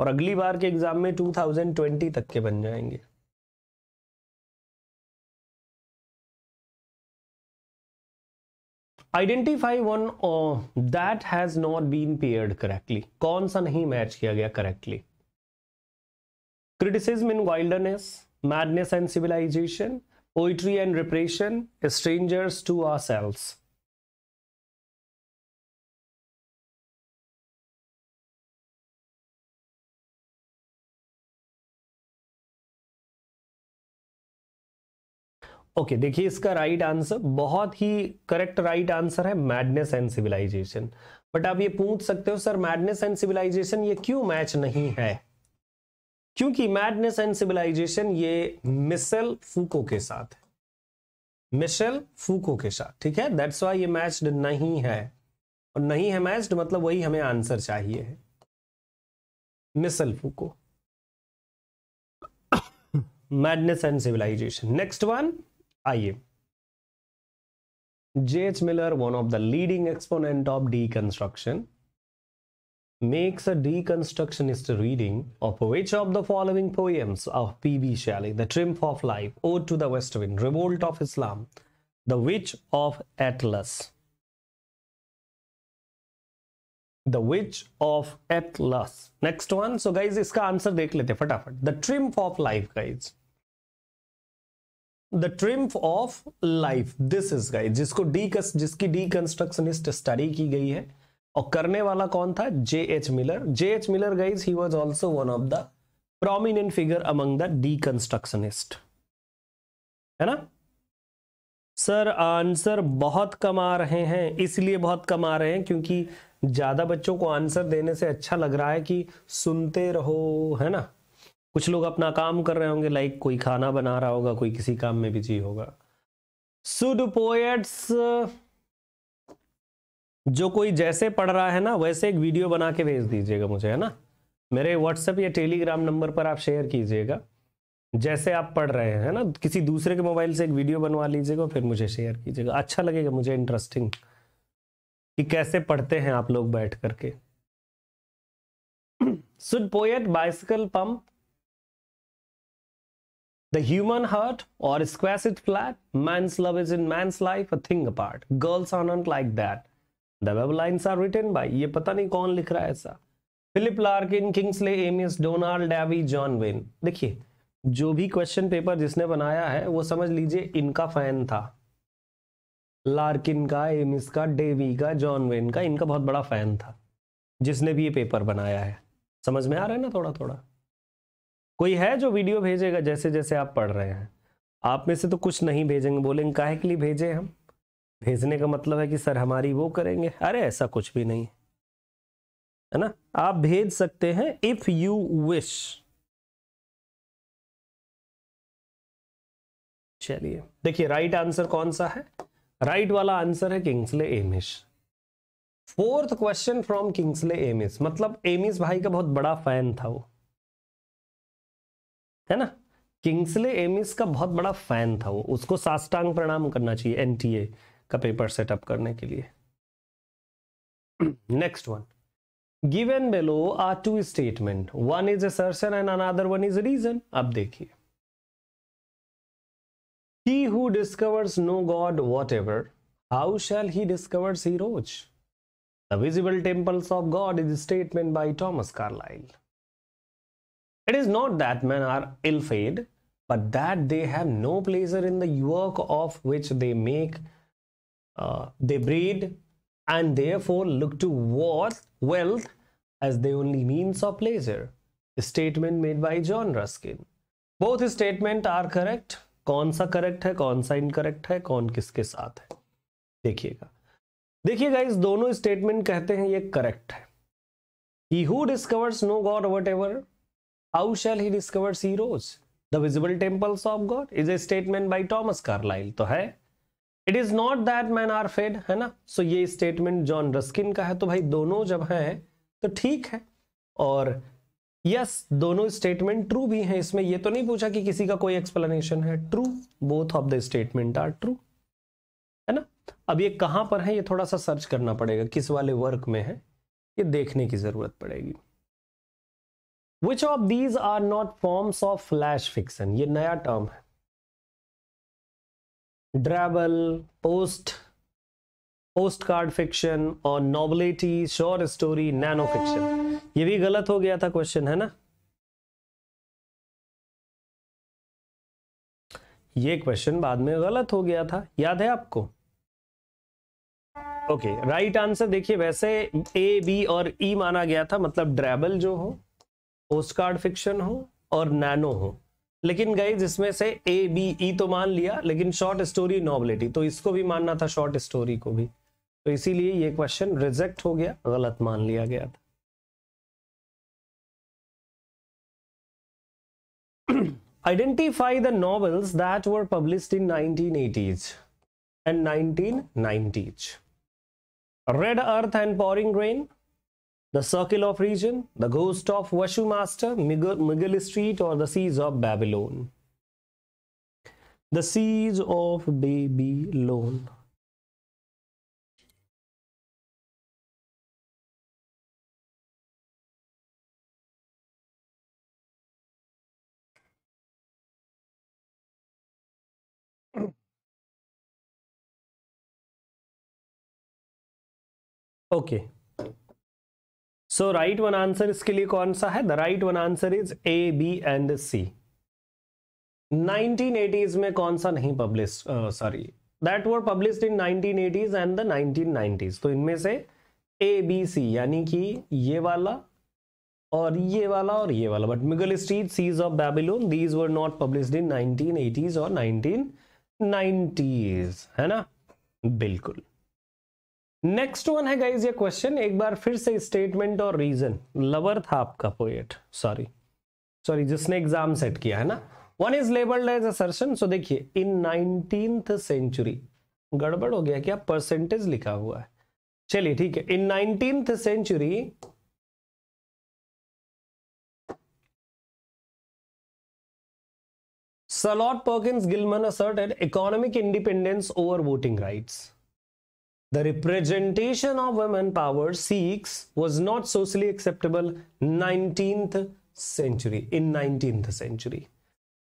S2: और अगली बार के एग्जाम में 2020 तक के बन जाएंगे identify one uh, that has not been paired correctly kaun sa he
S1: match here. correctly criticism in wilderness madness and
S2: civilization poetry and repression strangers to ourselves okay देखिए इसका राइट आंसर बहुत ही correct right
S1: answer है madness and civilization but आप ये पूछ सकते हो सर मैडनेस एंड सिविलाइजेशन ये क्यों मैच नहीं है क्योंकि मैडनेस एंड सिविलाइजेशन ये मिसेल फूको के साथ है मिशेल फूको के साथ ठीक है दैट्स वाई ये मैच्ड नहीं है और नहीं है मैच्ड मतलब वही हमें आंसर चाहिए है Michel Foucault madness and civilization next one आइए J H Miller one of the leading exponent of deconstruction makes a deconstruction is reading of which of the following poems of P B Shelley the triumph of life ode to the wind revolt of Islam the witch of Atlas the witch of Atlas next one so guys इसका answer देख लेते फटाफट the triumph of life guys the triumph of life this is guys जिसको de जिसकी deconstructionist study की गई है और करने वाला कौन था J H Miller J H Miller guys he was also one of the prominent figure among the deconstructionist है ना सर आंसर बहुत कम आ रहे हैं इसलिए बहुत कम आ रहे हैं क्योंकि ज्यादा बच्चों को आंसर देने से अच्छा लग रहा है कि सुनते रहो है ना कुछ लोग अपना काम कर रहे होंगे लाइक कोई खाना बना रहा होगा कोई किसी काम में बिजी होगा सुड पोएट्स जो कोई जैसे पढ़ रहा है ना वैसे एक वीडियो बना के भेज दीजिएगा मुझे है ना मेरे व्हाट्सएप या टेलीग्राम नंबर पर आप शेयर कीजिएगा जैसे आप पढ़ रहे हैं ना किसी दूसरे के मोबाइल से एक वीडियो बनवा लीजिएगा फिर मुझे शेयर कीजिएगा अच्छा लगेगा मुझे इंटरेस्टिंग कि कैसे पढ़ते हैं आप लोग बैठ करके should poet bicycle pump The human heart, or squares it flat, man's love is in man's life a thing apart. Girls are not like that. The web lines are written by ये पता नहीं कौन लिख रहा है ऐसा Philip Larkin Kingsley Amis Donald Davie John Wain देखिए जो भी क्वेश्चन पेपर जिसने बनाया है वो समझ लीजिए इनका फैन था लार्किन का एमिस का डेवी का जॉन वेन का इनका बहुत बड़ा फैन था जिसने भी ये पेपर बनाया है समझ में आ रहा है ना थोड़ा थोड़ा कोई है जो वीडियो भेजेगा जैसे जैसे आप पढ़ रहे हैं आप में से तो कुछ नहीं भेजेंगे बोलेंगे काहे के लिए भेजे हम भेजने का मतलब है कि सर हमारी वो करेंगे अरे ऐसा कुछ भी नहीं है ना आप भेज सकते
S2: हैं इफ यू विश चलिए देखिए राइट आंसर कौन सा है राइट वाला आंसर है Kingsley
S1: Amis fourth question from Kingsley Amis मतलब एमिस भाई का बहुत बड़ा फैन था वो है ना किंग्सले एमिस का बहुत बड़ा फैन था वो उसको साष्टांग प्रणाम करना चाहिए एनटीए का पेपर सेटअप करने के लिए next one given below are two statement one is assertion and another one is reason अब देखिए he who discovers no God whatever how shall he discovers rose the visible temples of God is statement by Thomas Carlyle It is not that men are ill fated, but that they have no pleasure in the work of which they make, uh, they breed, and therefore look to worth, wealth as the only means of pleasure. A statement made by John Ruskin. Both statement are correct. कौन सा correct है कौन सा incorrect है कौन किसके साथ है देखिएगा देखिएगा इस दोनों स्टेटमेंट कहते हैं ये करेक्ट है he who discovers no God whatever How shall he discover zeros? The visible temples of God is a statement by Thomas Carlyle. तो है it is not that man are fed है ना so so, ये statement John Ruskin का है तो भाई दोनों जब है तो ठीक है और यस yes, दोनों स्टेटमेंट ट्रू भी हैं इसमें ये तो नहीं पूछा कि किसी का कोई एक्सप्लेनेशन है true both of the statement are true है ना अब ये कहां पर है ये थोड़ा सा सर्च करना पड़ेगा किस वाले वर्क में है ये देखने की जरूरत पड़ेगी which of these are not forms of flash fiction ये नया टर्म है drabble post post card fiction और novelty short story nano fiction ये भी गलत हो
S2: गया था क्वेश्चन है ना ये क्वेश्चन बाद में गलत हो गया था याद है आपको ओके
S1: राइट आंसर देखिए वैसे ए बी और ई e माना गया था मतलब ड्रैबल जो हो पोस्टकार्ड फिक्शन हो और नैनो हो लेकिन गई जिसमें से ए बी ई तो मान लिया लेकिन शॉर्ट स्टोरी नॉवलिटी तो इसको भी मानना था शॉर्ट स्टोरी को भी
S2: तो इसीलिए ये क्वेश्चन रिजेक्ट हो गया गलत मान लिया गया था identify that
S1: were publish in nineteen eighties 1980s nineteen 1990s red earth and pouring grain the circle of region, the ghost of Vashu Master, Miguel Street, or the siege of Babylon.
S2: The siege of Babylon. Okay. So right one answer इसके लिए
S1: कौन सा है the right one answer is A B and C 1980s में कौन सा नहीं publish sorry that were publish in 1980s and the 1990s तो इनमें से ए बी सी यानी कि ये वाला और ये वाला और ये वाला but Miguel Street siege of Babylon these were not publish in 1980s और 1990s है ना बिल्कुल नेक्स्ट वन है गाइज ये क्वेश्चन एक बार फिर से स्टेटमेंट और रीजन लवर था आपका पोएट सॉरी सॉरी जिसने एग्जाम सेट किया है ना one is labelled as assertion so देखिए इन नाइनटीन सेंचुरी गड़बड़ हो गया क्या परसेंटेज लिखा
S2: हुआ है चलिए ठीक है in nineteen century Salot Gilman asserted economic independence over voting rights The
S1: representation of women power seeks was not socially acceptable 19th century in 19th century.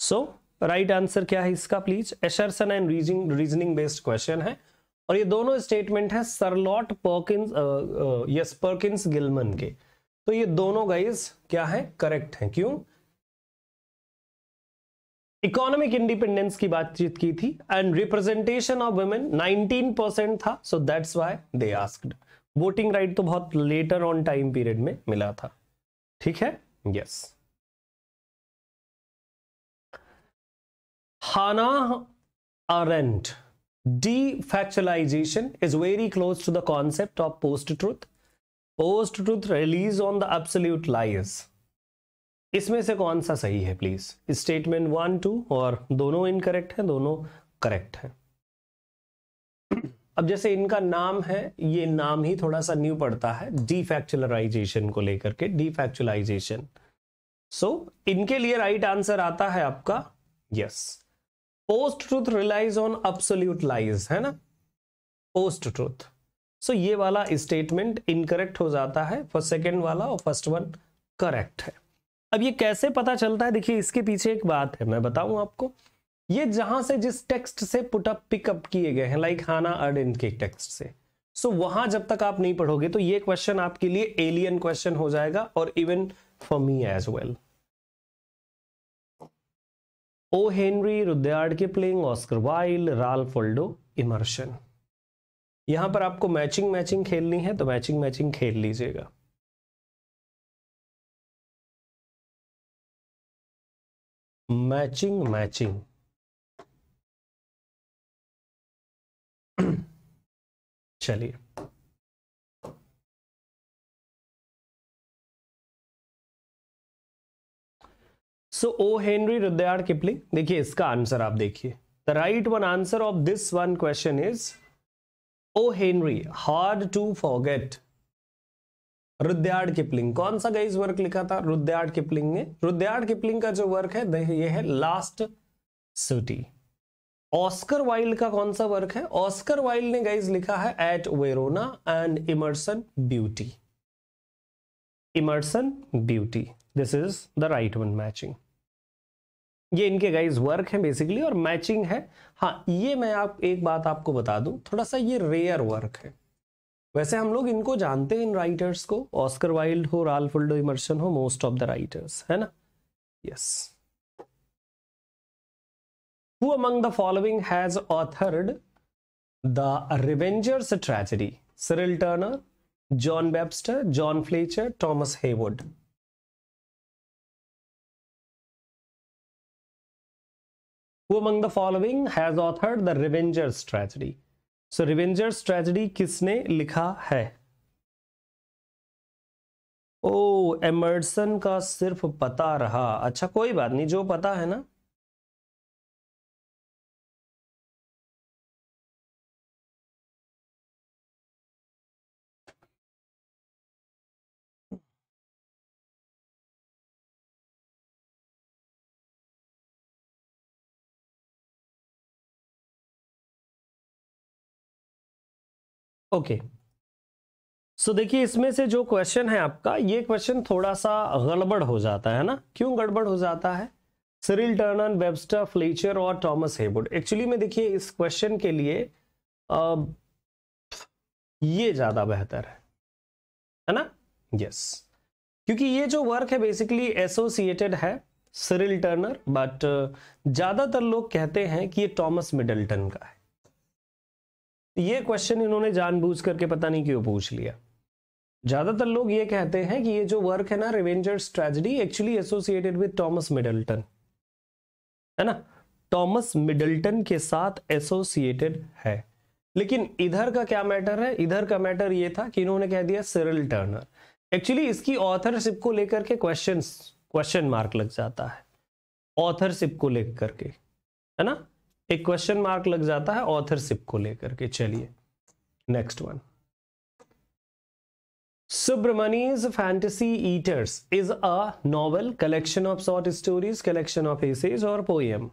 S1: So right answer क्या है इसका please assertion and reason reasoning based question है और ये दोनों statement है Charlotte Perkins yes Perkins Gilman के तो ये दोनों गाइज क्या है करेक्ट है क्यों इकोनॉमिक इंडिपेंडेंस की बातचीत की थी and representation of women 19 percent था so that's why they asked voting right तो बहुत लेटर ऑन टाइम पीरियड में मिला था ठीक
S2: है yes Hannah Arendt defactualization is very
S1: close to the concept of post truth post truth relies on the absolute lies इसमें से कौन सा सही है प्लीज स्टेटमेंट वन टू और दोनों इनकरेक्ट है दोनों करेक्ट है अब जैसे इनका नाम है ये नाम ही थोड़ा सा न्यू पड़ता है डिफैक्चुलराइजेशन को लेकर के डिफैक्चुलाइजेशन सो so, इनके लिए राइट right आंसर आता है आपका yes post truth relies on absolute lies है ना पोस्ट ट्रूथ सो ये वाला स्टेटमेंट इनकरेक्ट हो जाता है फर्स्ट सेकेंड वाला और फर्स्ट वन करेक्ट है अब ये कैसे पता चलता है देखिए इसके पीछे एक बात है मैं बताऊं आपको ये जहां से जिस टेक्स्ट से पुटअप पिकअप किए गए हैं लाइक हाना अर्ड के टेक्स्ट से सो so, वहां जब तक आप नहीं पढ़ोगे तो ये क्वेश्चन आपके लिए एलियन क्वेश्चन हो जाएगा और even for me as well O Henry Kipling Oscar Wilde Ralph Waldo immersion यहां पर आपको
S2: मैचिंग मैचिंग खेलनी है तो मैचिंग मैचिंग खेल लीजिएगा मैचिंग मैचिंग चलिए सो ओ हेनरी रुद्रयाड़ किपलिंग देखिए इसका आंसर
S1: आप देखिए the right one answer of this one question is O Henry hard to forget Rudyard Kipling कौन सा गाइज वर्क लिखा था रुद्याड किपलिंग ने रुद्याड किपलिंग का जो वर्क है ये है लास्ट सिटी ऑस्कर वाइल्ड का कौन सा वर्क है ऑस्कर वाइल्ड ने गाइज लिखा है at Verona and Emerson beauty Emerson beauty this is the right one matching ये इनके गाइज वर्क है बेसिकली और मैचिंग है हाँ ये मैं आप एक बात आपको बता दूं थोड़ा सा ये रेयर वर्क है वैसे हम लोग इनको जानते हैं इन राइटर्स को ऑस्कर वाइल्ड हो राल फुल्डो इमर्शन हो मोस्ट ऑफ द राइटर्स है ना yes who among the following has authored the revenger's tragedy
S2: Cyril Turner John Webster John Fletcher Thomas Heywood Who among the following has authored The Revenger's Tragedy? So revenger's tragedy किसने
S1: लिखा है ओ oh, Emerson
S2: का सिर्फ पता रहा अच्छा कोई बात नहीं जो पता है ना ओके सो देखिए इसमें से जो क्वेश्चन है आपका ये क्वेश्चन थोड़ा सा
S1: गड़बड़ हो जाता है ना क्यों गड़बड़ हो जाता है सिरिल टर्नन वेबस्टर फ्लेचर और टॉमस हेबुड एक्चुअली में देखिए इस क्वेश्चन के लिए आ, ये ज़्यादा बेहतर है है ना यस yes. क्योंकि ये जो वर्क है बेसिकली एसोसिएटेड है सिरिल टर्नर बट ज़्यादातर लोग कहते हैं कि ये टॉमस मिडल्टन का है ये क्वेश्चन इन्होंने जानबूझ करके पता नहीं क्यों पूछ लिया ज्यादातर लोग ये कहते हैं कि ये जो वर्क है ना revenger's tragedy actually associated with Thomas Middleton है ना थॉमस मिडल्टन के साथ एसोसिएटेड है लेकिन इधर का क्या मैटर है इधर का मैटर ये था कि इन्होंने कह दिया सिरल टर्नर एक्चुअली इसकी ऑथरशिप को लेकर के क्वेश्चन क्वेश्चन मार्क लग जाता है ऑथरशिप को लेकर के है ना एक क्वेश्चन मार्क लग जाता है ऑथरशिप को लेकर के चलिए next one Subramani's fantasy eaters is a novel collection of short stories collection of essays और poem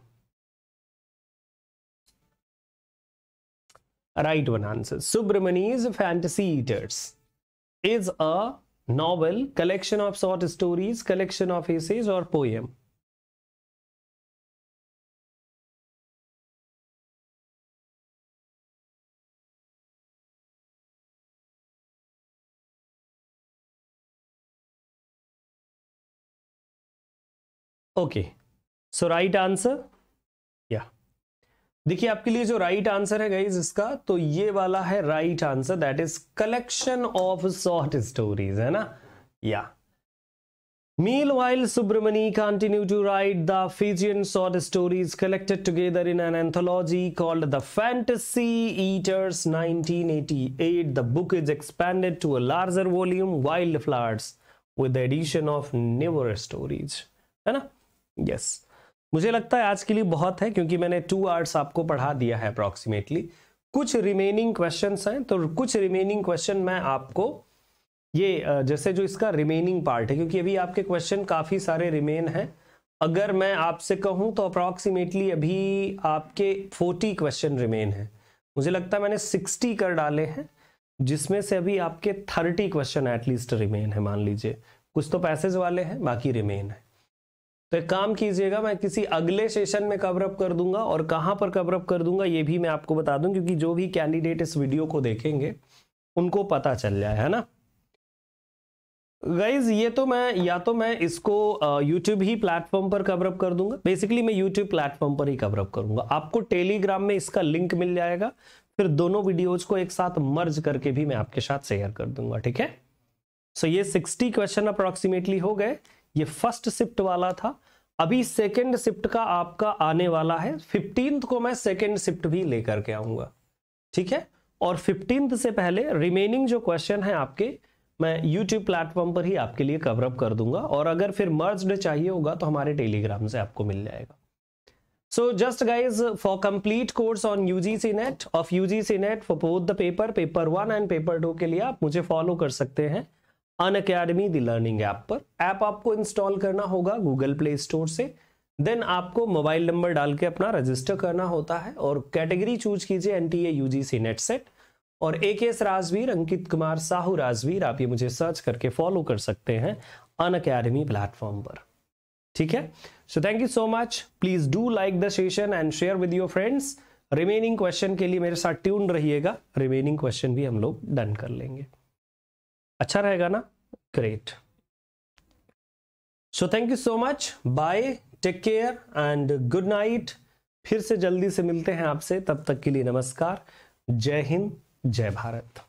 S1: right one answer Subramani's fantasy eaters is a novel collection of short stories
S2: collection of essays और poem okay so right answer या
S1: देखिए आपके लिए जो right right answer है गई इसका तो ये वाला है right answer that is collection of short stories है ना या meanwhile Subramani continue to write the Fijian short stories collected together in an anthology called the fantasy eaters 1988 the book is expanded to a larger volume wild flowers with addition of newer stories है ना yes yes. मुझे लगता है आज के लिए बहुत है क्योंकि मैंने टू आवर्स आपको पढ़ा दिया है अप्रोक्सीमेटली कुछ रिमेनिंग क्वेश्चन हैं तो कुछ रिमेनिंग क्वेश्चन मैं आपको ये जैसे जो इसका रिमेनिंग पार्ट है क्योंकि अभी आपके क्वेश्चन काफ़ी सारे रिमेन हैं अगर मैं आपसे कहूं तो अप्रॉक्सीमेटली अभी आपके 40 क्वेश्चन रिमेन हैं मुझे लगता है मैंने 60 कर डाले हैं जिसमें से अभी आपके 30 क्वेश्चन एटलीस्ट रिमेन है मान लीजिए कुछ तो पैसेज वाले हैं बाकी रिमेन है तो एक काम कीजिएगा मैं किसी अगले सेशन में कवरअप कर दूंगा और कहां पर कवरअप कर दूंगा ये भी मैं आपको बता दूं क्योंकि जो भी कैंडिडेट इस वीडियो को देखेंगे उनको पता चल जाए है ना गाइज ये तो मैं या तो मैं इसको यूट्यूब ही प्लेटफॉर्म पर कवरअप कर दूंगा बेसिकली मैं यूट्यूब प्लेटफॉर्म पर ही कवरअप करूंगा आपको टेलीग्राम में इसका लिंक मिल जाएगा फिर दोनों वीडियोज को एक साथ मर्ज करके भी मैं आपके साथ शेयर कर दूंगा ठीक है सो so, ये सिक्सटी क्वेश्चन अप्रोक्सीमेटली हो गए ये फर्स्ट शिफ्ट वाला था अभी सेकेंड शिफ्ट का आपका आने वाला है फिफ्टीन को मैं सेकेंड शिफ्ट भी लेकर के आऊंगा ठीक है और फिफ्टीन से पहले रिमेनिंग जो क्वेश्चन है आपके मैं यूट्यूब प्लेटफॉर्म पर ही आपके लिए कवरअप कर दूंगा और अगर फिर मर्ज चाहिए होगा तो हमारे टेलीग्राम से आपको मिल जाएगा complete course on U G C NET of U G C NET for both the paper paper one and paper two के लिए आप मुझे फॉलो कर सकते हैं Unacademy the learning app पर ऐप आपको इंस्टॉल करना होगा गूगल प्ले स्टोर से देन आपको मोबाइल नंबर डाल के अपना रजिस्टर करना होता है और कैटेगरी चूज कीजिए N T A U G C net set और A K S Rajveer Ankit Kumar Sahu Rajveer आप ये मुझे सर्च करके फॉलो कर सकते हैं अन अकेडमी प्लेटफॉर्म पर ठीक है so thank you so much please do like the session and share with your friends remaining question के लिए मेरे साथ ट्यून रहिएगा रिमेनिंग क्वेश्चन भी हम लोग डन कर लेंगे अच्छा रहेगा ना great so thank you so much bye take care and good night फिर से
S2: जल्दी से मिलते हैं आपसे तब तक के लिए नमस्कार जय हिंद जय भारत